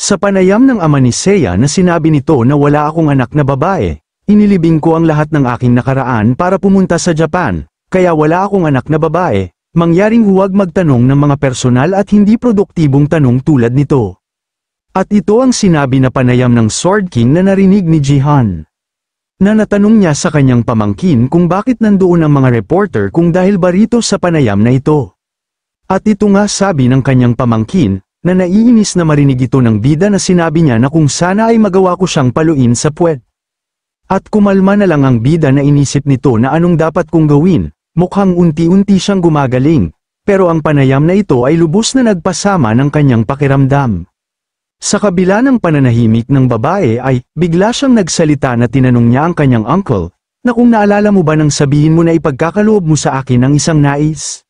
Sa panayam ng ama ni Seya na sinabi nito na wala akong anak na babae, inilibing ko ang lahat ng aking nakaraan para pumunta sa Japan, kaya wala akong anak na babae, mangyaring huwag magtanong ng mga personal at hindi produktibong tanong tulad nito. At ito ang sinabi na panayam ng Sword King na narinig ni Jihan. Na natanong niya sa kanyang pamangkin kung bakit nandoon ang mga reporter kung dahil ba rito sa panayam na ito. At ito nga sabi ng kanyang pamangkin, na naiinis na marinig ito ng bida na sinabi niya na kung sana ay magawa ko siyang paluin sa puwet. At kumalma na lang ang bida na inisip nito na anong dapat kong gawin, Mukhang unti-unti siyang gumagaling, pero ang panayam na ito ay lubos na nagpasama ng kanyang pakiramdam. Sa kabila ng pananahimik ng babae ay, bigla siyang nagsalita na tinanong niya ang kanyang uncle, na kung naalala mo ba nang sabihin mo na ipagkakaloob mo sa akin ang isang nais.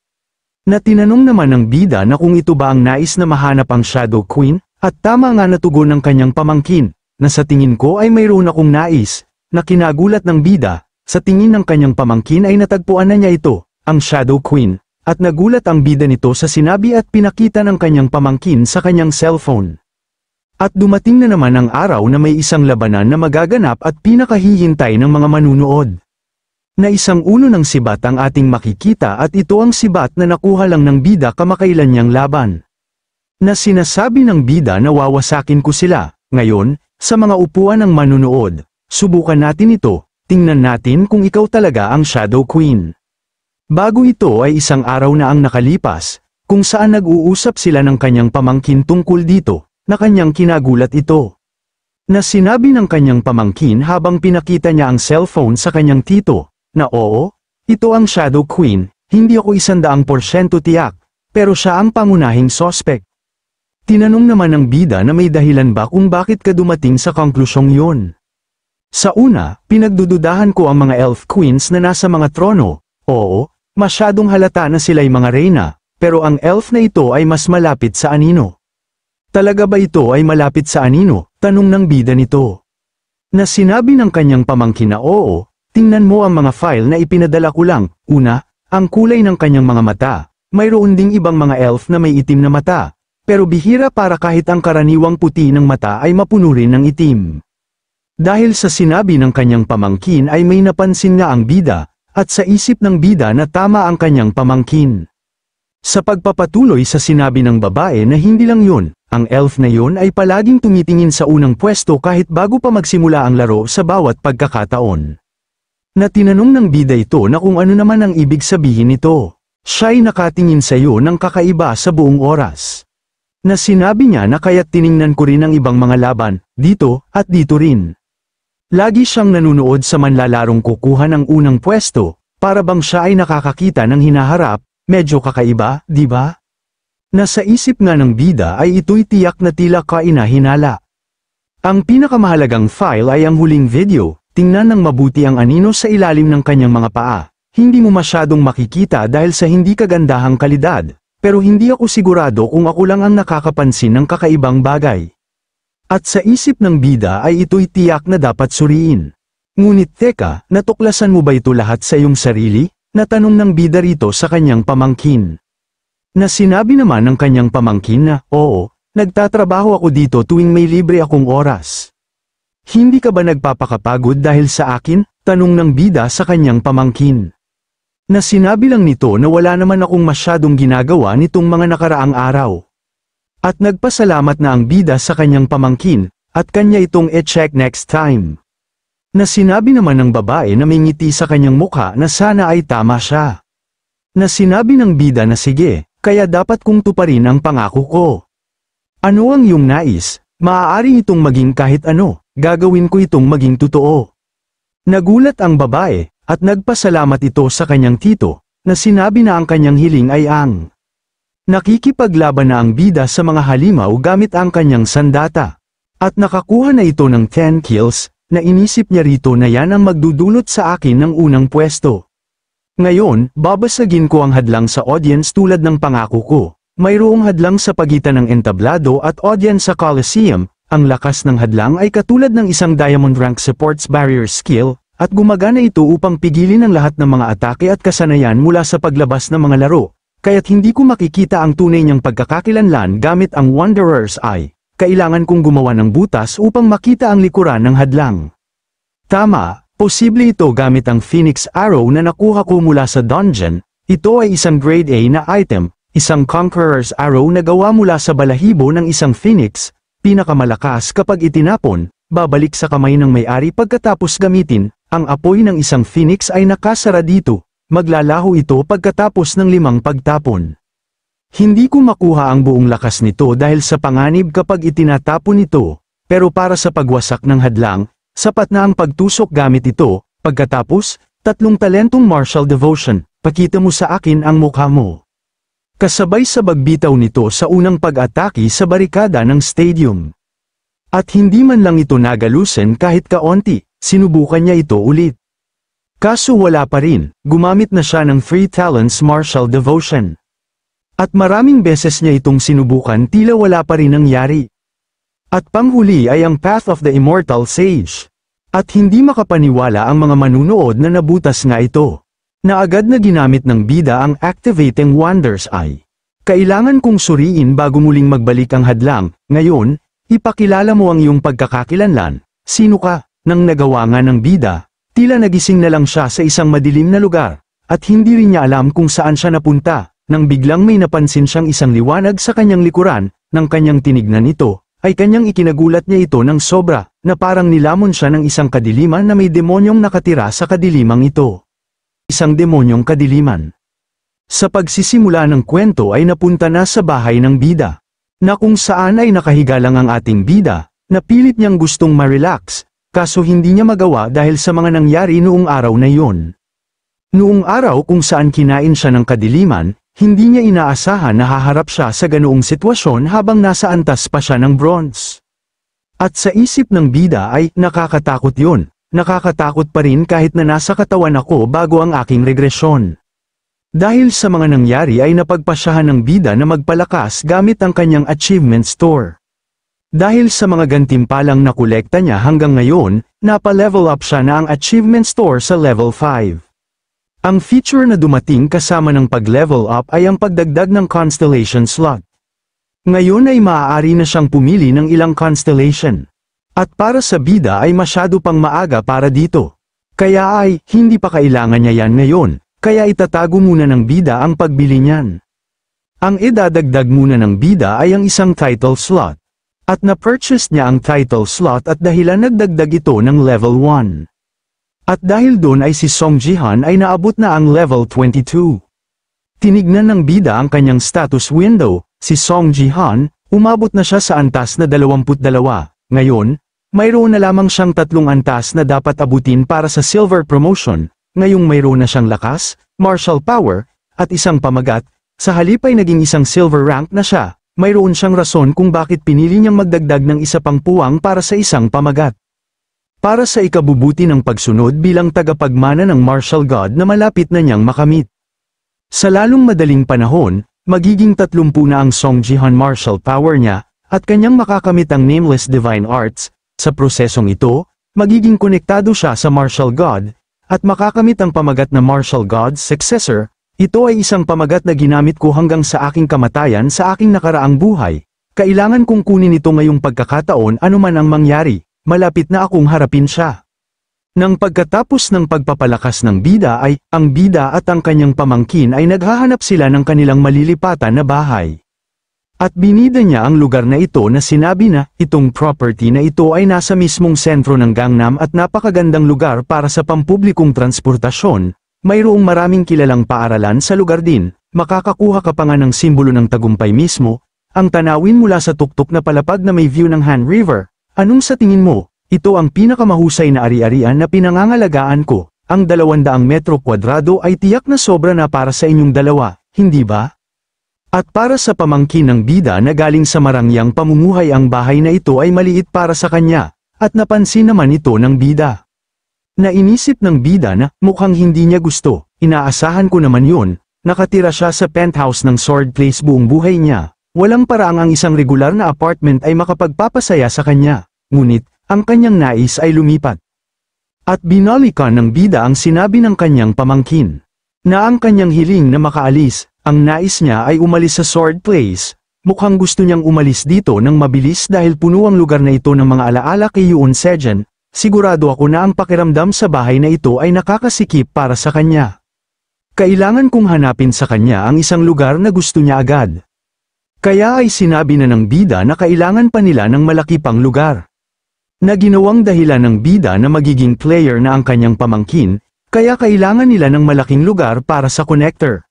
Na tinanong naman ng bida na kung ito ba ang nais na mahanap ang Shadow Queen, at tama nga natugon ng kanyang pamangkin, na sa tingin ko ay mayroon akong nais, na kinagulat ng bida, sa tingin ng kanyang pamangkin ay natagpuan na niya ito, ang Shadow Queen, at nagulat ang bida nito sa sinabi at pinakita ng kanyang pamangkin sa kanyang cellphone. At dumating na naman ang araw na may isang labanan na magaganap at pinakahihintay ng mga manunood. Na isang ulo ng sibat ang ating makikita at ito ang sibat na nakuha lang ng bida kamakailan niyang laban. Na sinasabi ng bida na wawasakin ko sila, ngayon, sa mga upuan ng manunood, subukan natin ito, Tingnan natin kung ikaw talaga ang Shadow Queen. Bago ito ay isang araw na ang nakalipas, kung saan nag-uusap sila ng kanyang pamangkin tungkol dito, na kanyang kinagulat ito. Na sinabi ng kanyang pamangkin habang pinakita niya ang cellphone sa kanyang tito, na oo, ito ang Shadow Queen, hindi ako isandaang porsyento tiyak, pero siya ang pangunahing sospek. Tinanong naman ng bida na may dahilan ba kung bakit ka dumating sa konklusyong yun. Sa una, pinagdududahan ko ang mga elf queens na nasa mga trono. Oo, masyadong halata na sila'y mga reyna, pero ang elf na ito ay mas malapit sa anino. Talaga ba ito ay malapit sa anino? Tanong ng bida nito. Na sinabi ng kanyang pamangkin na oo, tingnan mo ang mga file na ipinadala ko lang. Una, ang kulay ng kanyang mga mata. Mayroon ding ibang mga elf na may itim na mata, pero bihira para kahit ang karaniwang puti ng mata ay mapuno rin ng itim. Dahil sa sinabi ng kanyang pamangkin ay may napansin nga ang bida, at sa isip ng bida na tama ang kanyang pamangkin. Sa pagpapatuloy sa sinabi ng babae na hindi lang yun, ang elf na yun ay palaging tumitingin sa unang pwesto kahit bago pa magsimula ang laro sa bawat pagkakataon. Na tinanong ng bida ito na kung ano naman ang ibig sabihin nito. Siya nakatingin sa iyo ng kakaiba sa buong oras. Na sinabi niya na kaya't tiningnan ko rin ang ibang mga laban, dito, at dito rin. Lagi siyang nanunood sa manlalarong kukuha ng unang pwesto, para bang siya ay nakakakita ng hinaharap, medyo kakaiba, di ba? Nasa isip nga ng bida ay ito'y tiyak na tila kaina-hinala. Ang pinakamahalagang file ay ang huling video, tingnan ng mabuti ang anino sa ilalim ng kanyang mga paa. Hindi mo masyadong makikita dahil sa hindi kagandahang kalidad, pero hindi ako sigurado kung ako lang ang nakakapansin ng kakaibang bagay. At sa isip ng bida ay ito'y tiyak na dapat suriin. Ngunit teka, natuklasan mo ba ito lahat sa iyong sarili? Natanong ng bida rito sa kanyang pamangkin. Na sinabi naman ng kanyang pamangkin na, oo, nagtatrabaho ako dito tuwing may libre akong oras. Hindi ka ba nagpapakapagod dahil sa akin? Tanong ng bida sa kanyang pamangkin. Na sinabi lang nito na wala naman akong masyadong ginagawa nitong mga nakaraang araw. At nagpasalamat na ang bida sa kanyang pamangkin, at kanya itong e-check next time. Na sinabi naman ng babae na may ngiti sa kanyang mukha na sana ay tama siya. Na sinabi ng bida na sige, kaya dapat kong tuparin ang pangako ko. Ano ang iyong nais, maaari itong maging kahit ano, gagawin ko itong maging totoo. Nagulat ang babae, at nagpasalamat ito sa kanyang tito, na sinabi na ang kanyang hiling ay ang Nakikipaglaban na ang bida sa mga halimaw gamit ang kanyang sandata. At nakakuha na ito ng 10 kills, na inisip niya rito na yan ang magdudulot sa akin ng unang pwesto. Ngayon, babasagin ko ang hadlang sa audience tulad ng pangako ko. Mayroong hadlang sa pagitan ng entablado at audience sa Coliseum, ang lakas ng hadlang ay katulad ng isang Diamond Rank Supports Barrier Skill, at gumagana ito upang pigilin ang lahat ng mga atake at kasanayan mula sa paglabas ng mga laro, kaya't hindi ko makikita ang tunay niyang pagkakakilanlan gamit ang Wanderer's Eye. Kailangan kong gumawa ng butas upang makita ang likuran ng hadlang. Tama, posible ito gamit ang Phoenix Arrow na nakuha ko mula sa dungeon, ito ay isang grade A na item, isang Conqueror's Arrow na gawa mula sa balahibo ng isang Phoenix, pinakamalakas kapag itinapon, babalik sa kamay ng may-ari pagkatapos gamitin, ang apoy ng isang Phoenix ay nakasara dito, Maglalaho ito pagkatapos ng limang pagtapon. Hindi ko makuha ang buong lakas nito dahil sa panganib kapag itinatapon ito, pero para sa pagwasak ng hadlang, sapat na ang pagtusok gamit ito, pagkatapos, tatlong talentong martial devotion, pakita mo sa akin ang mukha mo. Kasabay sa bagbitaw nito sa unang pag-atake sa barikada ng stadium. At hindi man lang ito nagalusen kahit kaonti, sinubukan niya ito ulit. Kaso wala pa rin, gumamit na siya ng Free Talents Martial Devotion. At maraming beses niya itong sinubukan tila wala pa rin nangyari. At panghuli ay ang Path of the Immortal Sage. At hindi makapaniwala ang mga manunood na nabutas nga ito. Na agad na ginamit ng bida ang Activating Wonders Eye. Kailangan kong suriin bago muling magbalik ang hadlang, ngayon, ipakilala mo ang iyong pagkakakilanlan, sino ka, nang nagawa nga ng bida, Tila nagising na lang siya sa isang madilim na lugar, at hindi rin niya alam kung saan siya napunta, nang biglang may napansin siyang isang liwanag sa kanyang likuran, nang kanyang tinignan ito, ay kanyang ikinagulat niya ito ng sobra, na parang nilamon siya ng isang kadiliman na may demonyong nakatira sa kadilimang ito. Isang demonyong kadiliman. Sa pagsisimula ng kwento ay napunta na sa bahay ng bida, na kung saan ay nakahiga lang ang ating bida, na pilit niyang gustong ma-relax, kaso hindi niya magawa dahil sa mga nangyari noong araw na yon. Noong araw kung saan kinain siya ng kadiliman, hindi niya inaasahan na haharap siya sa ganoong sitwasyon habang nasa antas pa siya ng bronze. At sa isip ng bida ay, nakakatakot yon, nakakatakot pa rin kahit na nasa katawan ako bago ang aking regresyon. Dahil sa mga nangyari ay napagpasyahan ng bida na magpalakas gamit ang kanyang achievement store. Dahil sa mga gantimpalang nakolekta niya hanggang ngayon, napa-level up siya na ang achievement store sa level 5. Ang feature na dumating kasama ng pag-level up ay ang pagdagdag ng constellation slot. Ngayon ay maaari na siyang pumili ng ilang constellation. At para sa bida ay masyado pang maaga para dito. Kaya ay, hindi pa kailangan niya yan ngayon, kaya itatago muna ng bida ang pagbili niyan. Ang idadagdag muna ng bida ay ang isang title slot at na-purchase niya ang title slot at dahilan nagdagdag ito ng level 1. At dahil doon ay si Song Jihan ay naabot na ang level 22. Tinignan ng bida ang kanyang status window, si Song Jihan, umabot na siya sa antas na 22. Ngayon, mayroon na lamang siyang tatlong antas na dapat abutin para sa silver promotion, ngayong mayroon na siyang lakas, martial power, at isang pamagat, sa halip ay naging isang silver rank na siya, mayroon siyang rason kung bakit pinili niyang magdagdag ng isa pang puwang para sa isang pamagat. Para sa ikabubuti ng pagsunod bilang tagapagmana ng martial god na malapit na niyang makamit. Sa lalong madaling panahon, magiging tatlumpu na ang Song Jihan martial power niya, at kanyang makakamit ang nameless divine arts, sa prosesong ito, magiging konektado siya sa martial god, at makakamit ang pamagat na martial god's successor, ito ay isang pamagat na ginamit ko hanggang sa aking kamatayan sa aking nakaraang buhay. Kailangan kong kunin ito ngayong pagkakataon anuman ang mangyari, malapit na akong harapin siya. Nang pagkatapos ng pagpapalakas ng bida ay, ang bida at ang kanyang pamangkin ay naghahanap sila ng kanilang malilipatan na bahay. At binida niya ang lugar na ito na sinabi na, itong property na ito ay nasa mismong sentro ng Gangnam at napakagandang lugar para sa pampublikong transportasyon, Mayroong maraming kilalang paaralan sa lugar din, makakakuha ka pa nga ng simbolo ng tagumpay mismo, ang tanawin mula sa tuktok na palapag na may view ng Han River. Anong sa tingin mo? Ito ang pinakamahusay na ari-arian na pinangangalagaan ko. Ang 200 metro kwadrado ay tiyak na sobra na para sa inyong dalawa, hindi ba? At para sa pamangkin ng bida na galing sa marangyang pamumuhay ang bahay na ito ay maliit para sa kanya, at napansin naman ito ng bida. Nainisip ng bida na mukhang hindi niya gusto, inaasahan ko naman yun, nakatira siya sa penthouse ng Sword Place buong buhay niya. Walang paraang ang isang regular na apartment ay makapagpapasaya sa kanya, ngunit ang kanyang nais ay lumipat. At binalikan ng bida ang sinabi ng kanyang pamangkin. Na ang kanyang hiling na makaalis, ang nais niya ay umalis sa Sword Place, mukhang gusto niyang umalis dito ng mabilis dahil puno ang lugar na ito ng mga alaala kay Yuon Sejan, sigurado ako na ang pakiramdam sa bahay na ito ay nakakasikip para sa kanya. Kailangan kong hanapin sa kanya ang isang lugar na gusto niya agad. Kaya ay sinabi na ng bida na kailangan pa nila ng malaki pang lugar. Na ginawang dahilan ng bida na magiging player na ang kanyang pamangkin, kaya kailangan nila ng malaking lugar para sa connector.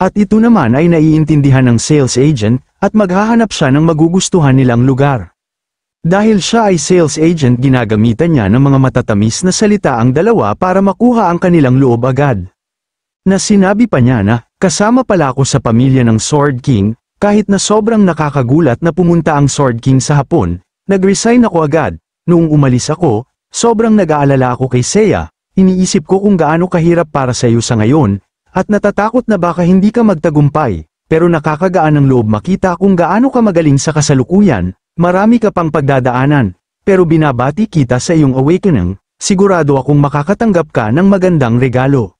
At ito naman ay naiintindihan ng sales agent, at maghahanap siya ng magugustuhan nilang lugar. Dahil siya ay sales agent ginagamitan niya ng mga matatamis na salita ang dalawa para makuha ang kanilang loob agad. Na sinabi pa niya na, kasama pala ako sa pamilya ng Sword King, kahit na sobrang nakakagulat na pumunta ang Sword King sa hapon, nag-resign ako agad, noong umalis ako, sobrang nag-aalala ako kay Seiya, iniisip ko kung gaano kahirap para sa iyo sa ngayon, at natatakot na baka hindi ka magtagumpay, pero nakakagaan ng loob makita kung gaano ka magaling sa kasalukuyan, Marami ka pang pagdadaanan, pero binabati kita sa iyong awakening, sigurado akong makakatanggap ka ng magandang regalo.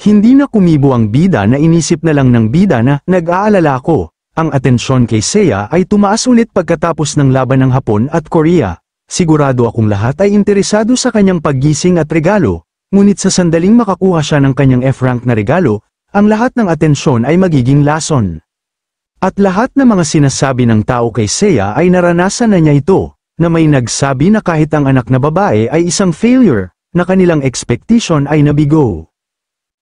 Hindi na kumibo ang bida na inisip na lang ng bida na nag-aalala ko. Ang atensyon kay Seiya ay tumaas ulit pagkatapos ng laban ng Hapon at Korea. Sigurado akong lahat ay interesado sa kanyang paggising at regalo, ngunit sa sandaling makakuha siya ng kanyang F-rank na regalo, ang lahat ng atensyon ay magiging lason. At lahat ng mga sinasabi ng tao kay Seiya ay naranasan na niya ito, na may nagsabi na kahit ang anak na babae ay isang failure, na kanilang expectation ay nabigo.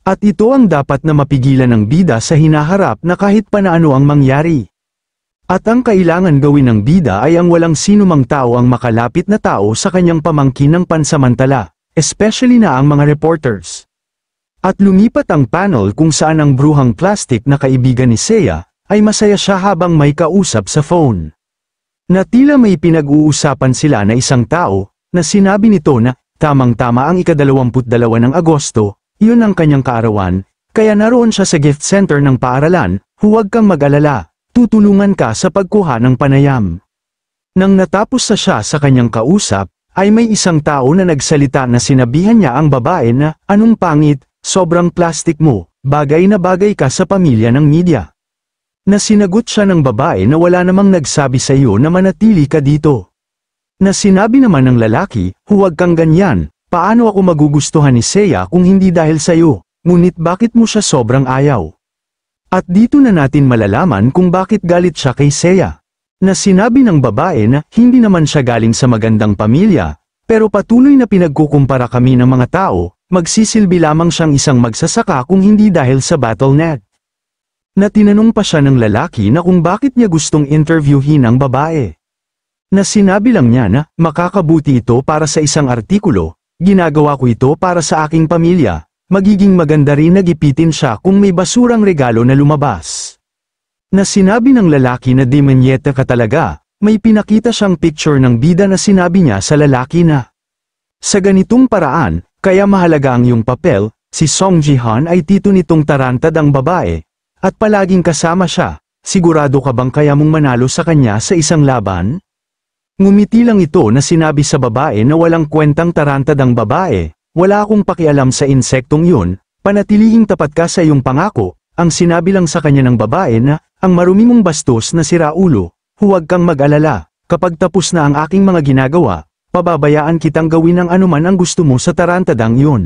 At ito ang dapat na mapigilan ng bida sa hinaharap na kahit panaano ang mangyari. At ang kailangan gawin ng bida ay ang walang sinumang tao ang makalapit na tao sa kanyang pamangkin ng pansamantala, especially na ang mga reporters. At lumipat ang panel kung saan ang bruhang plastic na kaibigan ni Seiya, ay masaya siya habang may kausap sa phone. Na tila may pinag-uusapan sila na isang tao, na sinabi nito na, tamang-tama ang ikadalawamputdalawa ng Agosto, yun ang kanyang kaarawan, kaya naroon siya sa gift center ng paaralan, huwag kang mag-alala, tutulungan ka sa pagkuha ng panayam. Nang natapos na siya sa kanyang kausap, ay may isang tao na nagsalita na sinabihan niya ang babae na, anong pangit, sobrang plastic mo, bagay na bagay ka sa pamilya ng media. Na sinagot siya ng babae na wala namang nagsabi sa iyo na manatili ka dito. Na sinabi naman ng lalaki, huwag kang ganyan, paano ako magugustuhan ni Seiya kung hindi dahil sa iyo, ngunit bakit mo siya sobrang ayaw? At dito na natin malalaman kung bakit galit siya kay Seiya. Na sinabi ng babae na hindi naman siya galing sa magandang pamilya, pero patuloy na pinagkukumpara kami ng mga tao, magsisilbi lamang siyang isang magsasaka kung hindi dahil sa battle net na tinanong pa siya ng lalaki na kung bakit niya gustong interviewin ang babae. Na sinabi lang niya na, makakabuti ito para sa isang artikulo, ginagawa ko ito para sa aking pamilya, magiging maganda rin nagipitin siya kung may basurang regalo na lumabas. Na sinabi ng lalaki na di manyeta ka talaga, may pinakita siyang picture ng bida na sinabi niya sa lalaki na. Sa ganitong paraan, kaya mahalaga ang iyong papel, si Song Jihan ay tito nitong tarantad ang babae, at palaging kasama siya, sigurado ka bang kaya mong manalo sa kanya sa isang laban? Ngumiti lang ito na sinabi sa babae na walang kwentang tarantad ang babae, wala akong pakialam sa insektong yun, panatilihing tapat ka sa iyong pangako, ang sinabi lang sa kanya ng babae na, ang marumi mong bastos na sira ulo, huwag kang mag-alala, kapag tapos na ang aking mga ginagawa, pababayaan kitang gawin ang anuman ang gusto mo sa tarantadang yun.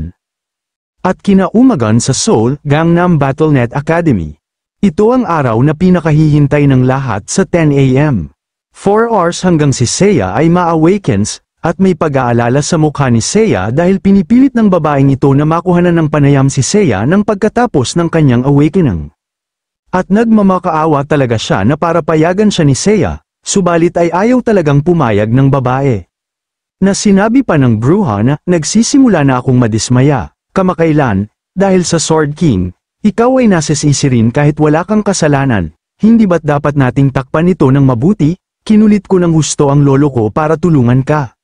At kinaumagan sa Seoul Gangnam Battle.net Academy. Ito ang araw na pinakahihintay ng lahat sa 10 a.m. 4 hours hanggang si Seiya ay ma-awakens, at may pag-aalala sa mukha ni Seiya dahil pinipilit ng babaeng ito na makuha na ng panayam si Seiya ng pagkatapos ng kanyang awakening. At nagmamakaawa talaga siya na para payagan siya ni Seiya, subalit ay ayaw talagang pumayag ng babae. Na sinabi pa ng bruha na nagsisimula na akong madismaya, kamakailan, dahil sa Sword King, ikaw ay nasa kahit wala kang kasalanan, hindi ba't dapat nating takpan ito ng mabuti? Kinulit ko ng gusto ang lolo ko para tulungan ka.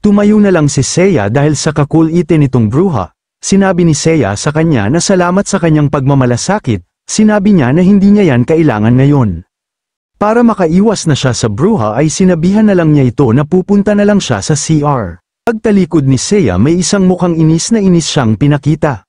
Tumayo na lang si Seiya dahil sa kakulitin nitong bruha. Sinabi ni Seiya sa kanya na salamat sa kanyang pagmamalasakit, sinabi niya na hindi niya yan kailangan ngayon. Para makaiwas na siya sa bruha ay sinabihan na lang niya ito na pupunta na lang siya sa CR. Pagtalikod ni Seiya may isang mukhang inis na inis siyang pinakita.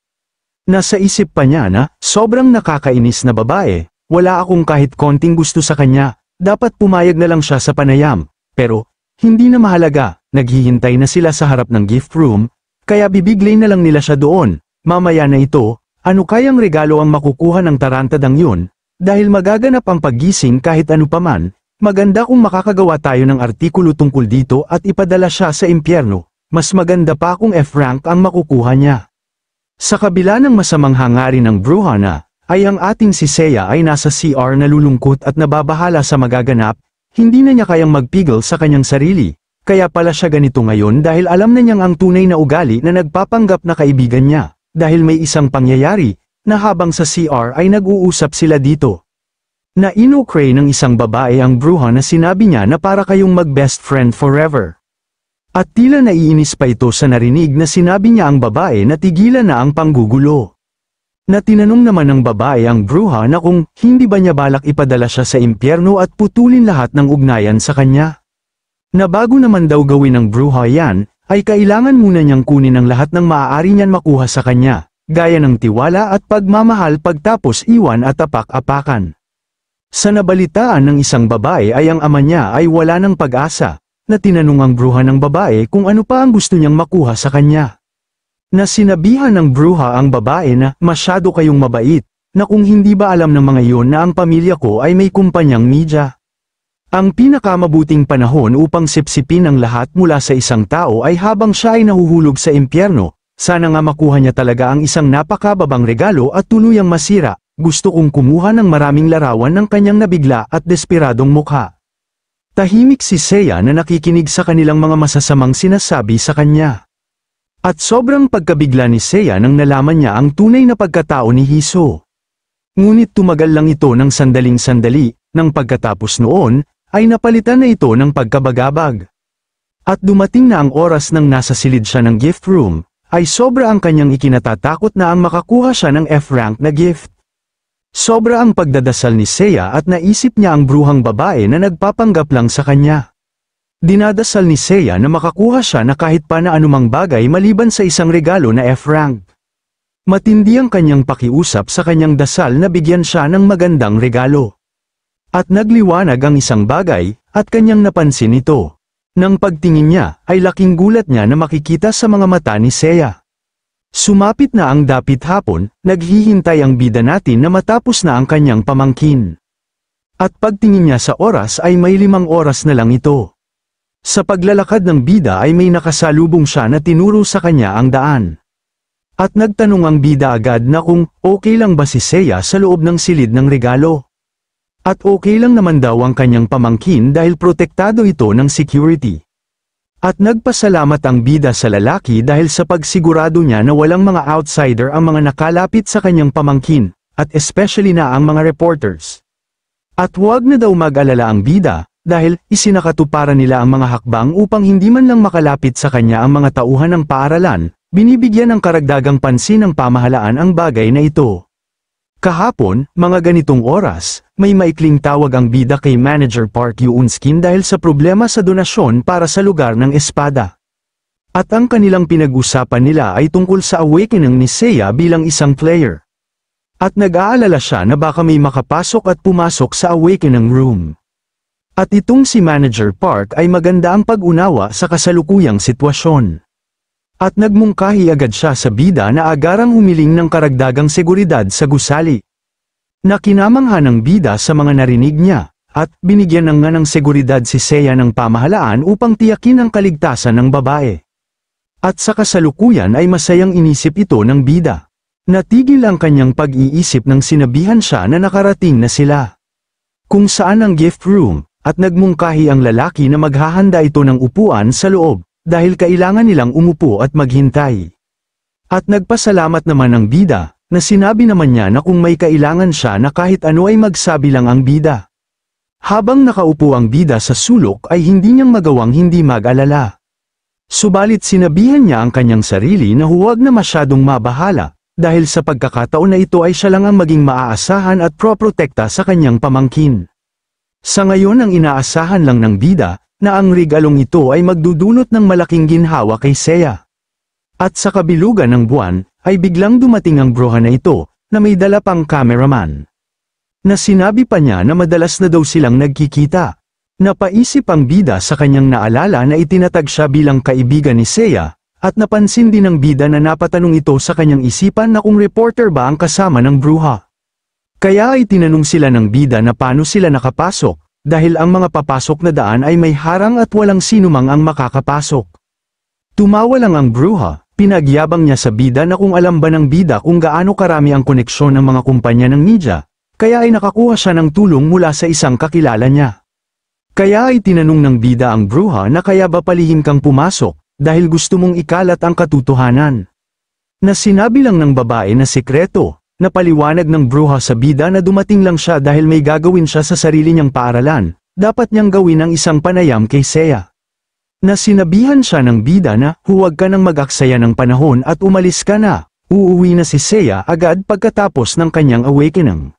Nasa isip pa niya na, sobrang nakakainis na babae, wala akong kahit konting gusto sa kanya, dapat pumayag na lang siya sa panayam, pero, hindi na mahalaga, naghihintay na sila sa harap ng gift room, kaya bibiglay na lang nila siya doon, mamaya na ito, ano kayang regalo ang makukuha ng tarantadang yun, dahil magaganap ang paggising kahit ano paman, maganda kung makakagawa tayo ng artikulo tungkol dito at ipadala siya sa impyerno, mas maganda pa kung F-rank ang makukuha niya. Sa kabila ng masamang hangarin ng Bruhana, ay ang ating si Seiya ay nasa CR nalulungkot at nababahala sa magaganap, hindi na niya kayang magpigil sa kanyang sarili. Kaya pala siya ganito ngayon dahil alam na niyang ang tunay na ugali na nagpapanggap na kaibigan niya, dahil may isang pangyayari, na habang sa CR ay nag-uusap sila dito. Na inukray ng isang babae ang Bruhana sinabi niya na para kayong mag-best friend forever. At tila naiinis pa ito sa narinig na sinabi niya ang babae na tigilan na ang panggugulo. Na tinanong naman ng babae ang bruha na kung hindi ba niya balak ipadala siya sa impyerno at putulin lahat ng ugnayan sa kanya. Na bago naman daw gawin ng bruha yan, ay kailangan muna niyang kunin ang lahat ng maaari niyan makuha sa kanya, gaya ng tiwala at pagmamahal pagtapos iwan at apak-apakan. Sa nabalitaan ng isang babae ay ang ama niya ay wala ng pag-asa, na tinanong ang bruha ng babae kung ano pa ang gusto niyang makuha sa kanya. Na sinabihan ng bruha ang babae na masyado kayong mabait, na kung hindi ba alam ng mga iyon na ang pamilya ko ay may kumpanyang media. Ang pinakamabuting panahon upang sipsipin ang lahat mula sa isang tao ay habang siya ay nahuhulog sa impyerno, sana nga makuha niya talaga ang isang napakababang regalo at tuluyang masira, gusto kong kumuha ng maraming larawan ng kanyang nabigla at desperadong mukha. Tahimik si Seiya na nakikinig sa kanilang mga masasamang sinasabi sa kanya. At sobrang pagkabigla ni Seiya nang nalaman niya ang tunay na pagkatao ni Hiso. Ngunit tumagal lang ito ng sandaling sandali, nang pagkatapos noon, ay napalitan na ito ng pagkabagabag. At dumating na ang oras nang nasa silid siya ng gift room, ay sobra ang kanyang ikinatatakot na ang makakuha siya ng F-rank na gift. Sobra ang pagdadasal ni Seiya at naisip niya ang bruhang babae na nagpapanggap lang sa kanya. Dinadasal ni Seiya na makakuha siya na kahit pa na anumang bagay maliban sa isang regalo na F-rank. Matindi ang kanyang pakiusap sa kanyang dasal na bigyan siya ng magandang regalo. At nagliwanag ang isang bagay, at kanyang napansin ito. Nang pagtingin niya, ay laking gulat niya na makikita sa mga mata ni Seiya. Sumapit na ang dapit hapon, naghihintay ang bida natin na matapos na ang kanyang pamangkin. At pagtingin niya sa oras ay may limang oras na lang ito. Sa paglalakad ng bida ay may nakasalubong siya na tinuro sa kanya ang daan. At nagtanong ang bida agad na kung okay lang ba si Seiya sa loob ng silid ng regalo. At okay lang naman daw ang kanyang pamangkin dahil protektado ito ng security. At nagpasalamat ang bida sa lalaki dahil sa pagsigurado niya na walang mga outsider ang mga nakalapit sa kanyang pamangkin, at especially na ang mga reporters. At huwag na daw mag-alala ang bida, dahil isinakatuparan nila ang mga hakbang upang hindi man lang makalapit sa kanya ang mga tauhan ng paaralan, binibigyan ng karagdagang pansin ng pamahalaan ang bagay na ito. Kahapon, mga ganitong oras, may maikling tawag ang bida kay Manager Park Yuunskin dahil sa problema sa donasyon para sa lugar ng Espada. At ang kanilang pinag-usapan nila ay tungkol sa awakening ni Seiya bilang isang player. At nag-aalala siya na baka may makapasok at pumasok sa awakening room. At itong si Manager Park ay maganda ang pag-unawa sa kasalukuyang sitwasyon. At nagmungkahi agad siya sa bida na agarang humiling ng karagdagang seguridad sa gusali. Nakinamangha ng bida sa mga narinig niya, at binigyan ng nga ng seguridad si Seiya ng pamahalaan upang tiyakin ang kaligtasan ng babae. At sa kasalukuyan ay masayang inisip ito ng bida. Natigil ang kanyang pag-iisip nang sinabihan siya na nakarating na sila. Kung saan ang gift room, at nagmungkahi ang lalaki na maghahanda ito ng upuan sa loob dahil kailangan nilang umupo at maghintay. At nagpasalamat naman ang bida, na sinabi naman niya na kung may kailangan siya na kahit ano ay magsabi lang ang bida. Habang nakaupo ang bida sa sulok ay hindi niyang magawang hindi mag-alala. Subalit sinabihan niya ang kanyang sarili na huwag na masyadong mabahala, dahil sa pagkakataon na ito ay siya lang ang maging maaasahan at proprotekta sa kanyang pamangkin. Sa ngayon ang inaasahan lang ng bida, na ang regalong ito ay magdudulot ng malaking ginhawa kay Seya. At sa kabilugan ng buwan, ay biglang dumating ang bruha na ito, na may dala pang cameraman. Na sinabi pa niya na madalas na daw silang nagkikita. Napaisip ang bida sa kanyang naalala na itinatag siya bilang kaibigan ni Seya, at napansin din ng bida na napatanong ito sa kanyang isipan na kung reporter ba ang kasama ng bruha. Kaya ay tinanong sila ng bida na paano sila nakapasok, dahil ang mga papasok na daan ay may harang at walang sinumang ang makakapasok. Tumawa lang ang bruha, Pinagyabang niya sa bida na kung alam ba ng bida kung gaano karami ang koneksyon ng mga kumpanya ng media, kaya ay nakakuha siya ng tulong mula sa isang kakilala niya. Kaya ay tinanong ng bida ang bruha na kaya ba palihim kang pumasok, dahil gusto mong ikalat ang katotohanan. Na sinabi lang ng babae na sekreto, Napaliwanag ng bruha sa bida na dumating lang siya dahil may gagawin siya sa sarili niyang paaralan, dapat niyang gawin ang isang panayam kay Seiya. Na sinabihan siya ng bida na huwag ka nang mag-aksaya ng panahon at umalis ka na, uuwi na si Seiya agad pagkatapos ng kanyang awakening.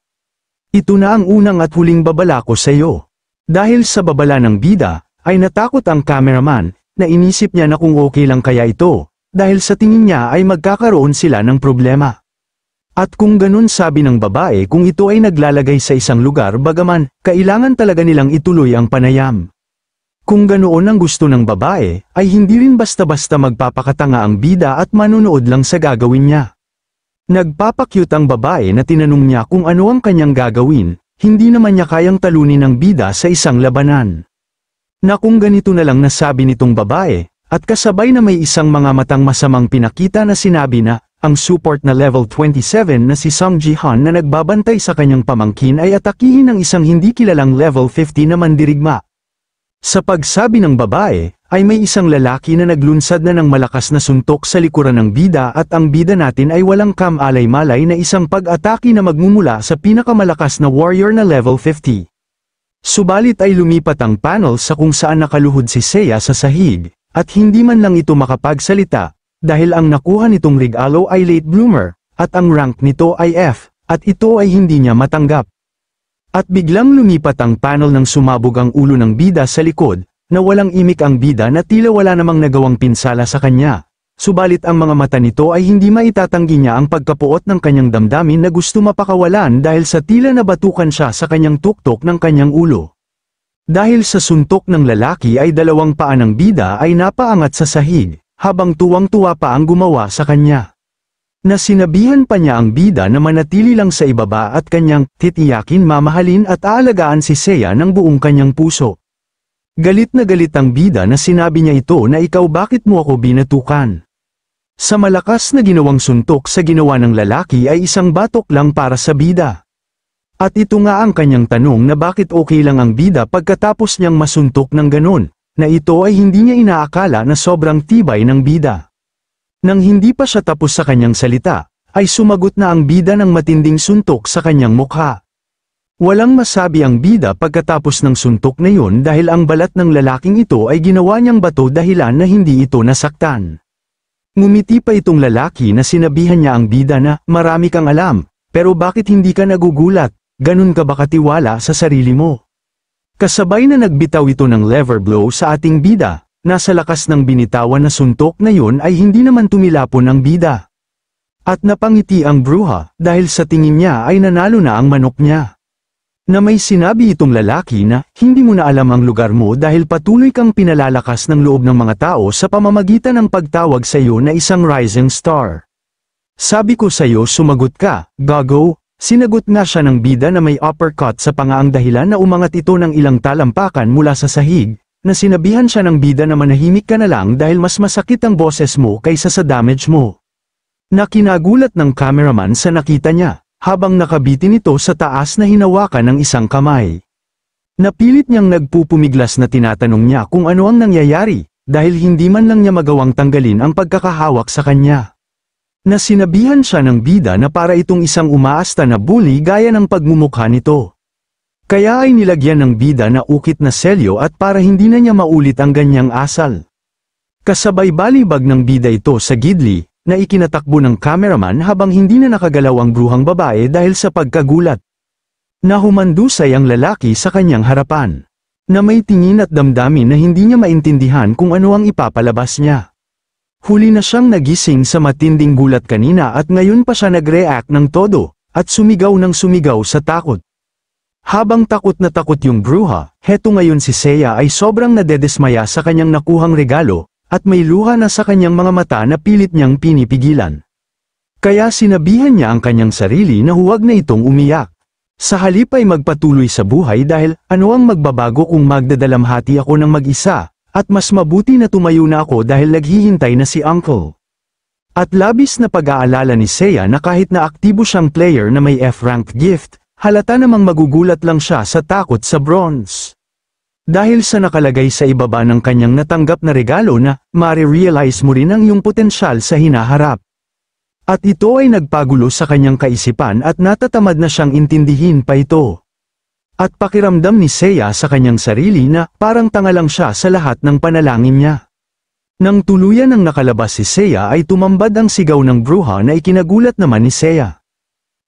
Ito na ang unang at huling babala ko sa iyo. Dahil sa babala ng bida, ay natakot ang cameraman, na inisip niya na kung okay lang kaya ito, dahil sa tingin niya ay magkakaroon sila ng problema. At kung ganun sabi ng babae kung ito ay naglalagay sa isang lugar bagaman, kailangan talaga nilang ituloy ang panayam. Kung ganoon ang gusto ng babae, ay hindi rin basta-basta magpapakatanga ang bida at manunood lang sa gagawin niya. Nagpapakyut ang babae na tinanong niya kung ano ang kanyang gagawin, hindi naman niya kayang talunin ng bida sa isang labanan. Na kung ganito na lang nasabi nitong babae, at kasabay na may isang mga matang masamang pinakita na sinabi na, ang support na level 27 na si Sung Jihan na nagbabantay sa kanyang pamangkin ay atakihin ng isang hindi kilalang level 50 na mandirigma. Sa pagsabi ng babae, ay may isang lalaki na naglunsad na ng malakas na suntok sa likuran ng bida at ang bida natin ay walang kamalay-malay na isang pag-atake na magmumula sa pinakamalakas na warrior na level 50. Subalit ay lumipat ang panel sa kung saan nakaluhod si Seiya sa sahig, at hindi man lang ito makapagsalita, dahil ang nakuha nitong regalo ay late bloomer, at ang rank nito ay F, at ito ay hindi niya matanggap. At biglang lumipat ang panel ng sumabog ang ulo ng bida sa likod, na walang imik ang bida na tila wala namang nagawang pinsala sa kanya. Subalit ang mga mata nito ay hindi maitatanggi niya ang pagkapuot ng kanyang damdamin na gusto mapakawalan dahil sa tila nabatukan siya sa kanyang tuktok ng kanyang ulo. Dahil sa suntok ng lalaki ay dalawang paa ng bida ay napaangat sa sahig, habang tuwang-tuwa pa ang gumawa sa kanya. Nasinabihan pa niya ang bida na manatili lang sa ibaba at kanyang titiyakin mamahalin at aalagaan si Seya ng buong kanyang puso. Galit na galit ang bida na sinabi niya ito na ikaw bakit mo ako binatukan. Sa malakas na ginawang suntok sa ginawa ng lalaki ay isang batok lang para sa bida. At ito nga ang kanyang tanong na bakit okay lang ang bida pagkatapos niyang masuntok ng ganun, na ito ay hindi niya inaakala na sobrang tibay ng bida. Nang hindi pa siya tapos sa kanyang salita, ay sumagot na ang bida ng matinding suntok sa kanyang mukha. Walang masabi ang bida pagkatapos ng suntok na yun dahil ang balat ng lalaking ito ay ginawa niyang bato dahilan na hindi ito nasaktan. Ngumiti pa itong lalaki na sinabihan niya ang bida na, marami kang alam, pero bakit hindi ka nagugulat, ganun ka ba katiwala sa sarili mo? Kasabay na nagbitaw ito ng lever blow sa ating bida, nasa lakas ng binitawan na suntok na yon ay hindi naman tumilapon ang bida. At napangiti ang bruha, dahil sa tingin niya ay nanalo na ang manok niya. Na may sinabi itong lalaki na, hindi mo na alam ang lugar mo dahil patuloy kang pinalalakas ng loob ng mga tao sa pamamagitan ng pagtawag sa iyo na isang rising star. Sabi ko sa iyo sumagot ka, gago, Sinagot nga siya ng bida na may uppercut sa pangaang dahilan na umangat ito ng ilang talampakan mula sa sahig, na sinabihan siya ng bida na manahimik ka na lang dahil mas masakit ang boses mo kaysa sa damage mo. Nakinagulat ng cameraman sa nakita niya, habang nakabitin ito sa taas na hinawakan ng isang kamay. Napilit niyang nagpupumiglas na tinatanong niya kung ano ang nangyayari, dahil hindi man lang niya magawang tanggalin ang pagkakahawak sa kanya na sinabihan siya ng bida na para itong isang umaasta na bully gaya ng pagmumukha nito. Kaya ay nilagyan ng bida na ukit na selyo at para hindi na niya maulit ang ganyang asal. Kasabay balibag ng bida ito sa gidli, na ikinatakbo ng cameraman habang hindi na nakagalaw ang bruhang babae dahil sa pagkagulat. Nahumandusay ang lalaki sa kanyang harapan, na may tingin at damdamin na hindi niya maintindihan kung ano ang ipapalabas niya. Huli na siyang nagising sa matinding gulat kanina at ngayon pa siya nag-react ng todo, at sumigaw ng sumigaw sa takot. Habang takot na takot yung bruha, heto ngayon si Seiya ay sobrang nadedesmaya sa kanyang nakuhang regalo, at may luha na sa kanyang mga mata na pilit niyang pinipigilan. Kaya sinabihan niya ang kanyang sarili na huwag na itong umiyak. Sa halip ay magpatuloy sa buhay dahil ano ang magbabago kung magdadalamhati ako ng mag-isa, at mas mabuti na tumayo na ako dahil naghihintay na si Uncle. At labis na pag-aalala ni Seiya na kahit na aktibo siyang player na may F-rank gift, halata namang magugulat lang siya sa takot sa bronze. Dahil sa nakalagay sa ibaba ng kanyang natanggap na regalo na, marirealize mo rin ang iyong potensyal sa hinaharap. At ito ay nagpagulo sa kanyang kaisipan at natatamad na siyang intindihin pa ito. At pakiramdam ni Seiya sa kanyang sarili na parang tanga lang siya sa lahat ng panalangin niya. Nang tuluyan ang nakalabas si Seiya ay tumambad ang sigaw ng bruha na ikinagulat naman ni Seiya.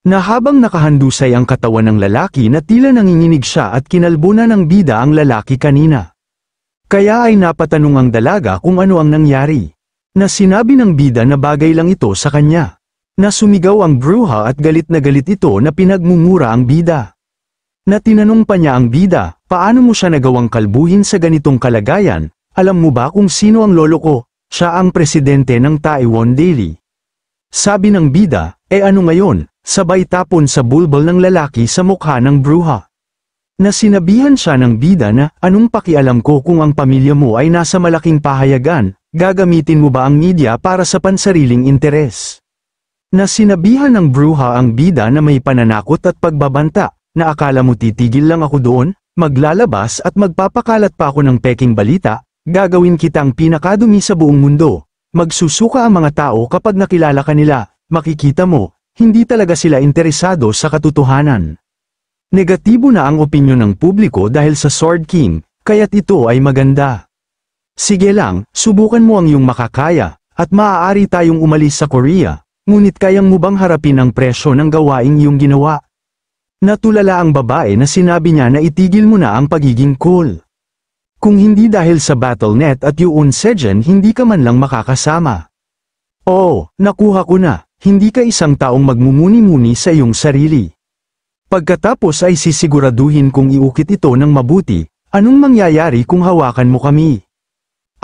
Na habang nakahandusay ang katawan ng lalaki na tila nanginginig siya at kinalbuna ng bida ang lalaki kanina. Kaya ay napatanong ang dalaga kung ano ang nangyari. Na sinabi ng bida na bagay lang ito sa kanya. Na sumigaw ang bruha at galit na galit ito na pinagmumura ang bida na tinanong pa niya ang bida, paano mo siya nagawang kalbuhin sa ganitong kalagayan, alam mo ba kung sino ang lolo ko, siya ang presidente ng Taiwan Daily. Sabi ng bida, e eh ano ngayon, sabay tapon sa bulbol ng lalaki sa mukha ng bruha. Na sinabihan siya ng bida na, anong pakialam ko kung ang pamilya mo ay nasa malaking pahayagan, gagamitin mo ba ang media para sa pansariling interes? Na sinabihan ng bruha ang bida na may pananakot at pagbabanta, na akala mo titigil lang ako doon, maglalabas at magpapakalat pa ako ng peking balita, gagawin kitang pinakadumi sa buong mundo. Magsusuka ang mga tao kapag nakilala ka nila, makikita mo, hindi talaga sila interesado sa katotohanan. Negatibo na ang opinyon ng publiko dahil sa Sword King, kaya't ito ay maganda. Sige lang, subukan mo ang iyong makakaya, at maaari tayong umalis sa Korea, ngunit kayang mo bang harapin ang presyo ng gawaing iyong ginawa? Natulala ang babae na sinabi niya na itigil mo na ang pagiging cool. Kung hindi dahil sa Battle.net at Yoon Sejen hindi ka man lang makakasama. Oh, nakuha ko na, hindi ka isang taong magmumuni-muni sa iyong sarili. Pagkatapos ay sisiguraduhin kong iukit ito ng mabuti, anong mangyayari kung hawakan mo kami?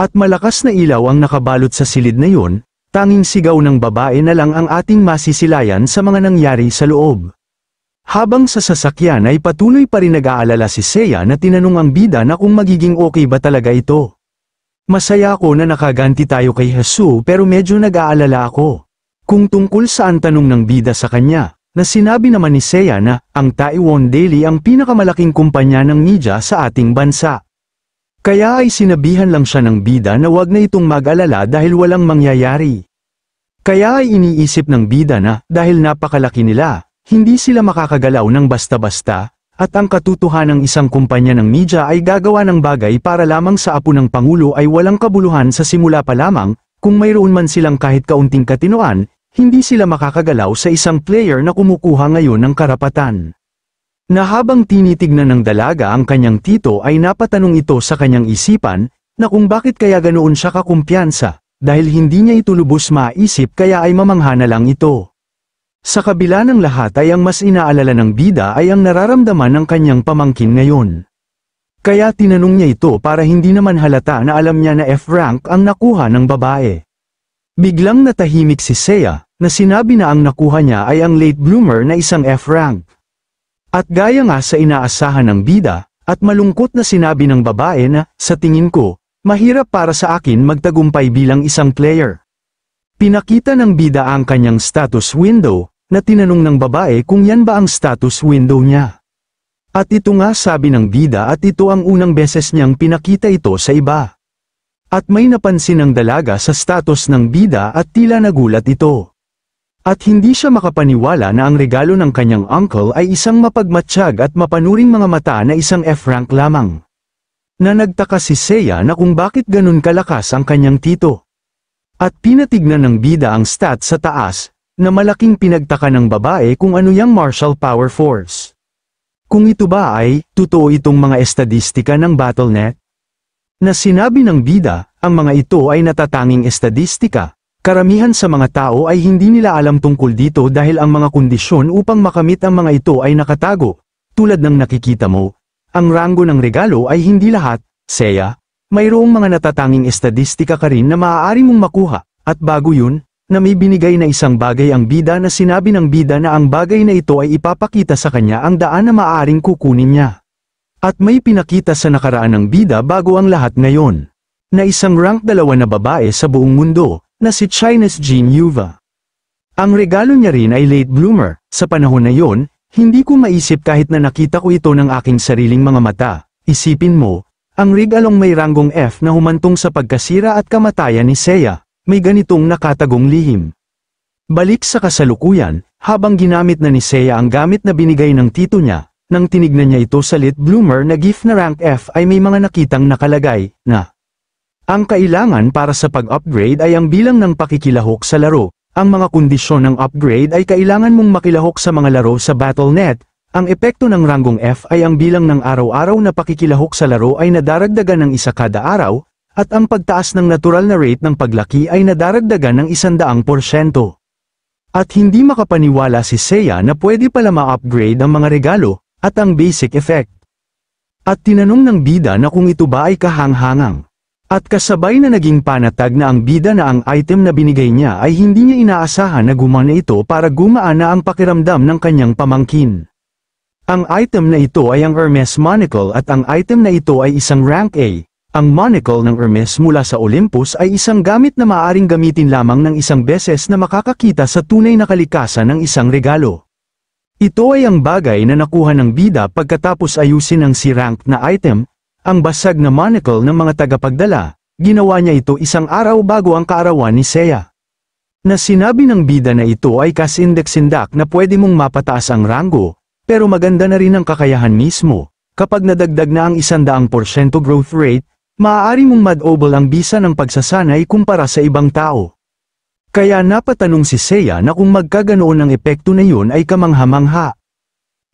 At malakas na ilaw ang nakabalot sa silid na yun, tanging sigaw ng babae na lang ang ating masisilayan sa mga nangyari sa loob. Habang sa sasakyan ay patuloy pa rin nag-aalala si Seiya na tinanong ang bida na kung magiging okay ba talaga ito. Masaya ako na nakaganti tayo kay Hesu pero medyo nag-aalala ako. Kung tungkol sa tanong ng bida sa kanya, na sinabi naman ni Seiya na ang Taiwan Daily ang pinakamalaking kumpanya ng media sa ating bansa. Kaya ay sinabihan lang siya ng bida na wag na itong mag-alala dahil walang mangyayari. Kaya ay iniisip ng bida na dahil napakalaki nila, hindi sila makakagalaw ng basta-basta, at ang katutuhan ng isang kumpanya ng media ay gagawa ng bagay para lamang sa apo ng Pangulo ay walang kabuluhan sa simula pa lamang, kung mayroon man silang kahit kaunting katinoan, hindi sila makakagalaw sa isang player na kumukuha ngayon ng karapatan. Na habang tinitignan ng dalaga ang kanyang tito ay napatanong ito sa kanyang isipan, na kung bakit kaya ganoon siya kakumpiyansa, dahil hindi niya ito lubos maisip kaya ay mamangha na lang ito. Sa kabila ng lahat ay ang mas inaalala ng bida ay ang nararamdaman ng kanyang pamangkin ngayon. Kaya tinanong niya ito para hindi naman halata na alam niya na F-rank ang nakuha ng babae. Biglang natahimik si Seiya, na sinabi na ang nakuha niya ay ang late bloomer na isang F-rank. At gaya nga sa inaasahan ng bida, at malungkot na sinabi ng babae na, sa tingin ko, mahirap para sa akin magtagumpay bilang isang player. Pinakita ng bida ang kanyang status window, na tinanong ng babae kung yan ba ang status window niya. At ito nga sabi ng bida at ito ang unang beses niyang pinakita ito sa iba. At may napansin ang dalaga sa status ng bida at tila nagulat ito. At hindi siya makapaniwala na ang regalo ng kanyang uncle ay isang mapagmatsyag at mapanuring mga mata na isang F-rank lamang. Na nagtaka si Seiya na kung bakit ganun kalakas ang kanyang tito. At pinatignan ng bida ang stat sa taas, na malaking pinagtaka ng babae kung ano yung martial power force. Kung ito ba ay, totoo itong mga estadistika ng Battle.net? Na sinabi ng bida, ang mga ito ay natatanging estadistika. Karamihan sa mga tao ay hindi nila alam tungkol dito dahil ang mga kondisyon upang makamit ang mga ito ay nakatago. Tulad ng nakikita mo, ang ranggo ng regalo ay hindi lahat, Seya, mayroong mga natatanging estadistika ka rin na maaari mong makuha, at bago yun, na may binigay na isang bagay ang bida na sinabi ng bida na ang bagay na ito ay ipapakita sa kanya ang daan na maaring kukunin niya. At may pinakita sa nakaraan ng bida bago ang lahat ngayon. Na isang rank dalawa na babae sa buong mundo, na si Chinese Jean Yuva. Ang regalo niya rin ay late bloomer, sa panahon na yon, hindi ko maisip kahit na nakita ko ito ng aking sariling mga mata, isipin mo, ang rig along may ranggong F na humantong sa pagkasira at kamatayan ni Seiya may ganitong nakatagong lihim. Balik sa kasalukuyan, habang ginamit na ni Seiya ang gamit na binigay ng tito niya, nang tinignan niya ito sa lit bloomer na gift na rank F ay may mga nakitang nakalagay na ang kailangan para sa pag-upgrade ay ang bilang ng pakikilahok sa laro. Ang mga kondisyon ng upgrade ay kailangan mong makilahok sa mga laro sa Battle.net, ang epekto ng ranggong F ay ang bilang ng araw-araw na pakikilahok sa laro ay nadaragdagan ng isa kada araw, at ang pagtaas ng natural na rate ng paglaki ay nadaragdagan ng 100%. At hindi makapaniwala si Seiya na pwede pala ma-upgrade ang mga regalo, at ang basic effect. At tinanong ng bida na kung ito ba ay kahanghangang. At kasabay na naging panatag na ang bida na ang item na binigay niya ay hindi niya inaasahan na gumana ito para gumaan na ang pakiramdam ng kanyang pamangkin. Ang item na ito ay ang Hermes Monocle at ang item na ito ay isang rank A, ang monocle ng Hermes mula sa Olympus ay isang gamit na maaring gamitin lamang ng isang beses na makakakita sa tunay na kalikasan ng isang regalo. Ito ay ang bagay na nakuha ng bida pagkatapos ayusin ang si-rank na item, ang basag na monocle ng mga tagapagdala, ginawa niya ito isang araw bago ang kaarawan ni Seiya. Na sinabi ng bida na ito ay kas-index-indak na pwede mong mapataas ang rango, pero maganda na rin ang kakayahan mismo, kapag nadagdag na ang 100% growth rate, maaari mong madobol ang bisa ng pagsasanay kumpara sa ibang tao. Kaya napatanong si Seiya na kung magkaganoon ang epekto na yun ay kamanghamangha.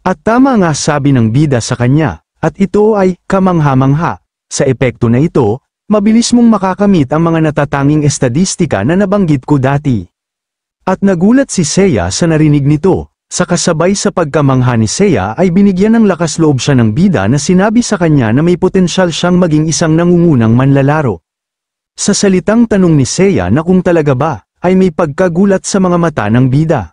At tama nga sabi ng bida sa kanya, at ito ay kamanghamangha. Sa epekto na ito, mabilis mong makakamit ang mga natatanging estadistika na nabanggit ko dati. At nagulat si Seiya sa narinig nito, sa kasabay sa pagkamangha ni Seiya ay binigyan ng lakas loob siya ng bida na sinabi sa kanya na may potensyal siyang maging isang nangungunang manlalaro. Sa salitang tanong ni Seiya na kung talaga ba, ay may pagkagulat sa mga mata ng bida.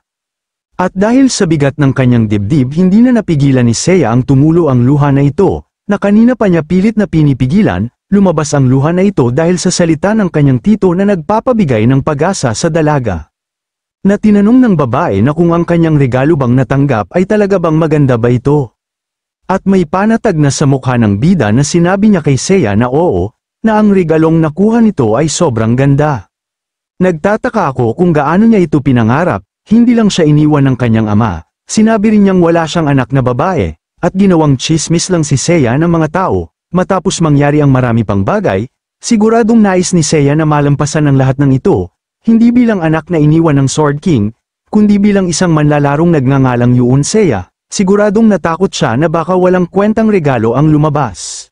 At dahil sa bigat ng kanyang dibdib hindi na napigilan ni Seiya ang tumulo ang luha na ito, na kanina pa niya pilit na pinipigilan, lumabas ang luha na ito dahil sa salita ng kanyang tito na nagpapabigay ng pag-asa sa dalaga na tinanong ng babae na kung ang kanyang regalo bang natanggap ay talaga bang maganda ba ito. At may panatag na sa mukha ng bida na sinabi niya kay Seya na oo, na ang regalong nakuha nito ay sobrang ganda. Nagtataka ako kung gaano niya ito pinangarap, hindi lang siya iniwan ng kanyang ama, sinabi rin niyang wala siyang anak na babae, at ginawang chismis lang si Seya ng mga tao, matapos mangyari ang marami pang bagay, siguradong nais ni Seya na malampasan ang lahat ng ito, hindi bilang anak na iniwan ng Sword King, kundi bilang isang manlalarong nagngangalang Yuun Seiya, siguradong natakot siya na baka walang kwentang regalo ang lumabas.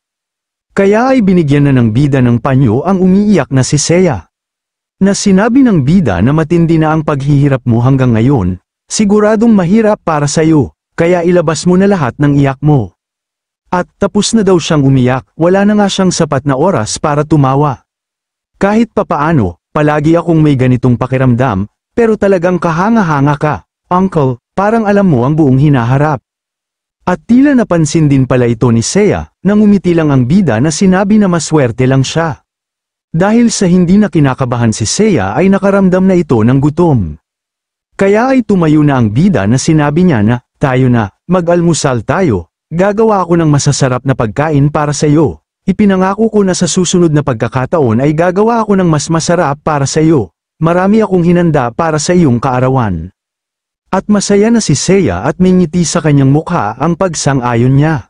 Kaya ay binigyan na ng bida ng panyo ang umiiyak na si Seiya. Na sinabi ng bida na matindi na ang paghihirap mo hanggang ngayon, siguradong mahirap para sa iyo, kaya ilabas mo na lahat ng iyak mo. At tapos na daw siyang umiyak, wala na nga siyang sapat na oras para tumawa. Kahit papaano, Palagi akong may ganitong pakiramdam, pero talagang kahanga-hanga ka, uncle, parang alam mo ang buong hinaharap. At tila napansin din pala ito ni Seiya, nang umiti lang ang bida na sinabi na maswerte lang siya. Dahil sa hindi na kinakabahan si Seiya ay nakaramdam na ito ng gutom. Kaya ay tumayo na ang bida na sinabi niya na, tayo na, mag-almusal tayo, gagawa ako ng masasarap na pagkain para sa iyo. Ipinangako ko na sa susunod na pagkakataon ay gagawa ako ng mas masarap para sa iyo. Marami akong hinanda para sa iyong kaarawan. At masaya na si Seiya at mingiti sa kanyang mukha ang pagsang-ayon niya.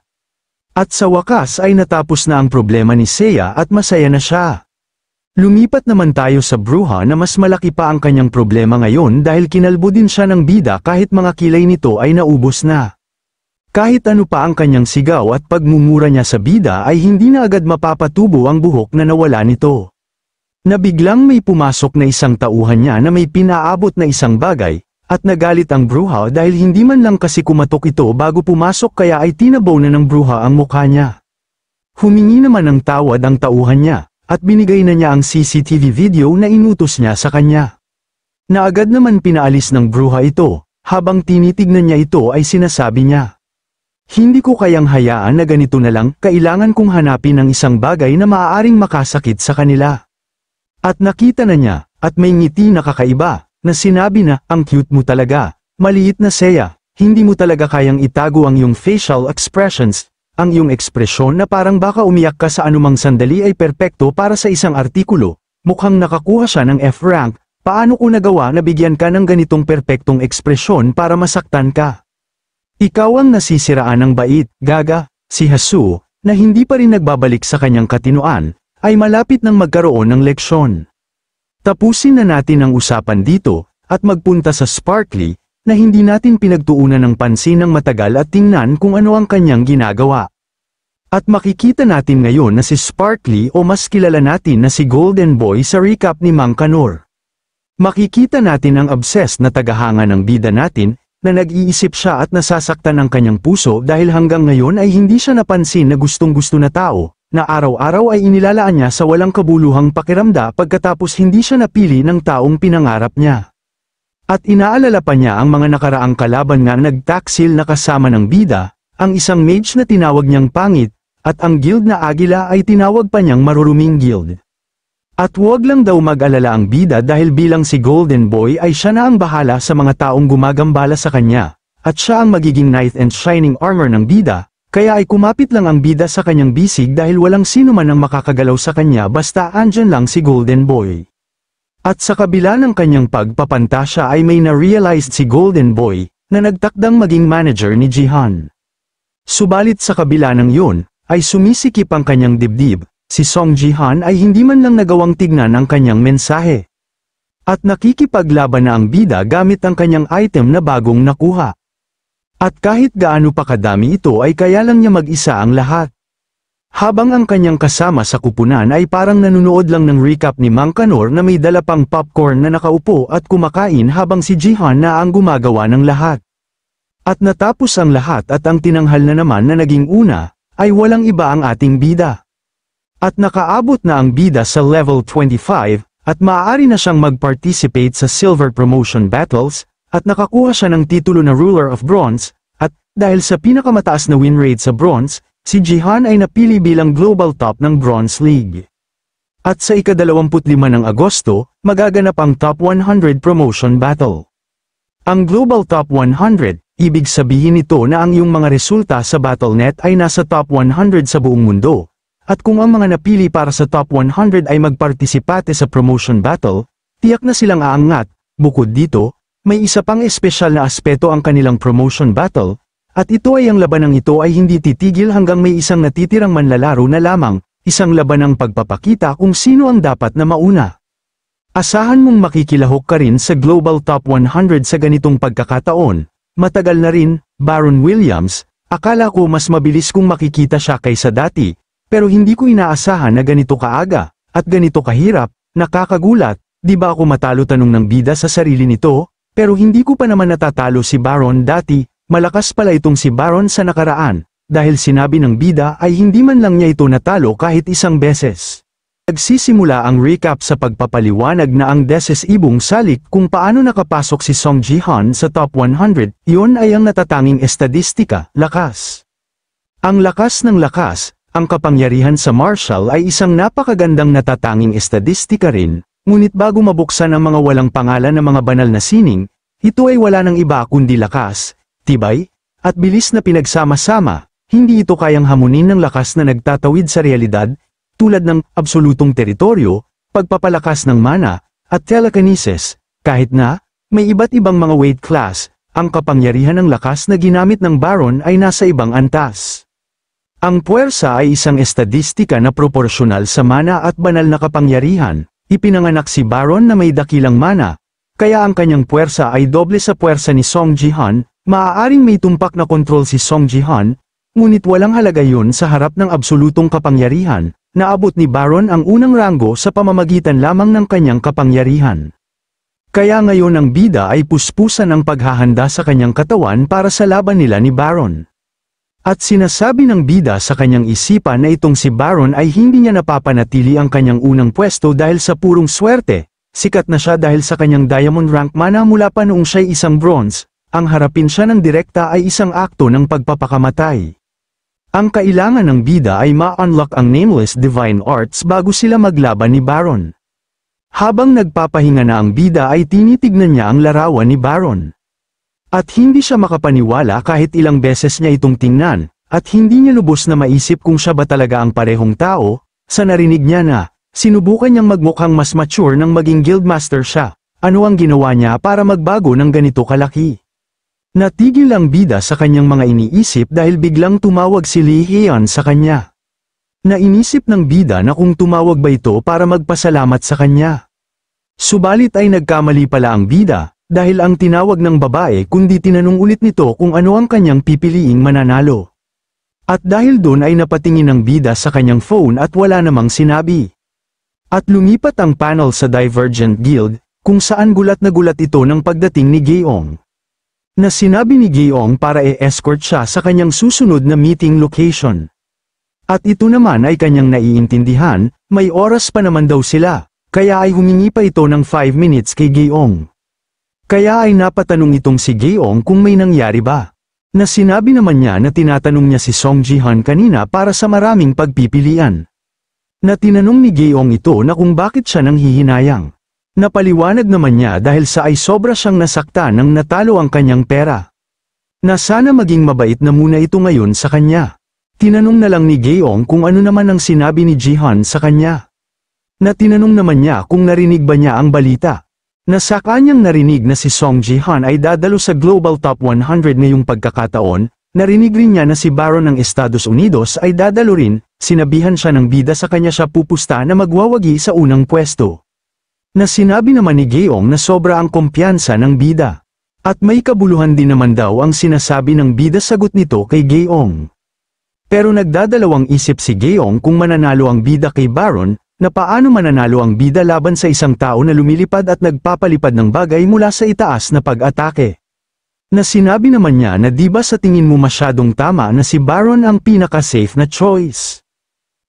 At sa wakas ay natapos na ang problema ni Seiya at masaya na siya. Lumipat naman tayo sa bruha na mas malaki pa ang kanyang problema ngayon dahil kinalbo din siya ng bida kahit mga kilay nito ay naubos na. Kahit ano pa ang kanyang sigaw at pagmumura niya sa bida ay hindi na agad mapapatubo ang buhok na nawala nito. Nabiglang may pumasok na isang tauhan niya na may pinaabot na isang bagay, at nagalit ang bruha dahil hindi man lang kasi kumatok ito bago pumasok kaya ay tinabaw na ng bruha ang mukha niya. Humingi naman ng tawad ang tauhan niya, at binigay na niya ang CCTV video na inutos niya sa kanya. Naagad naman pinaalis ng bruha ito, habang tinitignan niya ito ay sinasabi niya. Hindi ko kayang hayaan na ganito na lang, kailangan kong hanapin ang isang bagay na maaaring makasakit sa kanila. At nakita na niya, at may ngiti na kakaiba, na sinabi na, ang cute mo talaga, maliit na Seiya, hindi mo talaga kayang itago ang iyong facial expressions, ang iyong ekspresyon na parang baka umiyak ka sa anumang sandali ay perpekto para sa isang artikulo, mukhang nakakuha siya ng F-rank, paano ko nagawa na bigyan ka ng ganitong perpektong ekspresyon para masaktan ka? Ikaw ang nasisiraan ng bait, gaga, si Hasu, na hindi pa rin nagbabalik sa kanyang katinoan, ay malapit ng magkaroon ng leksyon. Tapusin na natin ang usapan dito, at magpunta sa Sparkly, na hindi natin pinagtuunan ng pansin ng matagal at tingnan kung ano ang kanyang ginagawa. At makikita natin ngayon na si Sparkly o mas kilala natin na si Golden Boy sa recap ni Mang Kanor. Makikita natin ang obsessed na tagahanga ng bida natin na nag-iisip siya at nasasaktan ang kanyang puso dahil hanggang ngayon ay hindi siya napansin na gustong-gusto na tao, na araw-araw ay inilalaan niya sa walang kabuluhang pakiramda pagkatapos hindi siya napili ng taong pinangarap niya. At inaalala pa niya ang mga nakaraang kalaban nga nagtaksil na kasama ng bida, ang isang mage na tinawag niyang pangit, at ang guild na agila ay tinawag pa niyang maruruming guild. At huwag lang daw mag-alala ang bida dahil bilang si Golden Boy ay siya na ang bahala sa mga taong gumagambala sa kanya, at siya ang magiging knight and shining armor ng bida, kaya ay kumapit lang ang bida sa kanyang bisig dahil walang sino man ang makakagalaw sa kanya basta andyan lang si Golden Boy. At sa kabila ng kanyang pagpapantasya ay may na-realized si Golden Boy, na nagtakdang maging manager ni Jihan. Subalit sa kabila ng yun, ay sumisikip ang kanyang dibdib, Si Song Jihan ay hindi man lang nagawang tignan ang kanyang mensahe. At nakikipaglaban na ang bida gamit ang kanyang item na bagong nakuha. At kahit gaano pa kadami ito ay kaya lang niya mag-isa ang lahat. Habang ang kanyang kasama sa kupunan ay parang nanonood lang ng recap ni Mang Kanor na may dala pang popcorn na nakaupo at kumakain habang si Jihan na ang gumagawa ng lahat. At natapos ang lahat at ang tinanghal na naman na naging una, ay walang iba ang ating bida. At nakaabot na ang bida sa level 25, at maaari na siyang mag-participate sa silver promotion battles, at nakakuha siya ng titulo na Ruler of Bronze, at dahil sa pinakamataas na win rate sa bronze, si Jihan ay napili bilang global top ng Bronze League. At sa ika-25 ng Agosto, magaganap ang Top 100 Promotion Battle. Ang Global Top 100, ibig sabihin nito na ang iyong mga resulta sa BattleNet ay nasa Top 100 sa buong mundo, at kung ang mga napili para sa top 100 ay magpartisipate sa promotion battle, tiyak na silang aangat. Bukod dito, may isa pang espesyal na aspeto ang kanilang promotion battle, at ito ay ang labanang ito ay hindi titigil hanggang may isang natitirang manlalaro na lamang, isang labanang pagpapakita kung sino ang dapat na mauna. Asahan mong makikilahok ka rin sa Global Top 100 sa ganitong pagkakataon, matagal na rin, Baron Williams, akala ko mas mabilis kung makikita siya kaysa dati, pero hindi ko inaasahan na ganito kaaga, at ganito kahirap, nakakagulat, di ba ako matalo tanong ng bida sa sarili nito, pero hindi ko pa naman natatalo si Baron dati, malakas pala itong si Baron sa nakaraan, dahil sinabi ng bida ay hindi man lang niya ito natalo kahit isang beses. Nagsisimula ang recap sa pagpapaliwanag na ang Deses Ibong Salik kung paano nakapasok si Song Jihan sa top 100, iyon ay ang natatanging estadistika, lakas. Ang lakas ng lakas, ang kapangyarihan sa Marshall ay isang napakagandang natatanging estadistika rin, ngunit bago mabuksan ang mga walang pangalan ng mga banal na sining, ito ay wala ng iba kundi lakas, tibay, at bilis na pinagsama-sama, hindi ito kayang hamunin ng lakas na nagtatawid sa realidad, tulad ng absolutong teritoryo, pagpapalakas ng mana, at telekinesis, kahit na, may iba't ibang mga weight class, ang kapangyarihan ng lakas na ginamit ng Baron ay nasa ibang antas. Ang puwersa ay isang estadistika na proporsyonal sa mana at banal na kapangyarihan. Ipinanganak si Baron na may dakilang mana, kaya ang kanyang puwersa ay doble sa puwersa ni Song Jihan. Maaaring may tumpak na kontrol si Song Jihan, ngunit walang halaga yun sa harap ng absolutong kapangyarihan. Naabot ni Baron ang unang ranggo sa pamamagitan lamang ng kanyang kapangyarihan. Kaya ngayon ang bida ay puspusan ang paghahanda sa kanyang katawan para sa laban nila ni Baron. At sinasabi ng bida sa kanyang isipan na itong si Baron ay hindi niya napapanatili ang kanyang unang pwesto dahil sa purong swerte, sikat na siya dahil sa kanyang diamond rank mana mula pa noong siya isang bronze, ang harapin siya ng direkta ay isang akto ng pagpapakamatay. Ang kailangan ng bida ay ma-unlock ang nameless divine arts bago sila maglaban ni Baron. Habang nagpapahinga na ang bida ay tinitignan niya ang larawan ni Baron. At hindi siya makapaniwala kahit ilang beses niya itong tingnan, at hindi niya lubos na maisip kung siya ba talaga ang parehong tao, sa narinig niya na, sinubukan niyang magmukhang mas mature nang maging guildmaster siya, ano ang ginawa niya para magbago ng ganito kalaki. Natigil ang bida sa kanyang mga iniisip dahil biglang tumawag si Lee Heon sa kanya. Nainisip ng bida na kung tumawag ba ito para magpasalamat sa kanya. Subalit ay nagkamali pala ang bida, dahil ang tinawag ng babae kundi tinanong ulit nito kung ano ang kanyang pipiliing mananalo. At dahil doon ay napatingin ng bida sa kanyang phone at wala namang sinabi. At lumipat ang panel sa Divergent Guild, kung saan gulat na gulat ito ng pagdating ni Gayong. Na sinabi ni Gayong para e-escort siya sa kanyang susunod na meeting location. At ito naman ay kanyang naiintindihan, may oras pa naman daw sila, kaya ay humingi pa ito ng 5 minutes kay Gayong. Kaya ay napatanong itong si Geong kung may nangyari ba. Na sinabi naman niya na tinatanong niya si Song Jihan kanina para sa maraming pagpipilian. Na tinanong ni Geong ito na kung bakit siya nang hihinayang. Napaliwanag naman niya dahil sa ay sobra siyang nasakta nang natalo ang kanyang pera. Na sana maging mabait na muna ito ngayon sa kanya. Tinanong na lang ni Geong kung ano naman ang sinabi ni Jihan sa kanya. Na tinanong naman niya kung narinig ba niya ang balita. Nasaka niyang narinig na si Song Jihan ay dadalo sa Global Top 100 ngayong pagkakataon, narinig rin niya na si Baron ng Estados Unidos ay dadalo rin, sinabihan siya ng bida sa kanya siya pupusta na magwawagi sa unang pwesto. Na sinabi naman ni Geong na sobra ang kumpiyansa ng bida. At may kabuluhan din naman daw ang sinasabi ng bida sagot nito kay Geong. Pero nagdadalawang isip si Geong kung mananalo ang bida kay Baron, na paano mananalo ang bida laban sa isang tao na lumilipad at nagpapalipad ng bagay mula sa itaas na pag-atake. Na sinabi naman niya na di ba sa tingin mo masyadong tama na si Baron ang pinaka-safe na choice.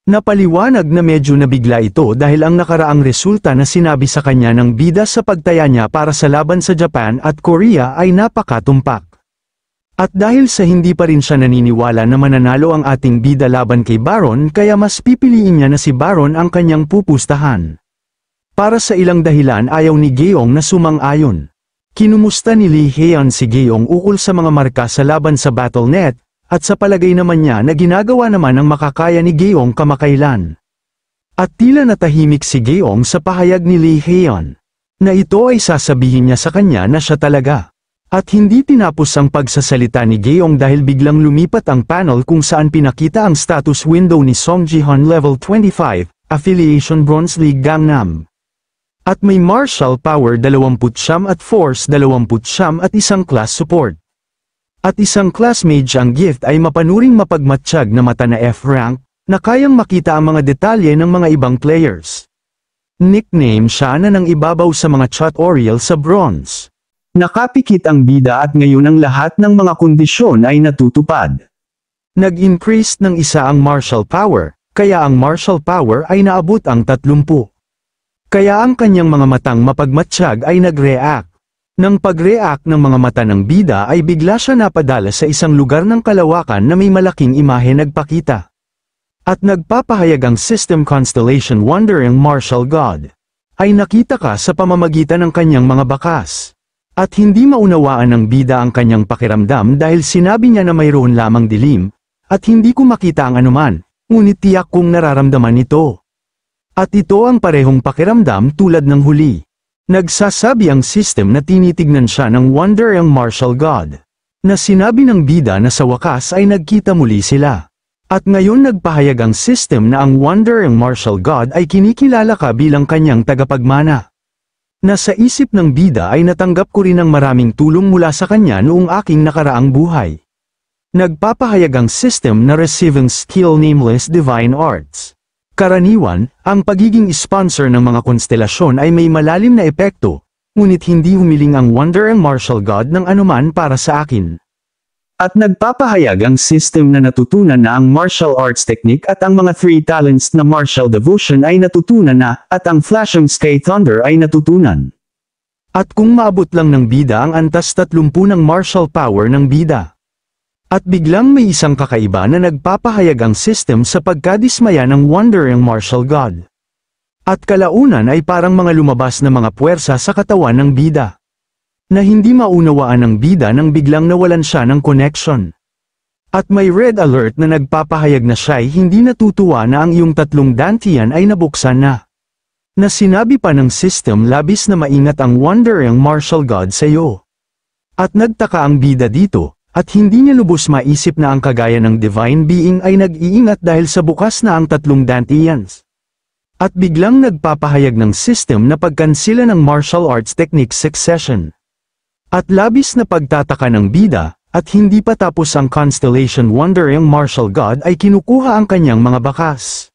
Napaliwanag na medyo nabigla ito dahil ang nakaraang resulta na sinabi sa kanya ng bida sa pagtaya niya para sa laban sa Japan at Korea ay napakatumpak. At dahil sa hindi pa rin siya naniniwala na mananalo ang ating bida laban kay Baron kaya mas pipiliin niya na si Baron ang kanyang pupustahan. Para sa ilang dahilan ayaw ni Geyong na sumang-ayon. Kinumusta ni Lee Heian si Geyong ukol sa mga marka sa laban sa Battle.net, at sa palagay naman niya na ginagawa naman ang makakaya ni Geyong kamakailan. At tila natahimik si Geyong sa pahayag ni Lee Heian, na ito ay sasabihin niya sa kanya na siya talaga. At hindi tinapos ang pagsasalita ni Geong dahil biglang lumipat ang panel kung saan pinakita ang status window ni Song Jihan Level 25, Affiliation Bronze League Gangnam. At may martial power 29 at force 29 at isang class support. At isang class mage ang gift ay mapanuring mapagmatsyag na mata na F-rank, na kayang makita ang mga detalye ng mga ibang players. Nickname siya na nang ibabaw sa mga chat Oriel sa bronze. Nakapikit ang bida at ngayon ang lahat ng mga kondisyon ay natutupad. Nag-increase ng isa ang martial power, kaya ang martial power ay naabot ang 30. Kaya ang kanyang mga matang mapagmatsyag ay nag-react. Nang pag-react ng mga mata ng bida ay bigla siya napadala sa isang lugar ng kalawakan na may malaking imahe nagpakita. At nagpapahayag ang system constellation Wandering Martial God. Ay nakita ka sa pamamagitan ng kanyang mga bakas. At hindi maunawaan ng bida ang kanyang pakiramdam dahil sinabi niya na mayroon lamang dilim, at hindi ko makita ang anuman, ngunit tiyak kong nararamdaman ito. At ito ang parehong pakiramdam tulad ng huli. Nagsasabi ang system na tinitignan siya ng Wonder ang Martial God. Na sinabi ng bida na sa wakas ay nagkita muli sila. At ngayon nagpahayag ang system na ang Wonder ang Martial God ay kinikilala ka bilang kanyang tagapagmana. Nasa isip ng bida ay natanggap ko rin ang maraming tulong mula sa kanya noong aking nakaraang buhay. Nagpapahayag ang system na receiving skill nameless divine arts. Karaniwan, ang pagiging sponsor ng mga konstelasyon ay may malalim na epekto, ngunit hindi humiling ang wonder and martial god ng anuman para sa akin. At nagpapahayag ang system na natutunan na ang martial arts technique at ang mga three talents na martial devotion ay natutunan na, at ang Flashing Sky Thunder ay natutunan. At kung maabot lang ng bida ang antas 30 ng martial power ng bida. At biglang may isang kakaiba na nagpapahayag ang system sa pagkadismaya ng wandering martial god. At kalaunan ay parang mga lumabas na mga puwersa sa katawan ng bida na hindi maunawaan ng bida nang biglang nawalan siya ng connection. At may red alert na nagpapahayag na siya ay hindi natutuwa na ang iyong tatlong dantian ay nabuksan na. Na sinabi pa ng system labis na maingat ang wandering martial god sa iyo. At nagtaka ang bida dito, at hindi niya lubos maisip na ang kagaya ng divine being ay nag-iingat dahil sa bukas na ang tatlong dantians. At biglang nagpapahayag ng system na pagkansila ng martial arts technique succession. At labis na pagtataka ng bida, at hindi pa tapos ang Constellation Wonder ang Martial God ay kinukuha ang kanyang mga bakas.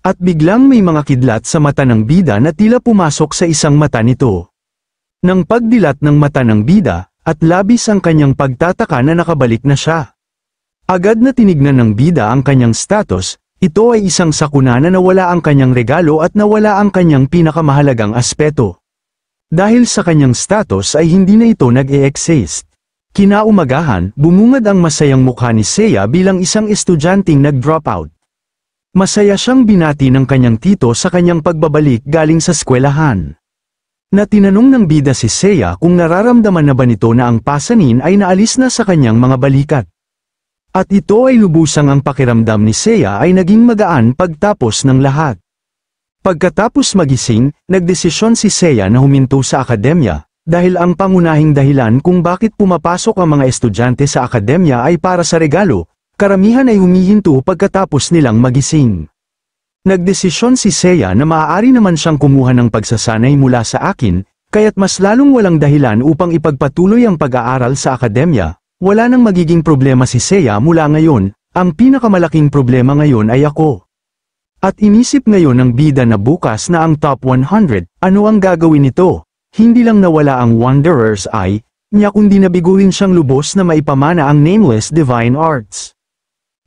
At biglang may mga kidlat sa mata ng bida na tila pumasok sa isang mata nito. Nang pagdilat ng mata ng bida, at labis ang kanyang pagtataka na nakabalik na siya. Agad na tinignan ng bida ang kanyang status, ito ay isang sakuna na nawala ang kanyang regalo at nawala ang kanyang pinakamahalagang aspeto. Dahil sa kanyang status ay hindi na ito nag-e-exist. Kinaumagahan, bumungad ang masayang mukha ni Seiya bilang isang estudyanteng nag-dropout. Masaya siyang binati ng kanyang tito sa kanyang pagbabalik galing sa eskwelahan. Na tinanong ng bida si Seiya kung nararamdaman na ba nito na ang pasanin ay naalis na sa kanyang mga balikat. At ito ay lubusang ang pakiramdam ni Seiya ay naging magaan pagtapos ng lahat. Pagkatapos magising, nagdesisyon si Seiya na huminto sa akademya, dahil ang pangunahing dahilan kung bakit pumapasok ang mga estudyante sa akademya ay para sa regalo, karamihan ay humihinto pagkatapos nilang magising. Nagdesisyon si Seiya na maaari naman siyang kumuha ng pagsasanay mula sa akin, kaya't mas lalong walang dahilan upang ipagpatuloy ang pag-aaral sa akademya, wala nang magiging problema si Seiya mula ngayon, ang pinakamalaking problema ngayon ay ako. At inisip ngayon ng bida na bukas na ang top 100, ano ang gagawin nito? Hindi lang nawala ang Wanderer's Eye, niya kundi nabiguhin siyang lubos na maipamana ang Nameless Divine Arts.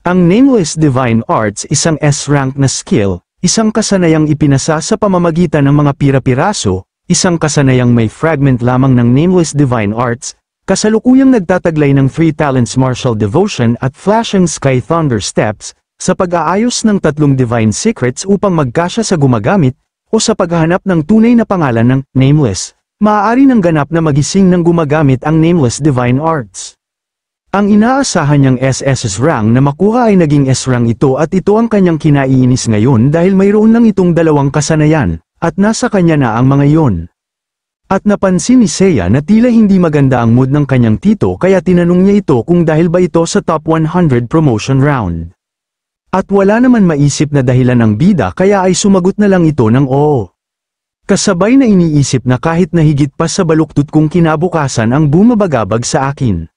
Ang Nameless Divine Arts isang S-rank na skill, isang kasanayang ipinasa sa pamamagitan ng mga pira-piraso, isang kasanayang may fragment lamang ng Nameless Divine Arts, kasalukuyang nagtataglay ng Three Talents Martial Devotion at Flashing Sky Thunder Steps, sa pag-aayos ng tatlong divine secrets upang magkasya sa gumagamit, o sa paghahanap ng tunay na pangalan ng nameless, maaari ng ganap na magising ng gumagamit ang nameless divine arts. Ang inaasahan niyang SSS rank na makuha ay naging S rank ito at ito ang kanyang kinaiinis ngayon dahil mayroon lang itong dalawang kasanayan, at nasa kanya na ang mga iyon. At napansin ni Seiya na tila hindi maganda ang mood ng kanyang tito kaya tinanong niya ito kung dahil ba ito sa top 100 promotion round. At wala naman maisip na dahilan ang bida kaya ay sumagot na lang ito ng oo. Kasabay na iniisip na kahit na higit pa sa baluktot kong kinabukasan ang bumabagabag sa akin.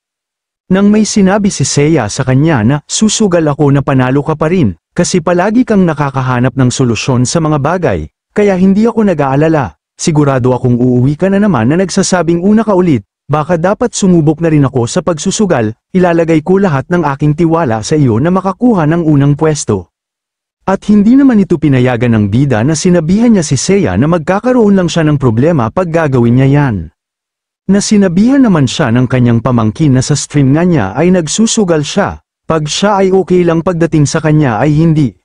Nang may sinabi si Seiya sa kanya na susugal ako na panalo ka pa rin, kasi palagi kang nakakahanap ng solusyon sa mga bagay, kaya hindi ako nag-aalala, sigurado akong uuwi ka na naman na nagsasabing una ka ulit, Baka dapat sumubok na rin ako sa pagsusugal, ilalagay ko lahat ng aking tiwala sa iyo na makakuha ng unang pwesto. At hindi naman ito pinayagan ng bida na sinabihan niya si Seiya na magkakaroon lang siya ng problema pag gagawin niya yan. Na sinabihan naman siya ng kanyang pamangkin na sa stream nga niya ay nagsusugal siya, pag siya ay okay lang pagdating sa kanya ay hindi.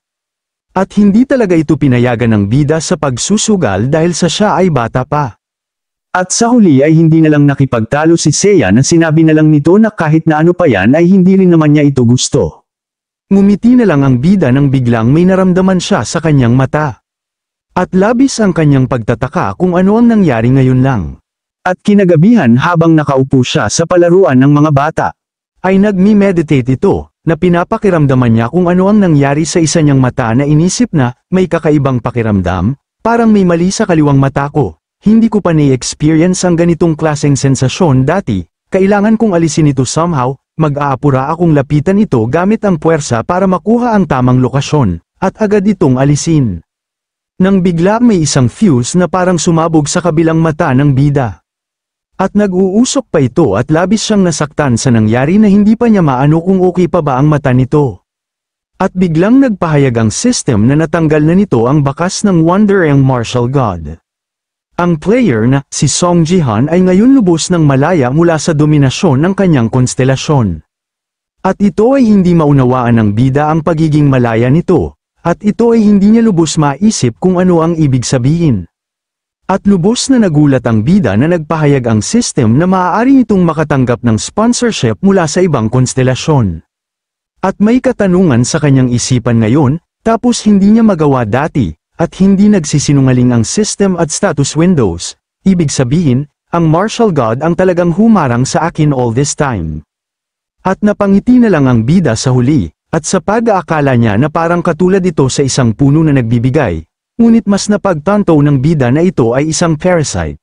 At hindi talaga ito pinayagan ng bida sa pagsusugal dahil sa siya ay bata pa. At sa huli ay hindi na lang nakipagtalo si Seiya na sinabi na lang nito na kahit na ano pa yan ay hindi rin naman niya ito gusto. Ngumiti na lang ang bida nang biglang may naramdaman siya sa kanyang mata. At labis ang kanyang pagtataka kung ano ang nangyari ngayon lang. At kinagabihan habang nakaupo siya sa palaruan ng mga bata, ay nagmi-meditate ito, na pinapakiramdaman niya kung ano ang nangyari sa isa niyang mata na inisip na may kakaibang pakiramdam, parang may mali sa kaliwang mata ko. Hindi ko pa na-experience ang ganitong klaseng sensasyon dati, kailangan kong alisin ito somehow, mag-aapura akong lapitan ito gamit ang puwersa para makuha ang tamang lokasyon, at agad itong alisin. Nang bigla may isang fuse na parang sumabog sa kabilang mata ng bida. At nag-uusok pa ito at labis siyang nasaktan sa nangyari na hindi pa niya maano kung okay pa ba ang mata nito. At biglang nagpahayag ang system na natanggal na nito ang bakas ng Wonder ang Martial God. Ang player na si Song Jihan ay ngayon lubos ng malaya mula sa dominasyon ng kanyang konstelasyon. At ito ay hindi maunawaan ng bida ang pagiging malaya nito, at ito ay hindi niya lubos maisip kung ano ang ibig sabihin. At lubos na nagulat ang bida na nagpahayag ang system na maaari itong makatanggap ng sponsorship mula sa ibang konstelasyon. At may katanungan sa kanyang isipan ngayon, tapos hindi niya magawa dati, at hindi nagsisinungaling ang system at status windows. Ibig sabihin, ang martial god ang talagang humarang sa akin all this time. At napangiti na lang ang bida sa huli, at sa pag-aakala niya na parang katulad ito sa isang puno na nagbibigay, ngunit mas napagtanto ng bida na ito ay isang parasite.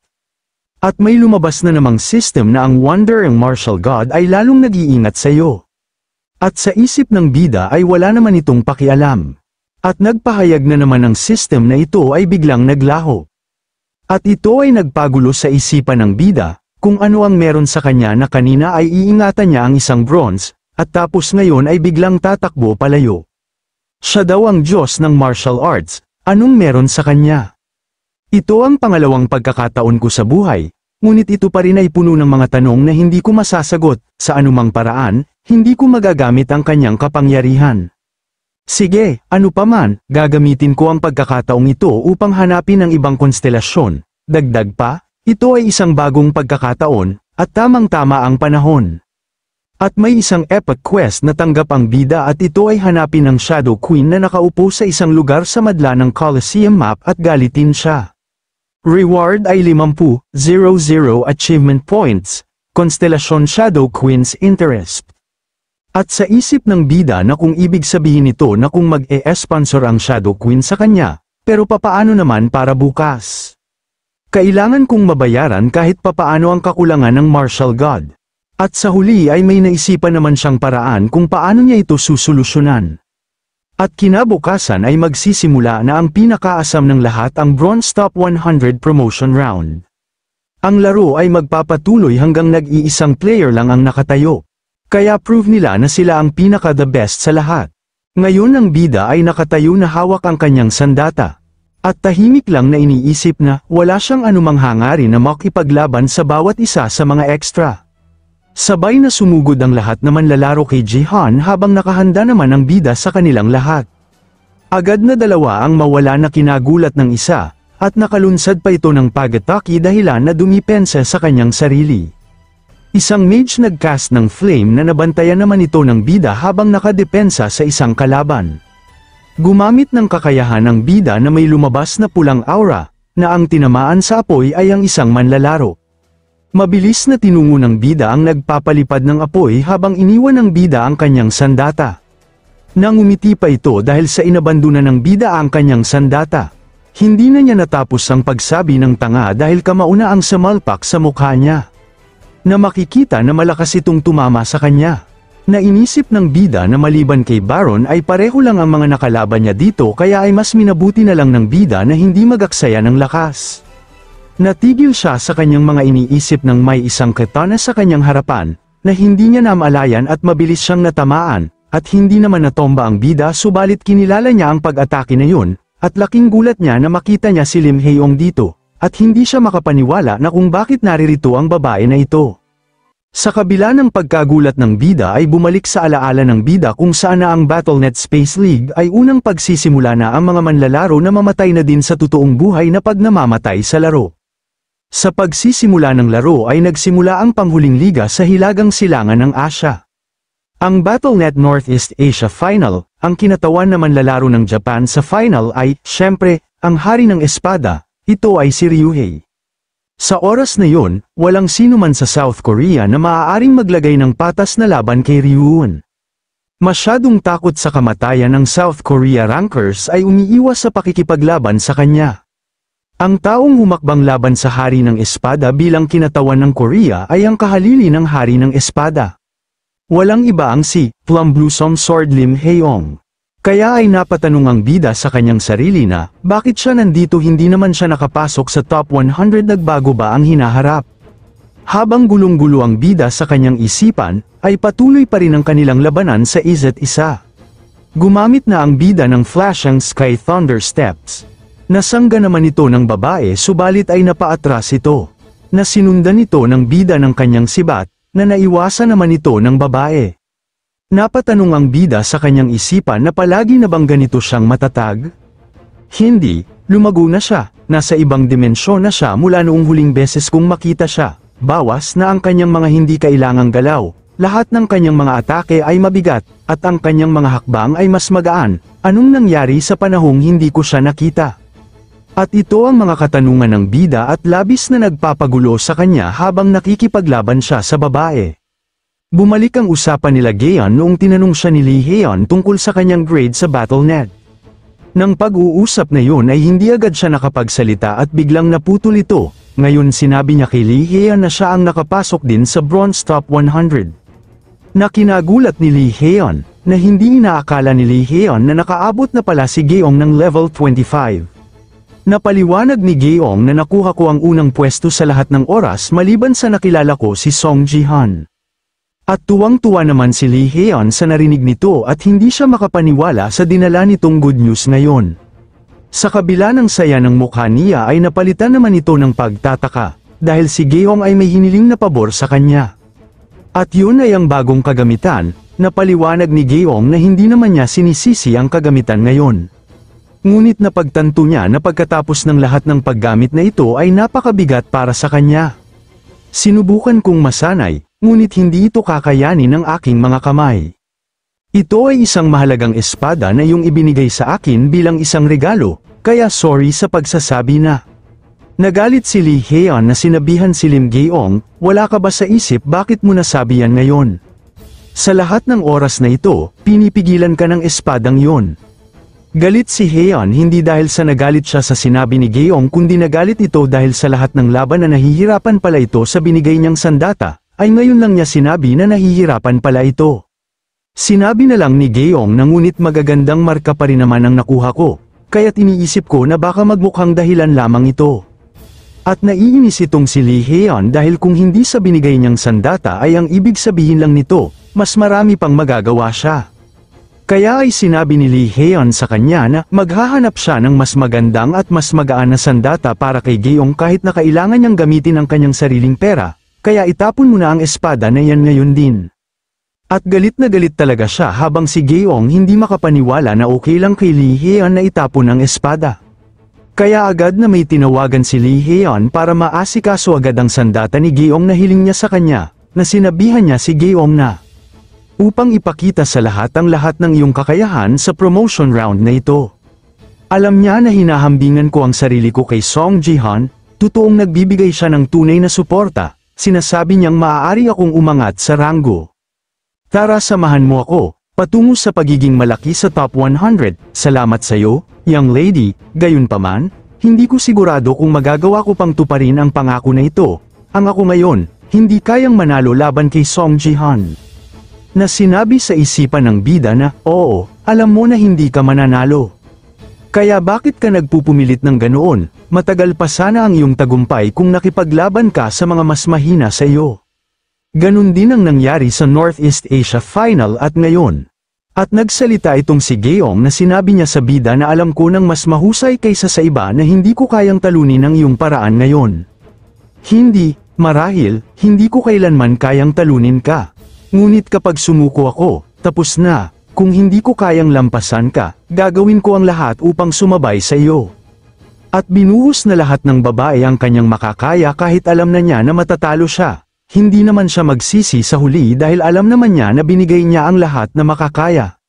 At may lumabas na namang system na ang wandering martial god ay lalong nag-iingat sa iyo. At sa isip ng bida ay wala naman itong pakialam. At nagpahayag na naman ang system na ito ay biglang naglaho. At ito ay nagpagulo sa isipan ng bida, kung ano ang meron sa kanya na kanina ay iingatan niya ang isang bronze, at tapos ngayon ay biglang tatakbo palayo. Siya daw ang Diyos ng martial arts, anong meron sa kanya? Ito ang pangalawang pagkakataon ko sa buhay, ngunit ito pa rin ay puno ng mga tanong na hindi ko masasagot, sa anumang paraan, hindi ko magagamit ang kanyang kapangyarihan. Sige, ano pa man, gagamitin ko ang pagkakataong ito upang hanapin ang ibang konstelasyon. Dagdag pa, ito ay isang bagong pagkakataon, at tamang-tama ang panahon. At may isang epic quest na tanggap ang bida at ito ay hanapin ang Shadow Queen na nakaupo sa isang lugar sa madla ng Colosseum map at galitin siya. Reward ay 50, achievement points, Constellation Shadow Queen's Interest. At sa isip ng bida na kung ibig sabihin nito na kung mag-e-sponsor ang Shadow Queen sa kanya, pero papaano naman para bukas? Kailangan kong mabayaran kahit papaano ang kakulangan ng martial god. At sa huli ay may naisipan naman siyang paraan kung paano niya ito susolusyonan. At kinabukasan ay magsisimula na ang pinakaasam ng lahat ang Bronze Top 100 Promotion Round. Ang laro ay magpapatuloy hanggang nag-iisang player lang ang nakatayo. Kaya prove nila na sila ang pinaka the best sa lahat. Ngayon ang bida ay nakatayo na hawak ang kanyang sandata. At tahimik lang na iniisip na wala siyang anumang hangarin na makipaglaban sa bawat isa sa mga extra. Sabay na sumugod ang lahat na manlalaro kay Jihan habang nakahanda naman ang bida sa kanilang lahat. Agad na dalawa ang mawala na kinagulat ng isa, at nakalunsad pa ito ng pagataki dahilan na dumipensa sa kanyang sarili. Isang mage nagcast ng flame na nabantayan naman ito ng bida habang nakadepensa sa isang kalaban. Gumamit ng kakayahan ng bida na may lumabas na pulang aura, na ang tinamaan sa apoy ay ang isang manlalaro. Mabilis na tinungo ng bida ang nagpapalipad ng apoy habang iniwan ng bida ang kanyang sandata. Nang umiti pa ito dahil sa inabandona ng bida ang kanyang sandata. Hindi na niya natapos ang pagsabi ng tanga dahil kamauna ang samalpak sa mukha niya na makikita na malakas itong tumama sa kanya. Nainisip ng bida na maliban kay Baron ay pareho lang ang mga nakalaban niya dito kaya ay mas minabuti na lang ng bida na hindi magaksaya ng lakas. Natigil siya sa kanyang mga iniisip nang may isang katana sa kanyang harapan, na hindi niya namalayan at mabilis siyang natamaan, at hindi naman natomba ang bida subalit kinilala niya ang pag-atake na yun, at laking gulat niya na makita niya si Lim Heong dito at hindi siya makapaniwala na kung bakit naririto ang babae na ito. Sa kabila ng pagkagulat ng bida ay bumalik sa alaala ng bida kung saan na ang Battle.net Space League ay unang pagsisimula na ang mga manlalaro na mamatay na din sa totoong buhay na pag namamatay sa laro. Sa pagsisimula ng laro ay nagsimula ang panghuling liga sa hilagang silangan ng Asya. Ang Battle.net Northeast Asia Final, ang kinatawan na manlalaro ng Japan sa final ay, siyempre, ang Hari ng Espada, ito ay si Ryuhei. Sa oras na yon, walang sino man sa South Korea na maaaring maglagay ng patas na laban kay Ryuun. Masyadong takot sa kamatayan ng South Korea rankers ay umiiwas sa pakikipaglaban sa kanya. Ang taong humakbang laban sa hari ng espada bilang kinatawan ng Korea ay ang kahalili ng hari ng espada. Walang iba ang si Plum Blossom Sword Lim Heong. Kaya ay napatanong ang bida sa kanyang sarili na, bakit siya nandito hindi naman siya nakapasok sa top 100 nagbago ba ang hinaharap? Habang gulong-gulo ang bida sa kanyang isipan, ay patuloy pa rin ang kanilang labanan sa isa't isa. Gumamit na ang bida ng flash ang Sky Thunder Steps. Nasangga naman ito ng babae subalit ay napaatras ito. Nasinundan ito ng bida ng kanyang sibat, na naiwasan naman ito ng babae. Napatanong ang bida sa kanyang isipan na palagi na bang ganito siyang matatag? Hindi, lumago na siya, nasa ibang dimensyon na siya mula noong huling beses kong makita siya, bawas na ang kanyang mga hindi kailangang galaw, lahat ng kanyang mga atake ay mabigat, at ang kanyang mga hakbang ay mas magaan, anong nangyari sa panahong hindi ko siya nakita? At ito ang mga katanungan ng bida at labis na nagpapagulo sa kanya habang nakikipaglaban siya sa babae. Bumalik ang usapan nila Gayon noong tinanong siya ni Lee Hayon tungkol sa kanyang grade sa BattleNet. Nang pag-uusap na yun ay hindi agad siya nakapagsalita at biglang naputol ito, ngayon sinabi niya kay Lee Hayon na siya ang nakapasok din sa Bronze Top 100. Na kinagulat ni Lee Hayon, na hindi inaakala ni Lee Hayon na nakaabot na pala si Gaeong ng level 25. Napaliwanag ni Geong na nakuha ko ang unang pwesto sa lahat ng oras maliban sa nakilala ko si Song Jihan. At tuwang-tuwa naman si Lee Heon sa narinig nito at hindi siya makapaniwala sa dinala nitong good news ngayon. Sa kabila ng saya ng mukha niya ay napalitan naman ito ng pagtataka, dahil si Gehong ay may hiniling na pabor sa kanya. At yun ay ang bagong kagamitan, na paliwanag ni Gehong na hindi naman niya sinisisi ang kagamitan ngayon. Ngunit na pagtanto niya na pagkatapos ng lahat ng paggamit na ito ay napakabigat para sa kanya. Sinubukan kong masanay, ngunit hindi ito kakayanin ng aking mga kamay. Ito ay isang mahalagang espada na iyong ibinigay sa akin bilang isang regalo, kaya sorry sa pagsasabi na. Nagalit si Lee Heon na sinabihan si Lim Geong, wala ka ba sa isip bakit mo nasabi yan ngayon? Sa lahat ng oras na ito, pinipigilan ka ng espadang yon. Galit si Heon hindi dahil sa nagalit siya sa sinabi ni Geong kundi nagalit ito dahil sa lahat ng laban na nahihirapan pala ito sa binigay niyang sandata, ay ngayon lang niya sinabi na nahihirapan pala ito. Sinabi na lang ni Gayong na ngunit magagandang marka pa rin naman ang nakuha ko, kaya't iniisip ko na baka magmukhang dahilan lamang ito. At naiinis itong si Lee Heon dahil kung hindi sa binigay niyang sandata ay ang ibig sabihin lang nito, mas marami pang magagawa siya. Kaya ay sinabi ni Lee Heon sa kanya na maghahanap siya ng mas magandang at mas magaan na sandata para kay Gayong kahit na kailangan niyang gamitin ang kanyang sariling pera kaya itapon mo na ang espada na yan ngayon din. At galit na galit talaga siya habang si Geong hindi makapaniwala na okay lang kay Lee Heon na itapon ang espada. Kaya agad na may tinawagan si Lee Heon para maasikaso agad ang sandata ni Geong na hiling niya sa kanya, na sinabihan niya si Gayong na upang ipakita sa lahat ang lahat ng iyong kakayahan sa promotion round na ito. Alam niya na hinahambingan ko ang sarili ko kay Song Jihan, totoong nagbibigay siya ng tunay na suporta, sinasabi niyang maaari akong umangat sa ranggo. Tara samahan mo ako, patungo sa pagiging malaki sa top 100, salamat sayo, young lady, gayunpaman, hindi ko sigurado kung magagawa ko pang tuparin ang pangako na ito, ang ako ngayon, hindi kayang manalo laban kay Song Jihan. Na sinabi sa isipan ng bida na, oo, alam mo na hindi ka mananalo. Kaya bakit ka nagpupumilit ng ganoon, matagal pa sana ang iyong tagumpay kung nakipaglaban ka sa mga mas mahina sa iyo. Ganun din ang nangyari sa Northeast Asia Final at ngayon. At nagsalita itong si Geong na sinabi niya sa bida na alam ko ng mas mahusay kaysa sa iba na hindi ko kayang talunin ang iyong paraan ngayon. Hindi, marahil, hindi ko kailanman kayang talunin ka. Ngunit kapag sumuko ako, tapos na, kung hindi ko kayang lampasan ka, gagawin ko ang lahat upang sumabay sa iyo. At binuhos na lahat ng babae ang kanyang makakaya kahit alam na niya na matatalo siya. Hindi naman siya magsisi sa huli dahil alam naman niya na binigay niya ang lahat na makakaya.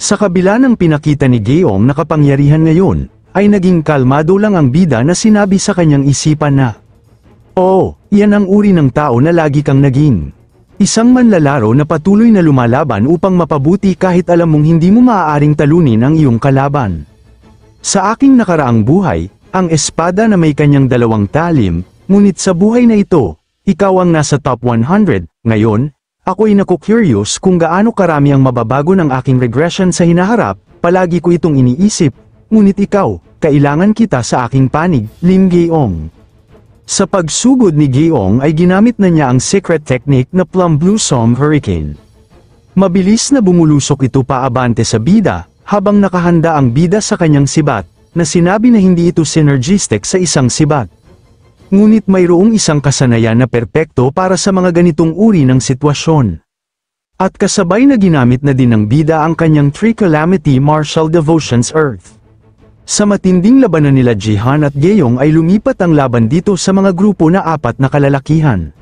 Sa kabila ng pinakita ni Geong na kapangyarihan ngayon, ay naging kalmado lang ang bida na sinabi sa kanyang isipan na, Oo, oh, yan ang uri ng tao na lagi kang naging. Isang manlalaro na patuloy na lumalaban upang mapabuti kahit alam mong hindi mo maaaring talunin ang iyong kalaban. Sa aking nakaraang buhay, ang espada na may kanyang dalawang talim, ngunit sa buhay na ito, ikaw ang nasa top 100, ngayon, ako'y naku-curious kung gaano karami ang mababago ng aking regression sa hinaharap, palagi ko itong iniisip, ngunit ikaw, kailangan kita sa aking panig, Lim Geong. Sa pagsugod ni Geong ay ginamit na niya ang secret technique na Plum Blossom Hurricane. Mabilis na bumulusok ito paabante sa bida, habang nakahanda ang bida sa kanyang sibat, na sinabi na hindi ito synergistic sa isang sibat. Ngunit mayroong isang kasanayan na perpekto para sa mga ganitong uri ng sitwasyon. At kasabay na ginamit na din ng bida ang kanyang Tricalamity Martial Devotions Earth. Sa matinding labanan nila Jihan at Geyong ay lumipat ang laban dito sa mga grupo na apat na kalalakihan.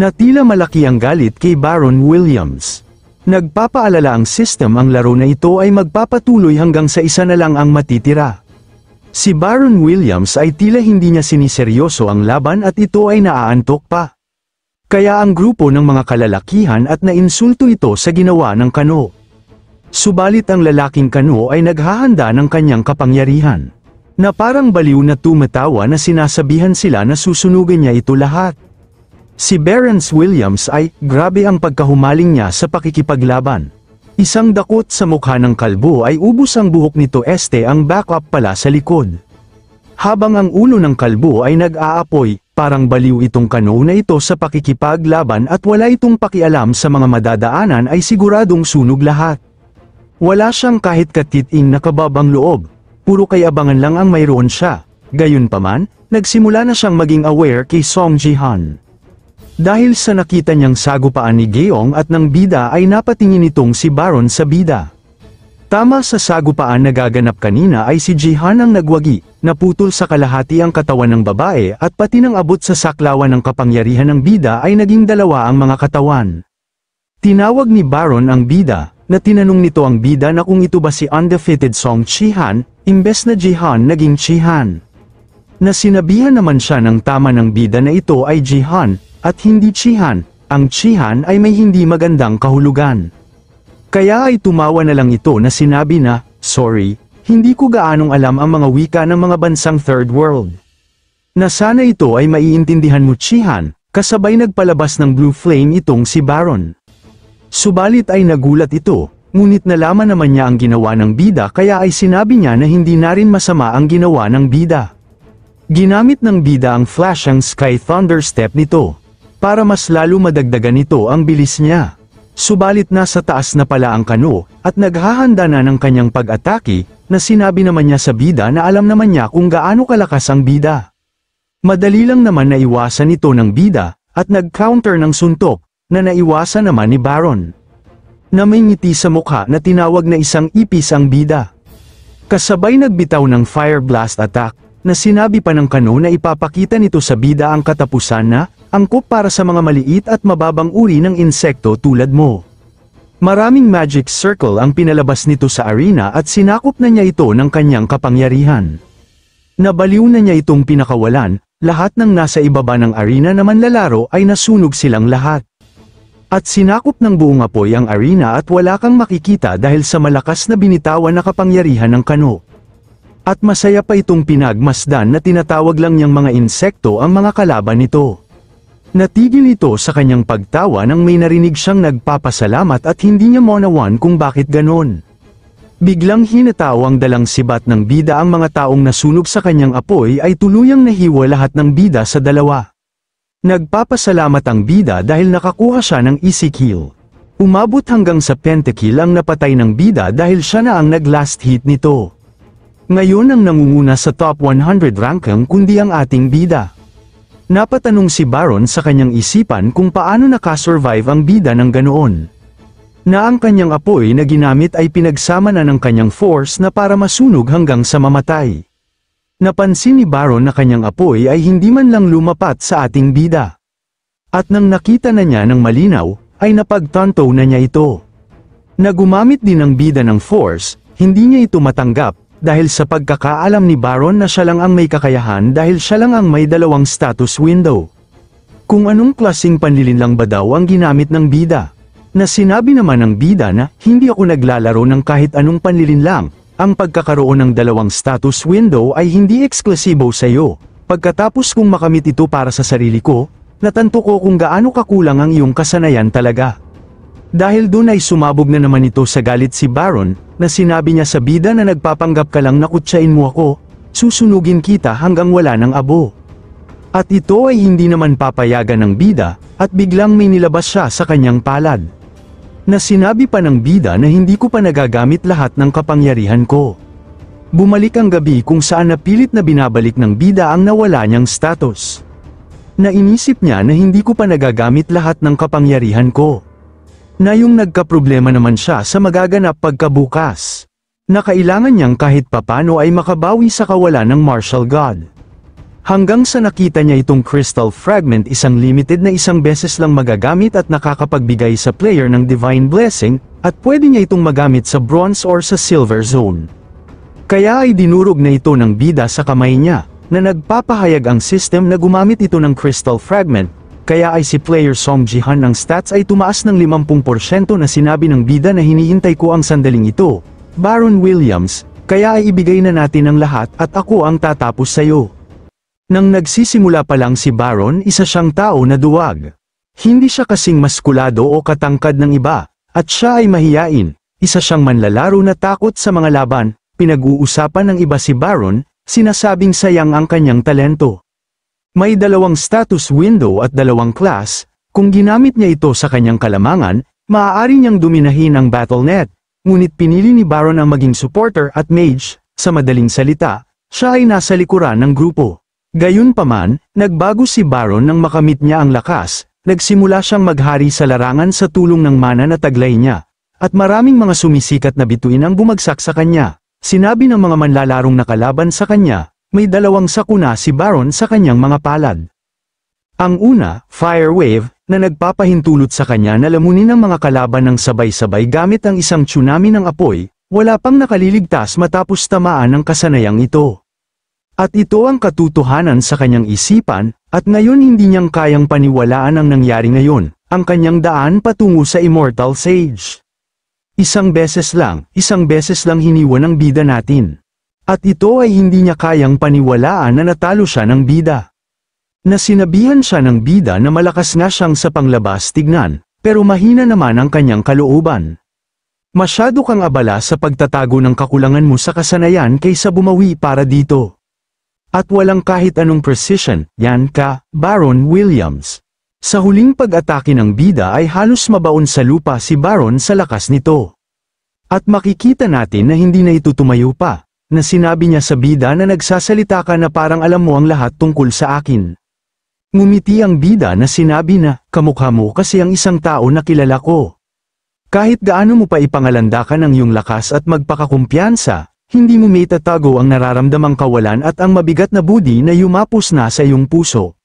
Na tila malaki ang galit kay Baron Williams. Nagpapaalala ang system ang laro na ito ay magpapatuloy hanggang sa isa na lang ang matitira. Si Baron Williams ay tila hindi niya siniseryoso ang laban at ito ay naaantok pa. Kaya ang grupo ng mga kalalakihan at nainsulto ito sa ginawa ng kano. Subalit ang lalaking kanuo ay naghahanda ng kanyang kapangyarihan. Na parang baliw na tumatawa na sinasabihan sila na susunugin niya ito lahat. Si Berens Williams ay, grabe ang pagkahumaling niya sa pakikipaglaban. Isang dakot sa mukha ng kalbo ay ubus ang buhok nito este ang backup pala sa likod. Habang ang ulo ng kalbo ay nag-aapoy, parang baliw itong kano na ito sa pakikipaglaban at wala itong pakialam sa mga madadaanan ay siguradong sunog lahat. Wala siyang kahit katiting na kababang loob, puro kay abangan lang ang mayroon siya. Gayunpaman, nagsimula na siyang maging aware kay Song Jihan. Dahil sa nakita niyang sagupaan ni Geong at ng bida ay napatingin itong si Baron sa bida. Tama sa sagupaan na gaganap kanina ay si Jihan ang nagwagi, naputol sa kalahati ang katawan ng babae at pati ng abot sa saklawan ng kapangyarihan ng bida ay naging dalawa ang mga katawan. Tinawag ni Baron ang bida, na tinanong nito ang bida na kung ito ba si undefeated Song Chihan, imbes na Jihan naging Chihan. Na sinabihan naman siya ng tama ng bida na ito ay Jihan, at hindi Chihan, ang Chihan ay may hindi magandang kahulugan. Kaya ay tumawa na lang ito na sinabi na, sorry, hindi ko gaanong alam ang mga wika ng mga bansang third world. Na sana ito ay maiintindihan mo Chihan, kasabay nagpalabas ng blue flame itong si Baron. Subalit ay nagulat ito, ngunit nalaman naman niya ang ginawa ng bida kaya ay sinabi niya na hindi na rin masama ang ginawa ng bida. Ginamit ng bida ang flash ang Sky Thunder Step nito, para mas lalo madagdagan nito ang bilis niya. Subalit nasa taas na pala ang kano, at naghahanda na ng kanyang pag-atake, na sinabi naman niya sa bida na alam naman niya kung gaano kalakas ang bida. Madali lang naman naiwasan ito ng bida, at nag-counter ng suntok, na naiwasan naman ni Baron. Na may ngiti sa mukha na tinawag na isang ipis ang bida. Kasabay nagbitaw ng fire blast attack, na sinabi pa ng kano na ipapakita nito sa bida ang katapusan na, angkop para sa mga maliit at mababang uri ng insekto tulad mo. Maraming magic circle ang pinalabas nito sa arena at sinakop na niya ito ng kanyang kapangyarihan. Nabaliw na niya itong pinakawalan, lahat ng nasa ibaba ng arena na manlalaro ay nasunog silang lahat. At sinakop ng buong apoy ang arena at wala kang makikita dahil sa malakas na binitawan na kapangyarihan ng kano. At masaya pa itong pinagmasdan na tinatawag lang niyang mga insekto ang mga kalaban nito. Natigil ito sa kanyang pagtawa nang may narinig siyang nagpapasalamat at hindi niya monawan kung bakit ganon. Biglang hinataw ang dalang sibat ng bida ang mga taong nasunog sa kanyang apoy ay tuluyang nahiwa lahat ng bida sa dalawa. Nagpapasalamat ang bida dahil nakakuha siya ng easy kill. Umabot hanggang sa pentakill ang napatay ng bida dahil siya na ang naglast hit nito. Ngayon ang nangunguna sa top 100 ranking kundi ang ating bida. Napatanong si Baron sa kanyang isipan kung paano nakasurvive ang bida ng ganoon. Na ang kanyang apoy na ginamit ay pinagsama na ng kanyang force na para masunog hanggang sa mamatay. Napansin ni Baron na kanyang apoy ay hindi man lang lumapat sa ating bida. At nang nakita na niya ng malinaw, ay napagtanto na niya ito. Nagumamit din ang bida ng force, hindi niya ito matanggap, dahil sa pagkakaalam ni Baron na siya lang ang may kakayahan dahil siya lang ang may dalawang status window. Kung anong klasing panlilinlang ba daw ang ginamit ng bida? Na sinabi naman ng bida na, hindi ako naglalaro ng kahit anong panlilinlang, ang pagkakaroon ng dalawang status window ay hindi eksklusibo sa iyo. Pagkatapos kong makamit ito para sa sarili ko, natanto ko kung gaano kakulang ang iyong kasanayan talaga. Dahil dun ay sumabog na naman ito sa galit si Baron, na sinabi niya sa bida na nagpapanggap ka lang na kutsain mo ako, susunugin kita hanggang wala ng abo. At ito ay hindi naman papayagan ng bida, at biglang may nilabas siya sa kanyang palad na sinabi pa ng bida na hindi ko pa nagagamit lahat ng kapangyarihan ko. Bumalik ang gabi kung saan napilit na binabalik ng bida ang nawala niyang status. Nainisip niya na hindi ko pa nagagamit lahat ng kapangyarihan ko. Na yung nagkaproblema naman siya sa magaganap pagkabukas. Na kailangan niyang kahit papano ay makabawi sa kawalan ng martial god. Hanggang sa nakita niya itong crystal fragment isang limited na isang beses lang magagamit at nakakapagbigay sa player ng divine blessing, at pwede niya itong magamit sa bronze or sa silver zone. Kaya ay dinurog na ito ng bida sa kamay niya, na nagpapahayag ang system na gumamit ito ng crystal fragment, kaya ay si player Song Jihan ang stats ay tumaas ng 50% na sinabi ng bida na hinihintay ko ang sandaling ito, Baron Williams, kaya ay ibigay na natin ang lahat at ako ang tatapos sa iyo. Nang nagsisimula pa lang si Baron isa siyang tao na duwag. Hindi siya kasing maskulado o katangkad ng iba, at siya ay mahiyain, isa siyang manlalaro na takot sa mga laban, pinag-uusapan ng iba si Baron, sinasabing sayang ang kanyang talento. May dalawang status window at dalawang class, kung ginamit niya ito sa kanyang kalamangan, maaari niyang duminahin ang Battle.net, ngunit pinili ni Baron ang maging supporter at mage, sa madaling salita, siya ay nasa likuran ng grupo. Gayunpaman, nagbago si Baron nang makamit niya ang lakas, nagsimula siyang maghari sa larangan sa tulong ng mana na taglay niya, at maraming mga sumisikat na bituin ang bumagsak sa kanya. Sinabi ng mga manlalarong nakalaban sa kanya, may dalawang sakuna si Baron sa kanyang mga palad. Ang una, Fire Wave, na nagpapahintulot sa kanya na lamunin ang mga kalaban ng sabay-sabay gamit ang isang tsunami ng apoy, wala pang nakaliligtas matapos tamaan ang kasanayang ito. At ito ang katutuhanan sa kanyang isipan, at ngayon hindi niyang kayang paniwalaan ang nangyari ngayon, ang kanyang daan patungo sa Immortal Sage. Isang beses lang, isang beses lang hiniwa ng bida natin. At ito ay hindi niya kayang paniwalaan na natalo siya ng bida. Nasinabihan siya ng bida na malakas nga siyang sa panglabas tignan, pero mahina naman ang kanyang kalooban. Masyado kang abala sa pagtatago ng kakulangan mo sa kasanayan kaysa bumawi para dito at walang kahit anong precision, yan ka, Baron Williams. Sa huling pag-atake ng bida ay halos mabaon sa lupa si Baron sa lakas nito. At makikita natin na hindi na ito tumayo pa, na sinabi niya sa bida na nagsasalita ka na parang alam mo ang lahat tungkol sa akin. Ngumiti ang bida na sinabi na, kamukha mo kasi ang isang tao na kilala ko. Kahit gaano mo pa ipangalanda ka ng iyong lakas at magpakakumpiyansa, hindi mo may ang nararamdamang kawalan at ang mabigat na budi na yumapos na sa iyong puso.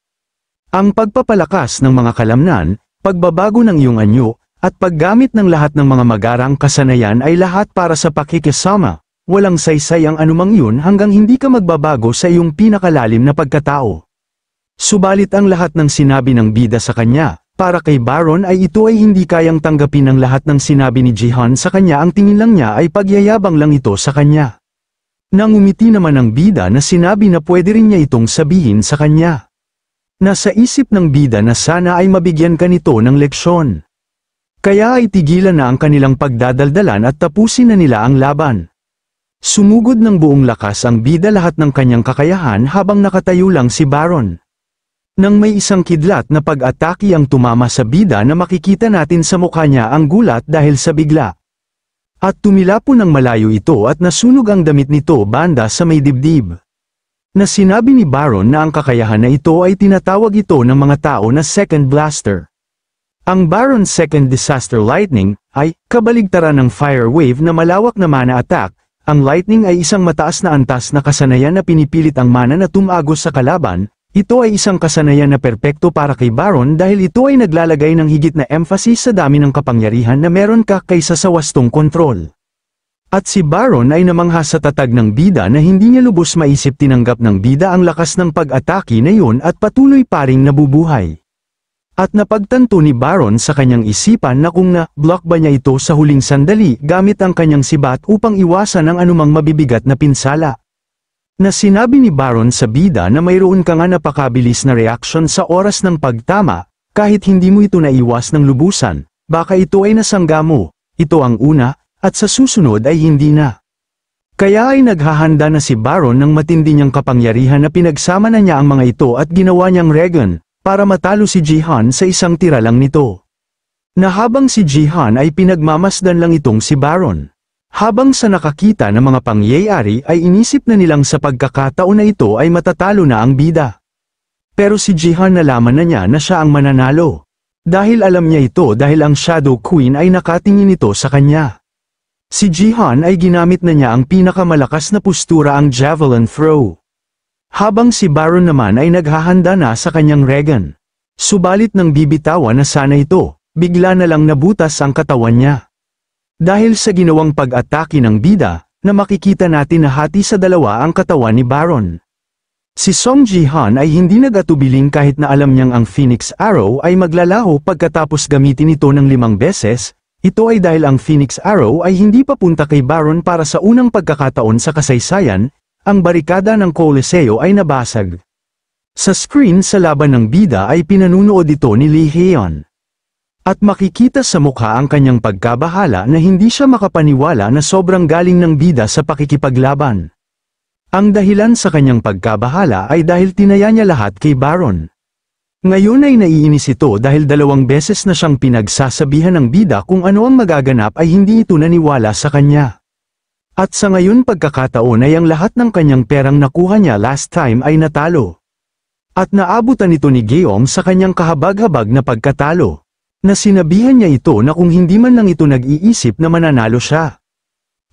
Ang pagpapalakas ng mga kalamnan, pagbabago ng iyong anyo, at paggamit ng lahat ng mga magarang kasanayan ay lahat para sa pakikisama. Walang saysay ang anumang yun hanggang hindi ka magbabago sa iyong pinakalalim na pagkatao. Subalit ang lahat ng sinabi ng bida sa kanya, para kay Baron ay ito ay hindi kayang tanggapin ng lahat ng sinabi ni Jihan sa kanya ang tingin lang niya ay pagyayabang lang ito sa kanya. Nang umiti naman ang bida na sinabi na pwede rin niya itong sabihin sa kanya. Nasa isip ng bida na sana ay mabigyan ka nito ng leksyon. Kaya ay tigilan na ang kanilang pagdadaldalan at tapusin na nila ang laban. Sumugod ng buong lakas ang bida lahat ng kanyang kakayahan habang nakatayo lang si Baron. Nang may isang kidlat na pag-atake ang tumama sa bida na makikita natin sa mukha niya ang gulat dahil sa bigla. At tumilapo ng malayo ito at nasunog ang damit nito banda sa may dibdib. Na sinabi ni Baron na ang kakayahan na ito ay tinatawag ito ng mga tao na Second Blaster. Ang Baron Second Disaster Lightning ay kabaligtaran ng fire wave na malawak na mana attack ang lightning ay isang mataas na antas na kasanayan na pinipilit ang mana na tumagos sa kalaban, ito ay isang kasanayan na perpekto para kay Baron dahil ito ay naglalagay ng higit na emphasis sa dami ng kapangyarihan na meron ka kaysa sa wastong kontrol. At si Baron ay namangha sa tatag ng bida na hindi niya lubos maisip tinanggap ng bida ang lakas ng pag-ataki na yun at patuloy paring nabubuhay. At napagtanto ni Baron sa kanyang isipan na kung na-block ba niya ito sa huling sandali gamit ang kanyang sibat upang iwasan ang anumang mabibigat na pinsala na sinabi ni Baron sa bida na mayroon ka nga napakabilis na reaksyon sa oras ng pagtama, kahit hindi mo ito naiwas ng lubusan, baka ito ay nasangga mo, ito ang una, at sa susunod ay hindi na. Kaya ay naghahanda na si Baron ng matindi niyang kapangyarihan na pinagsama na niya ang mga ito at ginawa niyang Regan, para matalo si Jihan sa isang tira lang nito. Na habang si Jihan ay pinagmamasdan lang itong si Baron. Habang sa nakakita ng mga pangyayari ay inisip na nilang sa pagkakataon na ito ay matatalo na ang bida. Pero si Jihan nalaman na niya na siya ang mananalo. Dahil alam niya ito dahil ang Shadow Queen ay nakatingin ito sa kanya. Si Jihan ay ginamit na niya ang pinakamalakas na postura ang Javelin Throw. Habang si Baron naman ay naghahanda na sa kanyang Regan. Subalit nang bibitawan na sana ito, bigla na lang nabutas ang katawan niya. Dahil sa ginawang pag-atake ng bida, na makikita natin na hati sa dalawa ang katawan ni Baron. Si Song Ji-han ay hindi nagatubiling kahit na alam niyang ang Phoenix Arrow ay maglalaho pagkatapos gamitin ito ng limang beses, ito ay dahil ang Phoenix Arrow ay hindi papunta kay Baron para sa unang pagkakataon sa kasaysayan, ang barikada ng Coliseo ay nabasag. Sa screen sa laban ng bida ay pinanunood ito ni Lee Heon. At makikita sa mukha ang kanyang pagkabahala na hindi siya makapaniwala na sobrang galing ng bida sa pakikipaglaban. Ang dahilan sa kanyang pagkabahala ay dahil tinaya niya lahat kay Baron. Ngayon ay naiinis ito dahil dalawang beses na siyang pinagsasabihan ng bida kung ano ang magaganap ay hindi ito naniwala sa kanya. At sa ngayon pagkakataon ay ang lahat ng kanyang perang nakuha niya last time ay natalo. At naabutan ito ni Geom sa kanyang kahabag-habag na pagkatalo na sinabihan niya ito na kung hindi man lang ito nag-iisip na mananalo siya.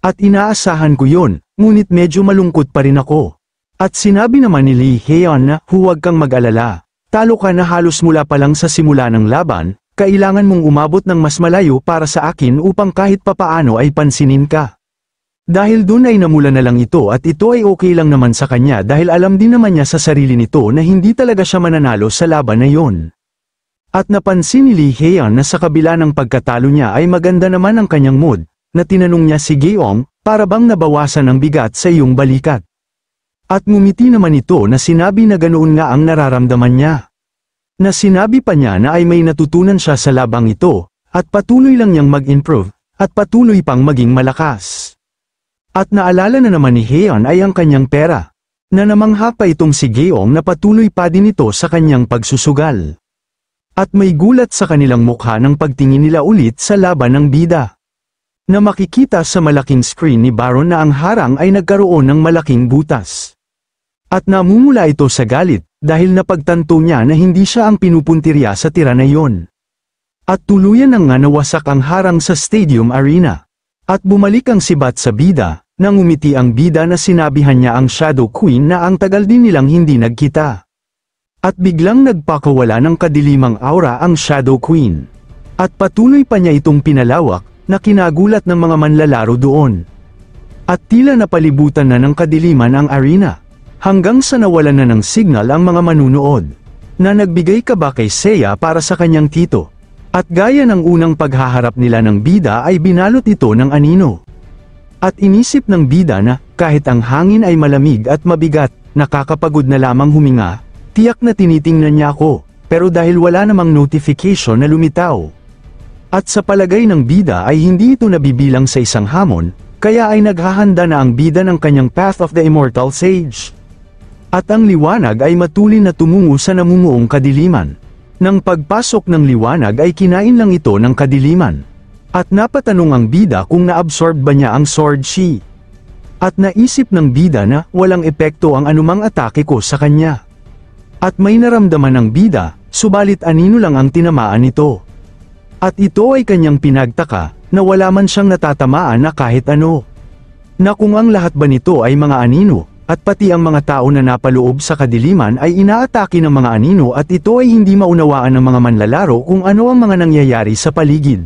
At inaasahan ko yon, ngunit medyo malungkot pa rin ako. At sinabi naman ni Lee Heon na huwag kang mag-alala, talo ka na halos mula pa lang sa simula ng laban, kailangan mong umabot ng mas malayo para sa akin upang kahit papaano ay pansinin ka. Dahil dun ay namula na lang ito at ito ay okay lang naman sa kanya dahil alam din naman niya sa sarili nito na hindi talaga siya mananalo sa laban na yon. At napansin ni Lee Haeon na sa kabila ng pagkatalo niya ay maganda naman ang kanyang mood, na tinanong niya si Geong, para bang nabawasan ang bigat sa iyong balikat? At ngumiti naman ito na sinabi na ganoon nga ang nararamdaman niya. Na sinabi pa niya na ay may natutunan siya sa labang ito, at patuloy lang niyang mag-improve, at patuloy pang maging malakas. At naalala na naman ni Haeon ay ang kanyang pera, na namangha pa itong si Geong na patuloy pa din ito sa kanyang pagsusugal. At may gulat sa kanilang mukha ng pagtingin nila ulit sa laban ng bida. Na makikita sa malaking screen ni Baron na ang harang ay nagkaroon ng malaking butas. At namumula ito sa galit, dahil napagtanto niya na hindi siya ang pinupuntirya sa tira na yon. At tuluyan na nga nawasak ang harang sa stadium arena. At bumalik ang sibat sa bida, nang umiti ang bida na sinabihan niya ang Shadow Queen na ang tagal din nilang hindi nagkita. At biglang nagpakawala ng kadilimang aura ang Shadow Queen. At patuloy pa niya itong pinalawak, na kinagulat ng mga manlalaro doon. At tila napalibutan na ng kadiliman ang arena, hanggang sa nawalan na ng signal ang mga manunood, na nagbigay ka ba kay Seiya para sa kanyang tito. At gaya ng unang paghaharap nila ng bida ay binalot ito ng anino. At inisip ng bida na, kahit ang hangin ay malamig at mabigat, nakakapagod na lamang huminga, Tiyak na tinitingnan niya ako, pero dahil wala namang notification na lumitaw. At sa palagay ng bida ay hindi ito nabibilang sa isang hamon, kaya ay naghahanda na ang bida ng kanyang Path of the Immortal Sage. At ang liwanag ay matulin na tumungo sa namumuong kadiliman. Nang pagpasok ng liwanag ay kinain lang ito ng kadiliman. At napatanong ang bida kung naabsorb ba niya ang sword she. At naisip ng bida na walang epekto ang anumang atake ko sa kanya. At may naramdaman ng bida, subalit anino lang ang tinamaan nito. At ito ay kanyang pinagtaka, na wala man siyang natatamaan na kahit ano. Na kung ang lahat ba nito ay mga anino, at pati ang mga tao na napaloob sa kadiliman ay inaatake ng mga anino at ito ay hindi maunawaan ng mga manlalaro kung ano ang mga nangyayari sa paligid.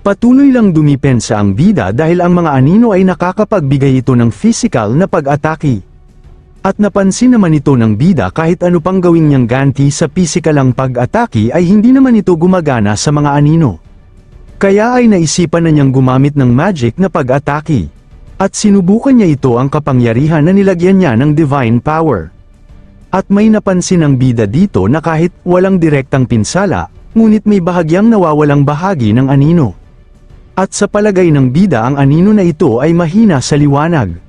Patuloy lang dumipensa ang bida dahil ang mga anino ay nakakapagbigay ito ng physical na pag-atake. At napansin naman ito ng bida kahit ano pang gawin niyang ganti sa pisikalang pag-ataki ay hindi naman ito gumagana sa mga anino. Kaya ay naisipan na niyang gumamit ng magic na pag-ataki. At sinubukan niya ito ang kapangyarihan na nilagyan niya ng divine power. At may napansin ang bida dito na kahit walang direktang pinsala, ngunit may bahagyang nawawalang bahagi ng anino. At sa palagay ng bida ang anino na ito ay mahina sa liwanag.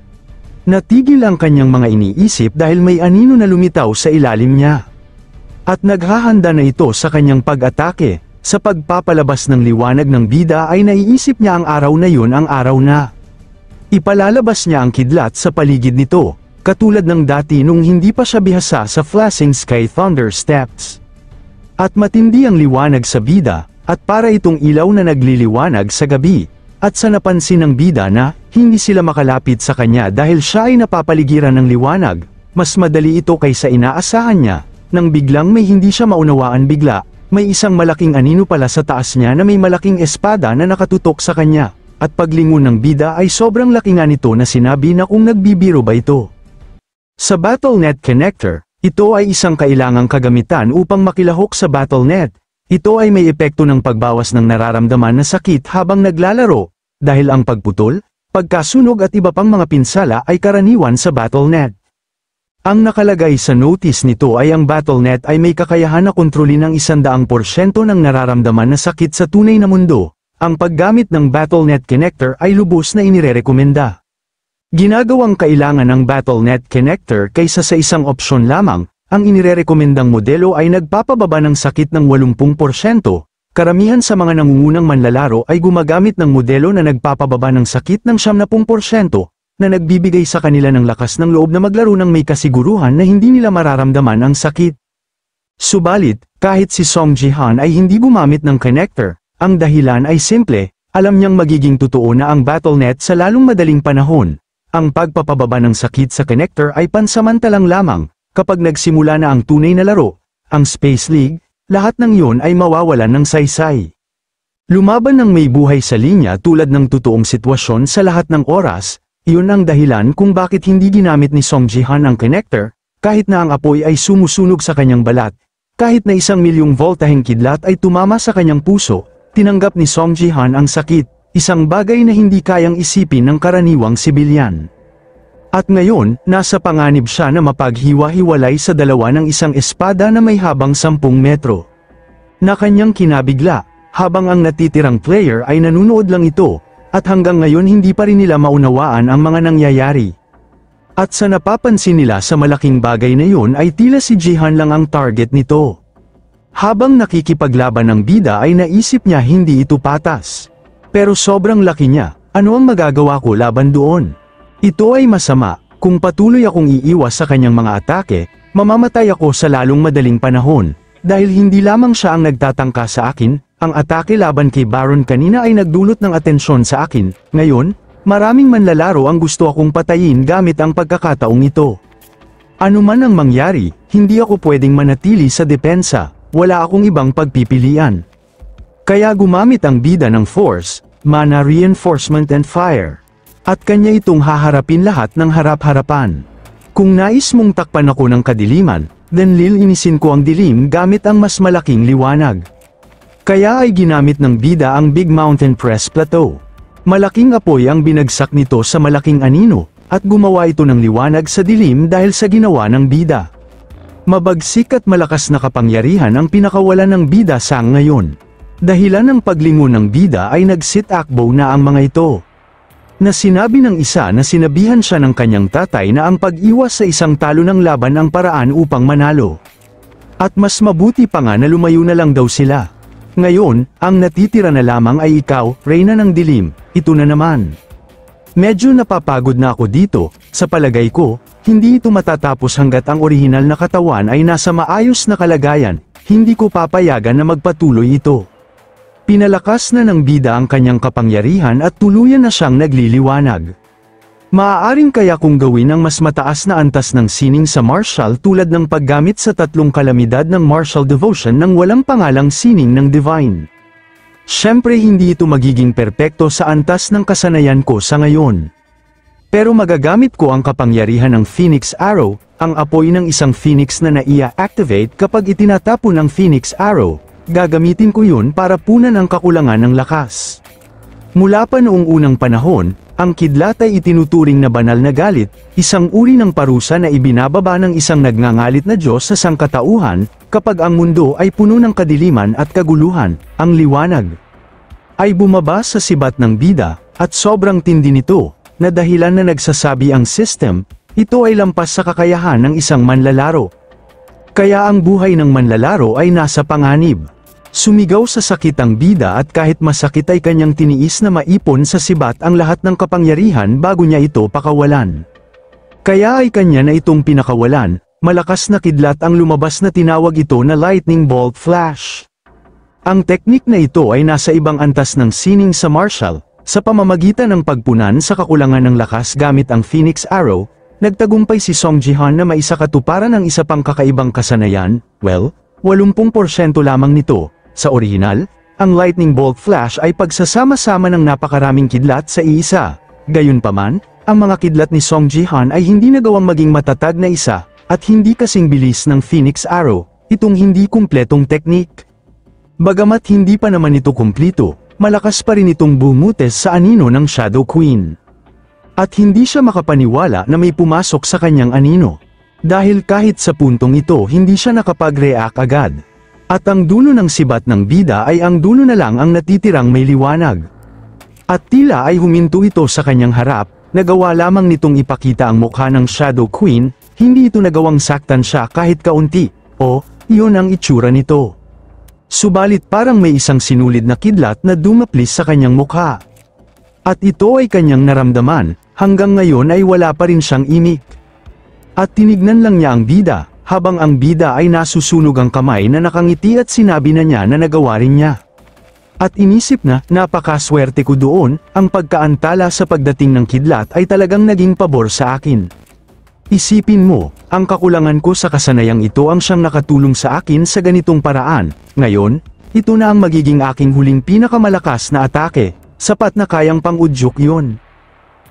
Natigil ang kanyang mga iniisip dahil may anino na lumitaw sa ilalim niya. At naghahanda na ito sa kanyang pag-atake. Sa pagpapalabas ng liwanag ng bida ay naiisip niya ang araw na yun ang araw na. Ipalalabas niya ang kidlat sa paligid nito, katulad ng dati nung hindi pa siya bihasa sa flashing sky thunder steps. At matindi ang liwanag sa bida, at para itong ilaw na nagliliwanag sa gabi, at sa napansin ng bida na, hindi sila makalapit sa kanya dahil siya ay napapaligiran ng liwanag, mas madali ito kaysa inaasahan niya. Nang biglang may hindi siya maunawaan bigla, may isang malaking anino pala sa taas niya na may malaking espada na nakatutok sa kanya. At paglingon ng bida ay sobrang laki nga nito na sinabi na kung nagbibiro ba ito. Sa BattleNet Connector, ito ay isang kailangang kagamitan upang makilahok sa BattleNet. Ito ay may epekto ng pagbawas ng nararamdaman na sakit habang naglalaro, dahil ang pagputol, Pagkasunog at iba pang mga pinsala ay karaniwan sa BattleNet. Ang nakalagay sa notice nito ay ang BattleNet ay may kakayahan na kontrolin ang 100% ng nararamdaman na sakit sa tunay na mundo. Ang paggamit ng BattleNet Connector ay lubos na inirerekomenda. Ginagawang kailangan ng BattleNet Connector kaysa sa isang opsyon lamang, ang inirerekomendang modelo ay nagpapababa ng sakit ng 80%, Karamihan sa mga nangungunang manlalaro ay gumagamit ng modelo na nagpapababa ng sakit ng 70% na nagbibigay sa kanila ng lakas ng loob na maglaro ng may kasiguruhan na hindi nila mararamdaman ang sakit. Subalit, kahit si Song Jihan ay hindi gumamit ng connector, ang dahilan ay simple, alam niyang magiging totoo na ang BattleNet sa lalong madaling panahon. Ang pagpapababa ng sakit sa connector ay pansamantalang lamang, kapag nagsimula na ang tunay na laro, ang Space League, lahat ng yun ay mawawalan ng saysay. Lumaban ng may buhay sa linya tulad ng totoong sitwasyon sa lahat ng oras, iyon ang dahilan kung bakit hindi ginamit ni Song Jihan ang connector, kahit na ang apoy ay sumusunog sa kanyang balat, kahit na isang milyong voltaheng kidlat ay tumama sa kanyang puso, tinanggap ni Song Jihan ang sakit, isang bagay na hindi kayang isipin ng karaniwang sibilyan. At ngayon, nasa panganib siya na mapaghiwa-hiwalay sa dalawa ng isang espada na may habang 10 metro. Na kanyang kinabigla, habang ang natitirang player ay nanunood lang ito, at hanggang ngayon hindi pa rin nila maunawaan ang mga nangyayari. At sa napapansin nila sa malaking bagay na yun ay tila si Jihan lang ang target nito. Habang nakikipaglaban ng bida ay naisip niya hindi ito patas. Pero sobrang laki niya, ano ang magagawa ko laban doon? Ito ay masama, kung patuloy akong iiwas sa kanyang mga atake, mamamatay ako sa lalong madaling panahon, dahil hindi lamang siya ang nagtatangka sa akin, ang atake laban kay Baron kanina ay nagdulot ng atensyon sa akin, ngayon, maraming manlalaro ang gusto akong patayin gamit ang pagkakataong ito. Ano man ang mangyari, hindi ako pwedeng manatili sa depensa, wala akong ibang pagpipilian. Kaya gumamit ang bida ng force, mana reinforcement and fire at kanya itong haharapin lahat ng harap-harapan. Kung nais mong takpan ako ng kadiliman, then lilinisin ko ang dilim gamit ang mas malaking liwanag. Kaya ay ginamit ng bida ang Big Mountain Press Plateau. Malaking apoy ang binagsak nito sa malaking anino, at gumawa ito ng liwanag sa dilim dahil sa ginawa ng bida. Mabagsik at malakas na kapangyarihan ang pinakawalan ng bida sa ngayon. Dahilan ng paglingon ng bida ay nagsitakbo na ang mga ito na sinabi ng isa na sinabihan siya ng kanyang tatay na ang pag-iwas sa isang talo ng laban ang paraan upang manalo. At mas mabuti pa nga na lumayo na lang daw sila. Ngayon, ang natitira na lamang ay ikaw, Reyna ng Dilim, ito na naman. Medyo napapagod na ako dito, sa palagay ko, hindi ito matatapos hanggat ang orihinal na katawan ay nasa maayos na kalagayan, hindi ko papayagan na magpatuloy ito. Pinalakas na ng bida ang kanyang kapangyarihan at tuluyan na siyang nagliliwanag. Maaaring kaya kung gawin ang mas mataas na antas ng sining sa martial tulad ng paggamit sa tatlong kalamidad ng martial devotion ng walang pangalang sining ng divine. Siyempre hindi ito magiging perpekto sa antas ng kasanayan ko sa ngayon. Pero magagamit ko ang kapangyarihan ng Phoenix Arrow, ang apoy ng isang Phoenix na naia-activate kapag itinatapon ng Phoenix Arrow, gagamitin ko yun para punan ang kakulangan ng lakas. Mula pa noong unang panahon, ang kidlat ay itinuturing na banal na galit, isang uri ng parusa na ibinababa ng isang nagngangalit na Diyos sa sangkatauhan, kapag ang mundo ay puno ng kadiliman at kaguluhan, ang liwanag ay bumaba sa sibat ng bida, at sobrang tindi nito, na dahilan na nagsasabi ang system, ito ay lampas sa kakayahan ng isang manlalaro. Kaya ang buhay ng manlalaro ay nasa panganib. Sumigaw sa sakit ang bida at kahit masakit ay kanyang tiniis na maipon sa sibat ang lahat ng kapangyarihan bago niya ito pakawalan. Kaya ay kanya na itong pinakawalan, malakas na kidlat ang lumabas na tinawag ito na lightning bolt flash. Ang teknik na ito ay nasa ibang antas ng sining sa martial, sa pamamagitan ng pagpunan sa kakulangan ng lakas gamit ang Phoenix Arrow, nagtagumpay si Song Jihan na maisakatuparan ang isa pang kakaibang kasanayan, well, 80% lamang nito, sa orihinal, ang lightning bolt flash ay pagsasama-sama ng napakaraming kidlat sa iisa. Gayunpaman, ang mga kidlat ni Song Jihan ay hindi nagawang maging matatag na isa, at hindi kasing bilis ng Phoenix Arrow, itong hindi kumpletong teknik. Bagamat hindi pa naman ito kumplito, malakas pa rin itong bumutes sa anino ng Shadow Queen. At hindi siya makapaniwala na may pumasok sa kanyang anino. Dahil kahit sa puntong ito hindi siya nakapag-react agad, at ang dulo ng sibat ng bida ay ang dulo na lang ang natitirang may liwanag. At tila ay huminto ito sa kanyang harap, nagawa lamang nitong ipakita ang mukha ng Shadow Queen, hindi ito nagawang saktan siya kahit kaunti, o, iyon ang itsura nito. Subalit parang may isang sinulid na kidlat na dumaplis sa kanyang mukha. At ito ay kanyang naramdaman, hanggang ngayon ay wala pa rin siyang imik. At tinignan lang niya ang bida, habang ang bida ay nasusunog ang kamay na nakangiti at sinabi na niya na nagawa rin niya. At inisip na, napakaswerte ko doon, ang pagkaantala sa pagdating ng kidlat ay talagang naging pabor sa akin. Isipin mo, ang kakulangan ko sa kasanayang ito ang siyang nakatulong sa akin sa ganitong paraan, ngayon, ito na ang magiging aking huling pinakamalakas na atake, sapat na kayang pangudyok yon.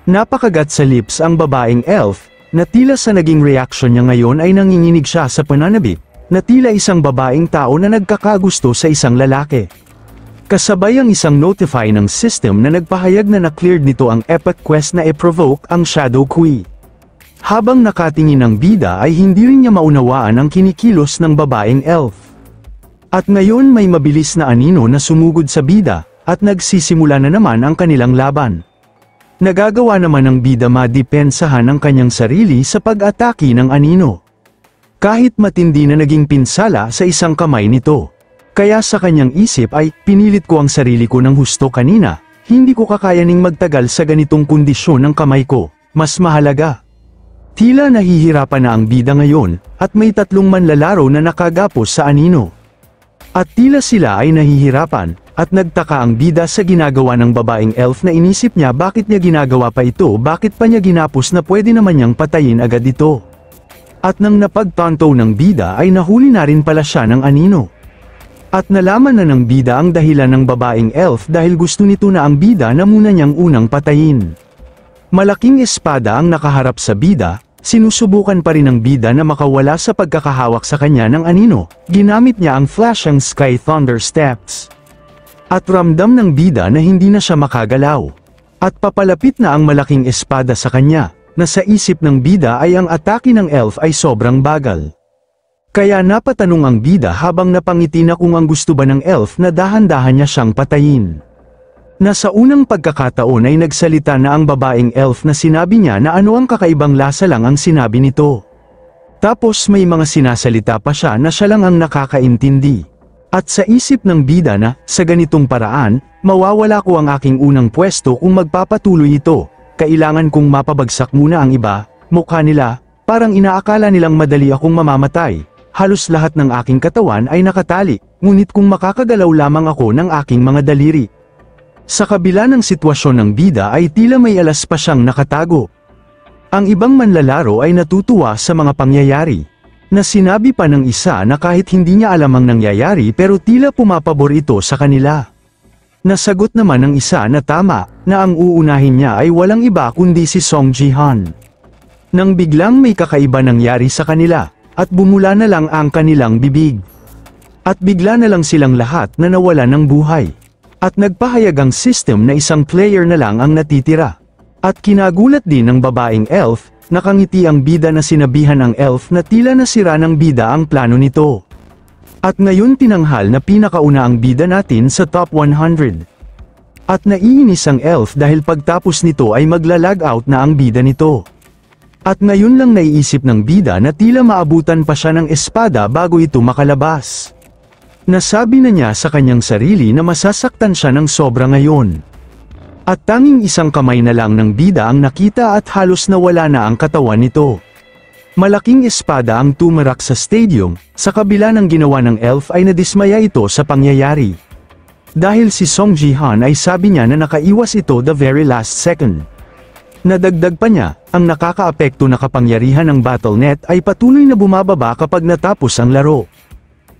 Napakagat sa lips ang babaeng elf, na tila sa naging reaksyon niya ngayon ay nanginginig siya sa pananabik, na tila isang babaeng tao na nagkakagusto sa isang lalaki. Kasabay ang isang notify ng system na nagpahayag na na-cleared nito ang epic quest na e-provoke ang Shadow Queen. Habang nakatingin ang bida ay hindi rin niya maunawaan ang kinikilos ng babaeng elf. At ngayon may mabilis na anino na sumugod sa bida, at nagsisimula na naman ang kanilang laban. Nagagawa naman ng bida madepensahan ang kanyang sarili sa pag-atake ng anino. Kahit matindi na naging pinsala sa isang kamay nito. Kaya sa kanyang isip ay, pinilit ko ang sarili ko ng husto kanina, hindi ko kakayaning magtagal sa ganitong kondisyon ng kamay ko, mas mahalaga. Tila nahihirapan na ang bida ngayon, at may tatlong manlalaro na nakagapos sa anino. At tila sila ay nahihirapan, at nagtaka ang bida sa ginagawa ng babaeng elf na inisip niya bakit niya ginagawa pa ito bakit pa niya ginapos na pwede naman niyang patayin agad ito. At nang napagtanto ng bida ay nahuli na rin pala siya ng anino. At nalaman na ng bida ang dahilan ng babaeng elf dahil gusto nito na ang bida na muna niyang unang patayin. Malaking espada ang nakaharap sa bida, Sinusubukan pa rin ng bida na makawala sa pagkakahawak sa kanya ng anino. Ginamit niya ang flash ang Sky Thunder Steps. At ramdam ng bida na hindi na siya makagalaw. At papalapit na ang malaking espada sa kanya, na sa isip ng bida ay ang atake ng elf ay sobrang bagal. Kaya napatanong ang bida habang napangiti na kung ang gusto ba ng elf na dahan-dahan niya siyang patayin na sa unang pagkakataon ay nagsalita na ang babaeng elf na sinabi niya na ano ang kakaibang lasa lang ang sinabi nito. Tapos may mga sinasalita pa siya na siya lang ang nakakaintindi. At sa isip ng bida na, sa ganitong paraan, mawawala ko ang aking unang pwesto kung magpapatuloy ito, kailangan kong mapabagsak muna ang iba, mukha nila, parang inaakala nilang madali akong mamamatay, halos lahat ng aking katawan ay nakatali, ngunit kung makakagalaw lamang ako ng aking mga daliri, sa kabila ng sitwasyon ng bida ay tila may alas pa siyang nakatago. Ang ibang manlalaro ay natutuwa sa mga pangyayari. Na sinabi pa ng isa na kahit hindi niya alam ang nangyayari pero tila pumapabor ito sa kanila. Nasagot naman ng isa na tama, na ang uunahin niya ay walang iba kundi si Song Jihan. Nang biglang may kakaiba nangyari sa kanila, at bumula na lang ang kanilang bibig. At bigla na lang silang lahat na nawala ng buhay. At nagpahayag ang system na isang player na lang ang natitira. At kinagulat din ng babaeng elf, nakangiti ang bida na sinabihan ng elf na tila nasira ng bida ang plano nito. At ngayon tinanghal na pinakauna ang bida natin sa top 100. At naiinis ang elf dahil pagtapos nito ay maglalag out na ang bida nito. At ngayon lang naiisip ng bida na tila maabutan pa siya ng espada bago ito makalabas. Nasabi na niya sa kanyang sarili na masasaktan siya ng sobra ngayon. At tanging isang kamay na lang ng bida ang nakita at halos nawala na ang katawan nito. Malaking espada ang tumarak sa stadium, sa kabila ng ginawa ng elf ay nadismaya ito sa pangyayari. Dahil si Song Jihan ay sabi niya na nakaiwas ito the very last second. Nadagdag pa niya, ang nakakaapekto na kapangyarihan ng Battle.net ay patuloy na bumababa kapag natapos ang laro.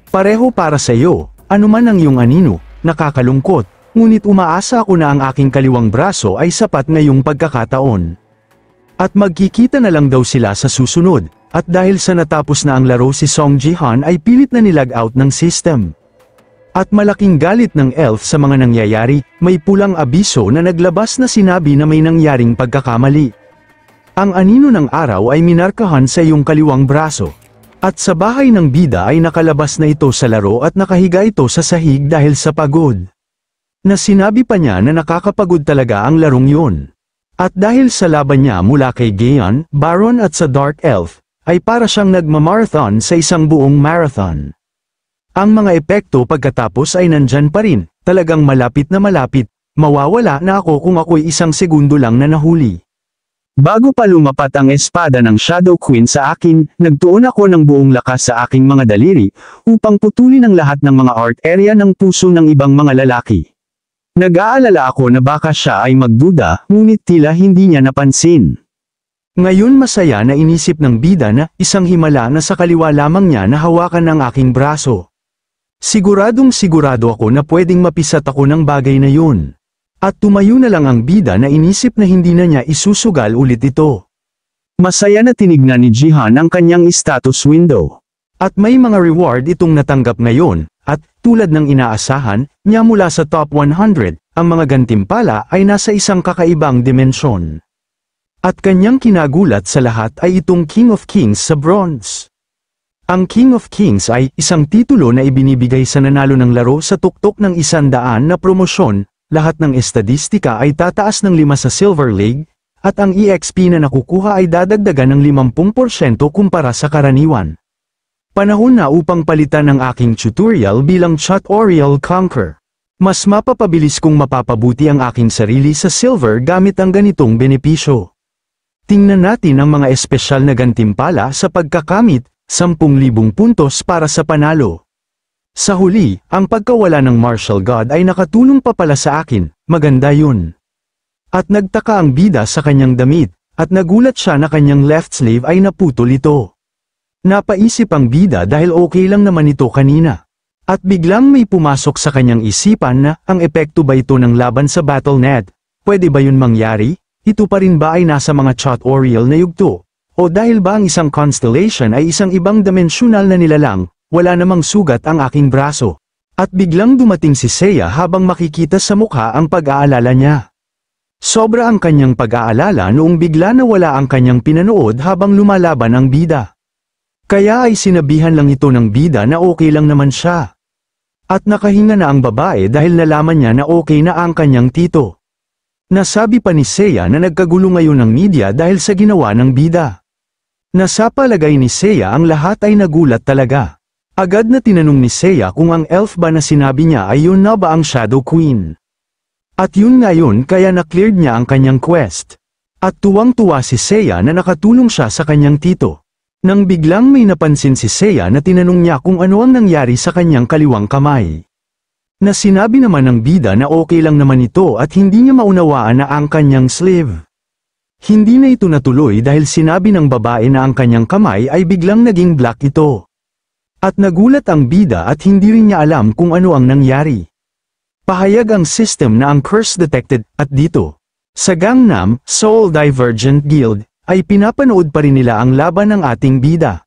Pareho para sa iyo, anuman ang iyong anino, nakakalungkot, ngunit umaasa ako na ang aking kaliwang braso ay sapat na iyong pagkakataon. At magkikita na lang daw sila sa susunod, at dahil sa natapos na ang laro si Song Jihan ay pilit na nilag out ng system. At malaking galit ng elf sa mga nangyayari, may pulang abiso na naglabas na sinabi na may nangyaring pagkakamali. Ang anino ng araw ay minarkahan sa iyong kaliwang braso, at sa bahay ng bida ay nakalabas na ito sa laro at nakahiga ito sa sahig dahil sa pagod. Na sinabi pa niya na nakakapagod talaga ang larong yun. At dahil sa laban niya mula kay Gaon, Baron at sa Dark Elf, ay para siyang nagmamarathon sa isang buong marathon. Ang mga epekto pagkatapos ay nandyan pa rin, talagang malapit na malapit, mawawala na ako kung ako'y isang segundo lang na nahuli. Bago pa lumapat ang espada ng Shadow Queen sa akin, nagtuon ako ng buong lakas sa aking mga daliri, upang putulin ang lahat ng mga art area ng puso ng ibang mga lalaki. Nag-aalala ako na baka siya ay magduda, ngunit tila hindi niya napansin. Ngayon masaya na inisip ng bida na isang himala na sa kaliwa lamang niya na hawakan ang aking braso. Siguradong sigurado ako na pwedeng mapisat ako ng bagay na yun. At tumayo na lang ang bida na inisip na hindi na niya isusugal ulit ito. Masaya na tinignan ni Jihan ang kanyang status window. At may mga reward itong natanggap ngayon, at tulad ng inaasahan niya mula sa top 100, ang mga gantimpala ay nasa isang kakaibang dimensyon. At kanyang kinagulat sa lahat ay itong King of Kings sa bronze. Ang King of Kings ay isang titulo na ibinibigay sa nanalo ng laro sa tuktok ng isandaan na promosyon lahat ng estadistika ay tataas ng 5 sa Silver League, at ang EXP na nakukuha ay dadagdagan ng 50% kumpara sa karaniwan. Panahon na upang palitan ang aking tutorial bilang Chat Oriel Conquer. Mas mapapabilis kung mapapabuti ang aking sarili sa silver gamit ang ganitong benepisyo. Tingnan natin ang mga espesyal na gantimpala sa pagkakamit, 10,000 puntos para sa panalo. Sa huli, ang pagkawala ng martial god ay nakatulong pa pala sa akin, maganda yun. At nagtaka ang bida sa kanyang damit, at nagulat siya na kanyang left sleeve ay naputol ito. Napaisip ang bida dahil okay lang naman ito kanina. At biglang may pumasok sa kanyang isipan na, ang epekto ba ito ng laban sa Battle.net? Pwede ba yun mangyari? Ito pa rin ba ay nasa mga chat Oriel na yugto? O dahil ba ang isang constellation ay isang ibang dimensional na nilalang, wala namang sugat ang aking braso. At biglang dumating si Seiya habang makikita sa mukha ang pag-aalala niya. Sobra ang kanyang pag-aalala noong bigla na wala ang kanyang pinanood habang lumalaban ang bida. Kaya ay sinabihan lang ito ng bida na okay lang naman siya. At nakahinga na ang babae dahil nalaman niya na okay na ang kanyang tito. Nasabi pa ni Seiya na nagkagulo ngayon ng media dahil sa ginawa ng bida. Nasa palagay ni Seiya ang lahat ay nagulat talaga. Agad na tinanong ni Seiya kung ang elf ba na sinabi niya ay yun na ba ang Shadow Queen. At yun nga yun kaya na-cleared niya ang kanyang quest. At tuwang-tuwa si Seiya na nakatulong siya sa kanyang tito. Nang biglang may napansin si Seiya na tinanong niya kung ano ang nangyari sa kanyang kaliwang kamay. Na sinabi naman ng bida na okay lang naman ito at hindi niya maunawaan na ang kanyang sleeve. Hindi na ito natuloy dahil sinabi ng babae na ang kanyang kamay ay biglang naging black ito. At nagulat ang bida at hindi rin niya alam kung ano ang nangyari. Pahayag ang system na ang curse detected, at dito, sa Gangnam Soul Divergent Guild, ay pinapanood pa rin nila ang laban ng ating bida.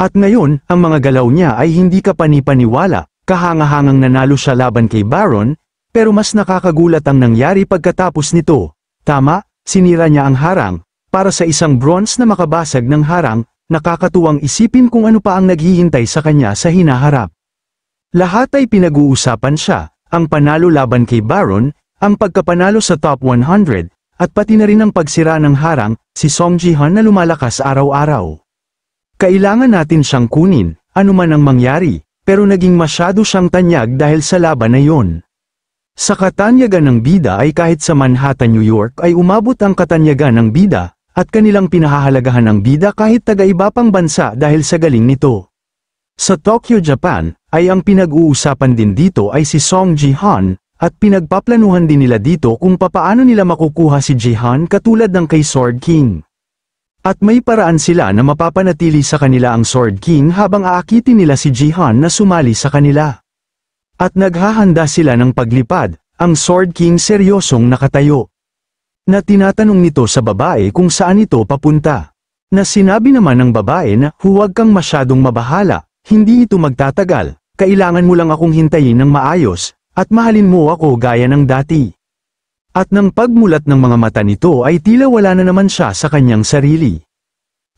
At ngayon, ang mga galaw niya ay hindi kapanipaniwala, kahangahangang nanalo siya laban kay Baron, pero mas nakakagulat ang nangyari pagkatapos nito. Tama, sinira niya ang harang, para sa isang bronze na makabasag ng harang, nakakatuwang isipin kung ano pa ang naghihintay sa kanya sa hinaharap. Lahat ay pinag-uusapan siya, ang panalo laban kay Baron, ang pagkapanalo sa top 100, at pati na rin ang pagsira ng harang, si Song Jihan na lumalakas araw-araw. Kailangan natin siyang kunin, anuman ang mangyari, pero naging masyado siyang tanyag dahil sa laban na yon. Sa katanyagan ng bida ay kahit sa Manhattan, New York ay umabot ang katanyagan ng bida, at kanilang pinahahalagahan ang bida kahit taga-iba pang bansa dahil sa galing nito. Sa Tokyo, Japan, ay ang pinag-uusapan din dito ay si Song Jihan, at pinagpaplanuhan din nila dito kung papaano nila makukuha si Jihan katulad ng kay Sword King. At may paraan sila na mapapanatili sa kanila ang Sword King habang aakitin nila si Jihan na sumali sa kanila. At naghahanda sila ng paglipad, ang Sword King seryosong nakatayo na tinatanong nito sa babae kung saan ito papunta. Na sinabi naman ng babae na huwag kang masyadong mabahala, hindi ito magtatagal, kailangan mo lang akong hintayin ng maayos, at mahalin mo ako gaya ng dati. At nang pagmulat ng mga mata nito ay tila wala na naman siya sa kanyang sarili.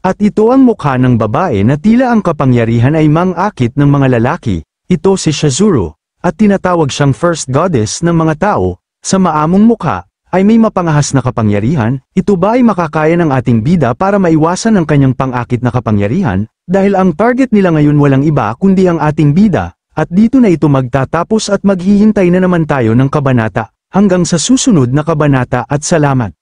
At ito ang mukha ng babae na tila ang kapangyarihan ay mangakit ng mga lalaki, ito si Shazuru, at tinatawag siyang first goddess ng mga tao, sa maamong mukha, ay may mapangahas na kapangyarihan, ito ba ay makakaya ng ating bida para maiwasan ang kanyang pangakit na kapangyarihan, dahil ang target nila ngayon walang iba kundi ang ating bida, at dito na ito magtatapos at maghihintay na naman tayo ng kabanata, hanggang sa susunod na kabanata at salamat.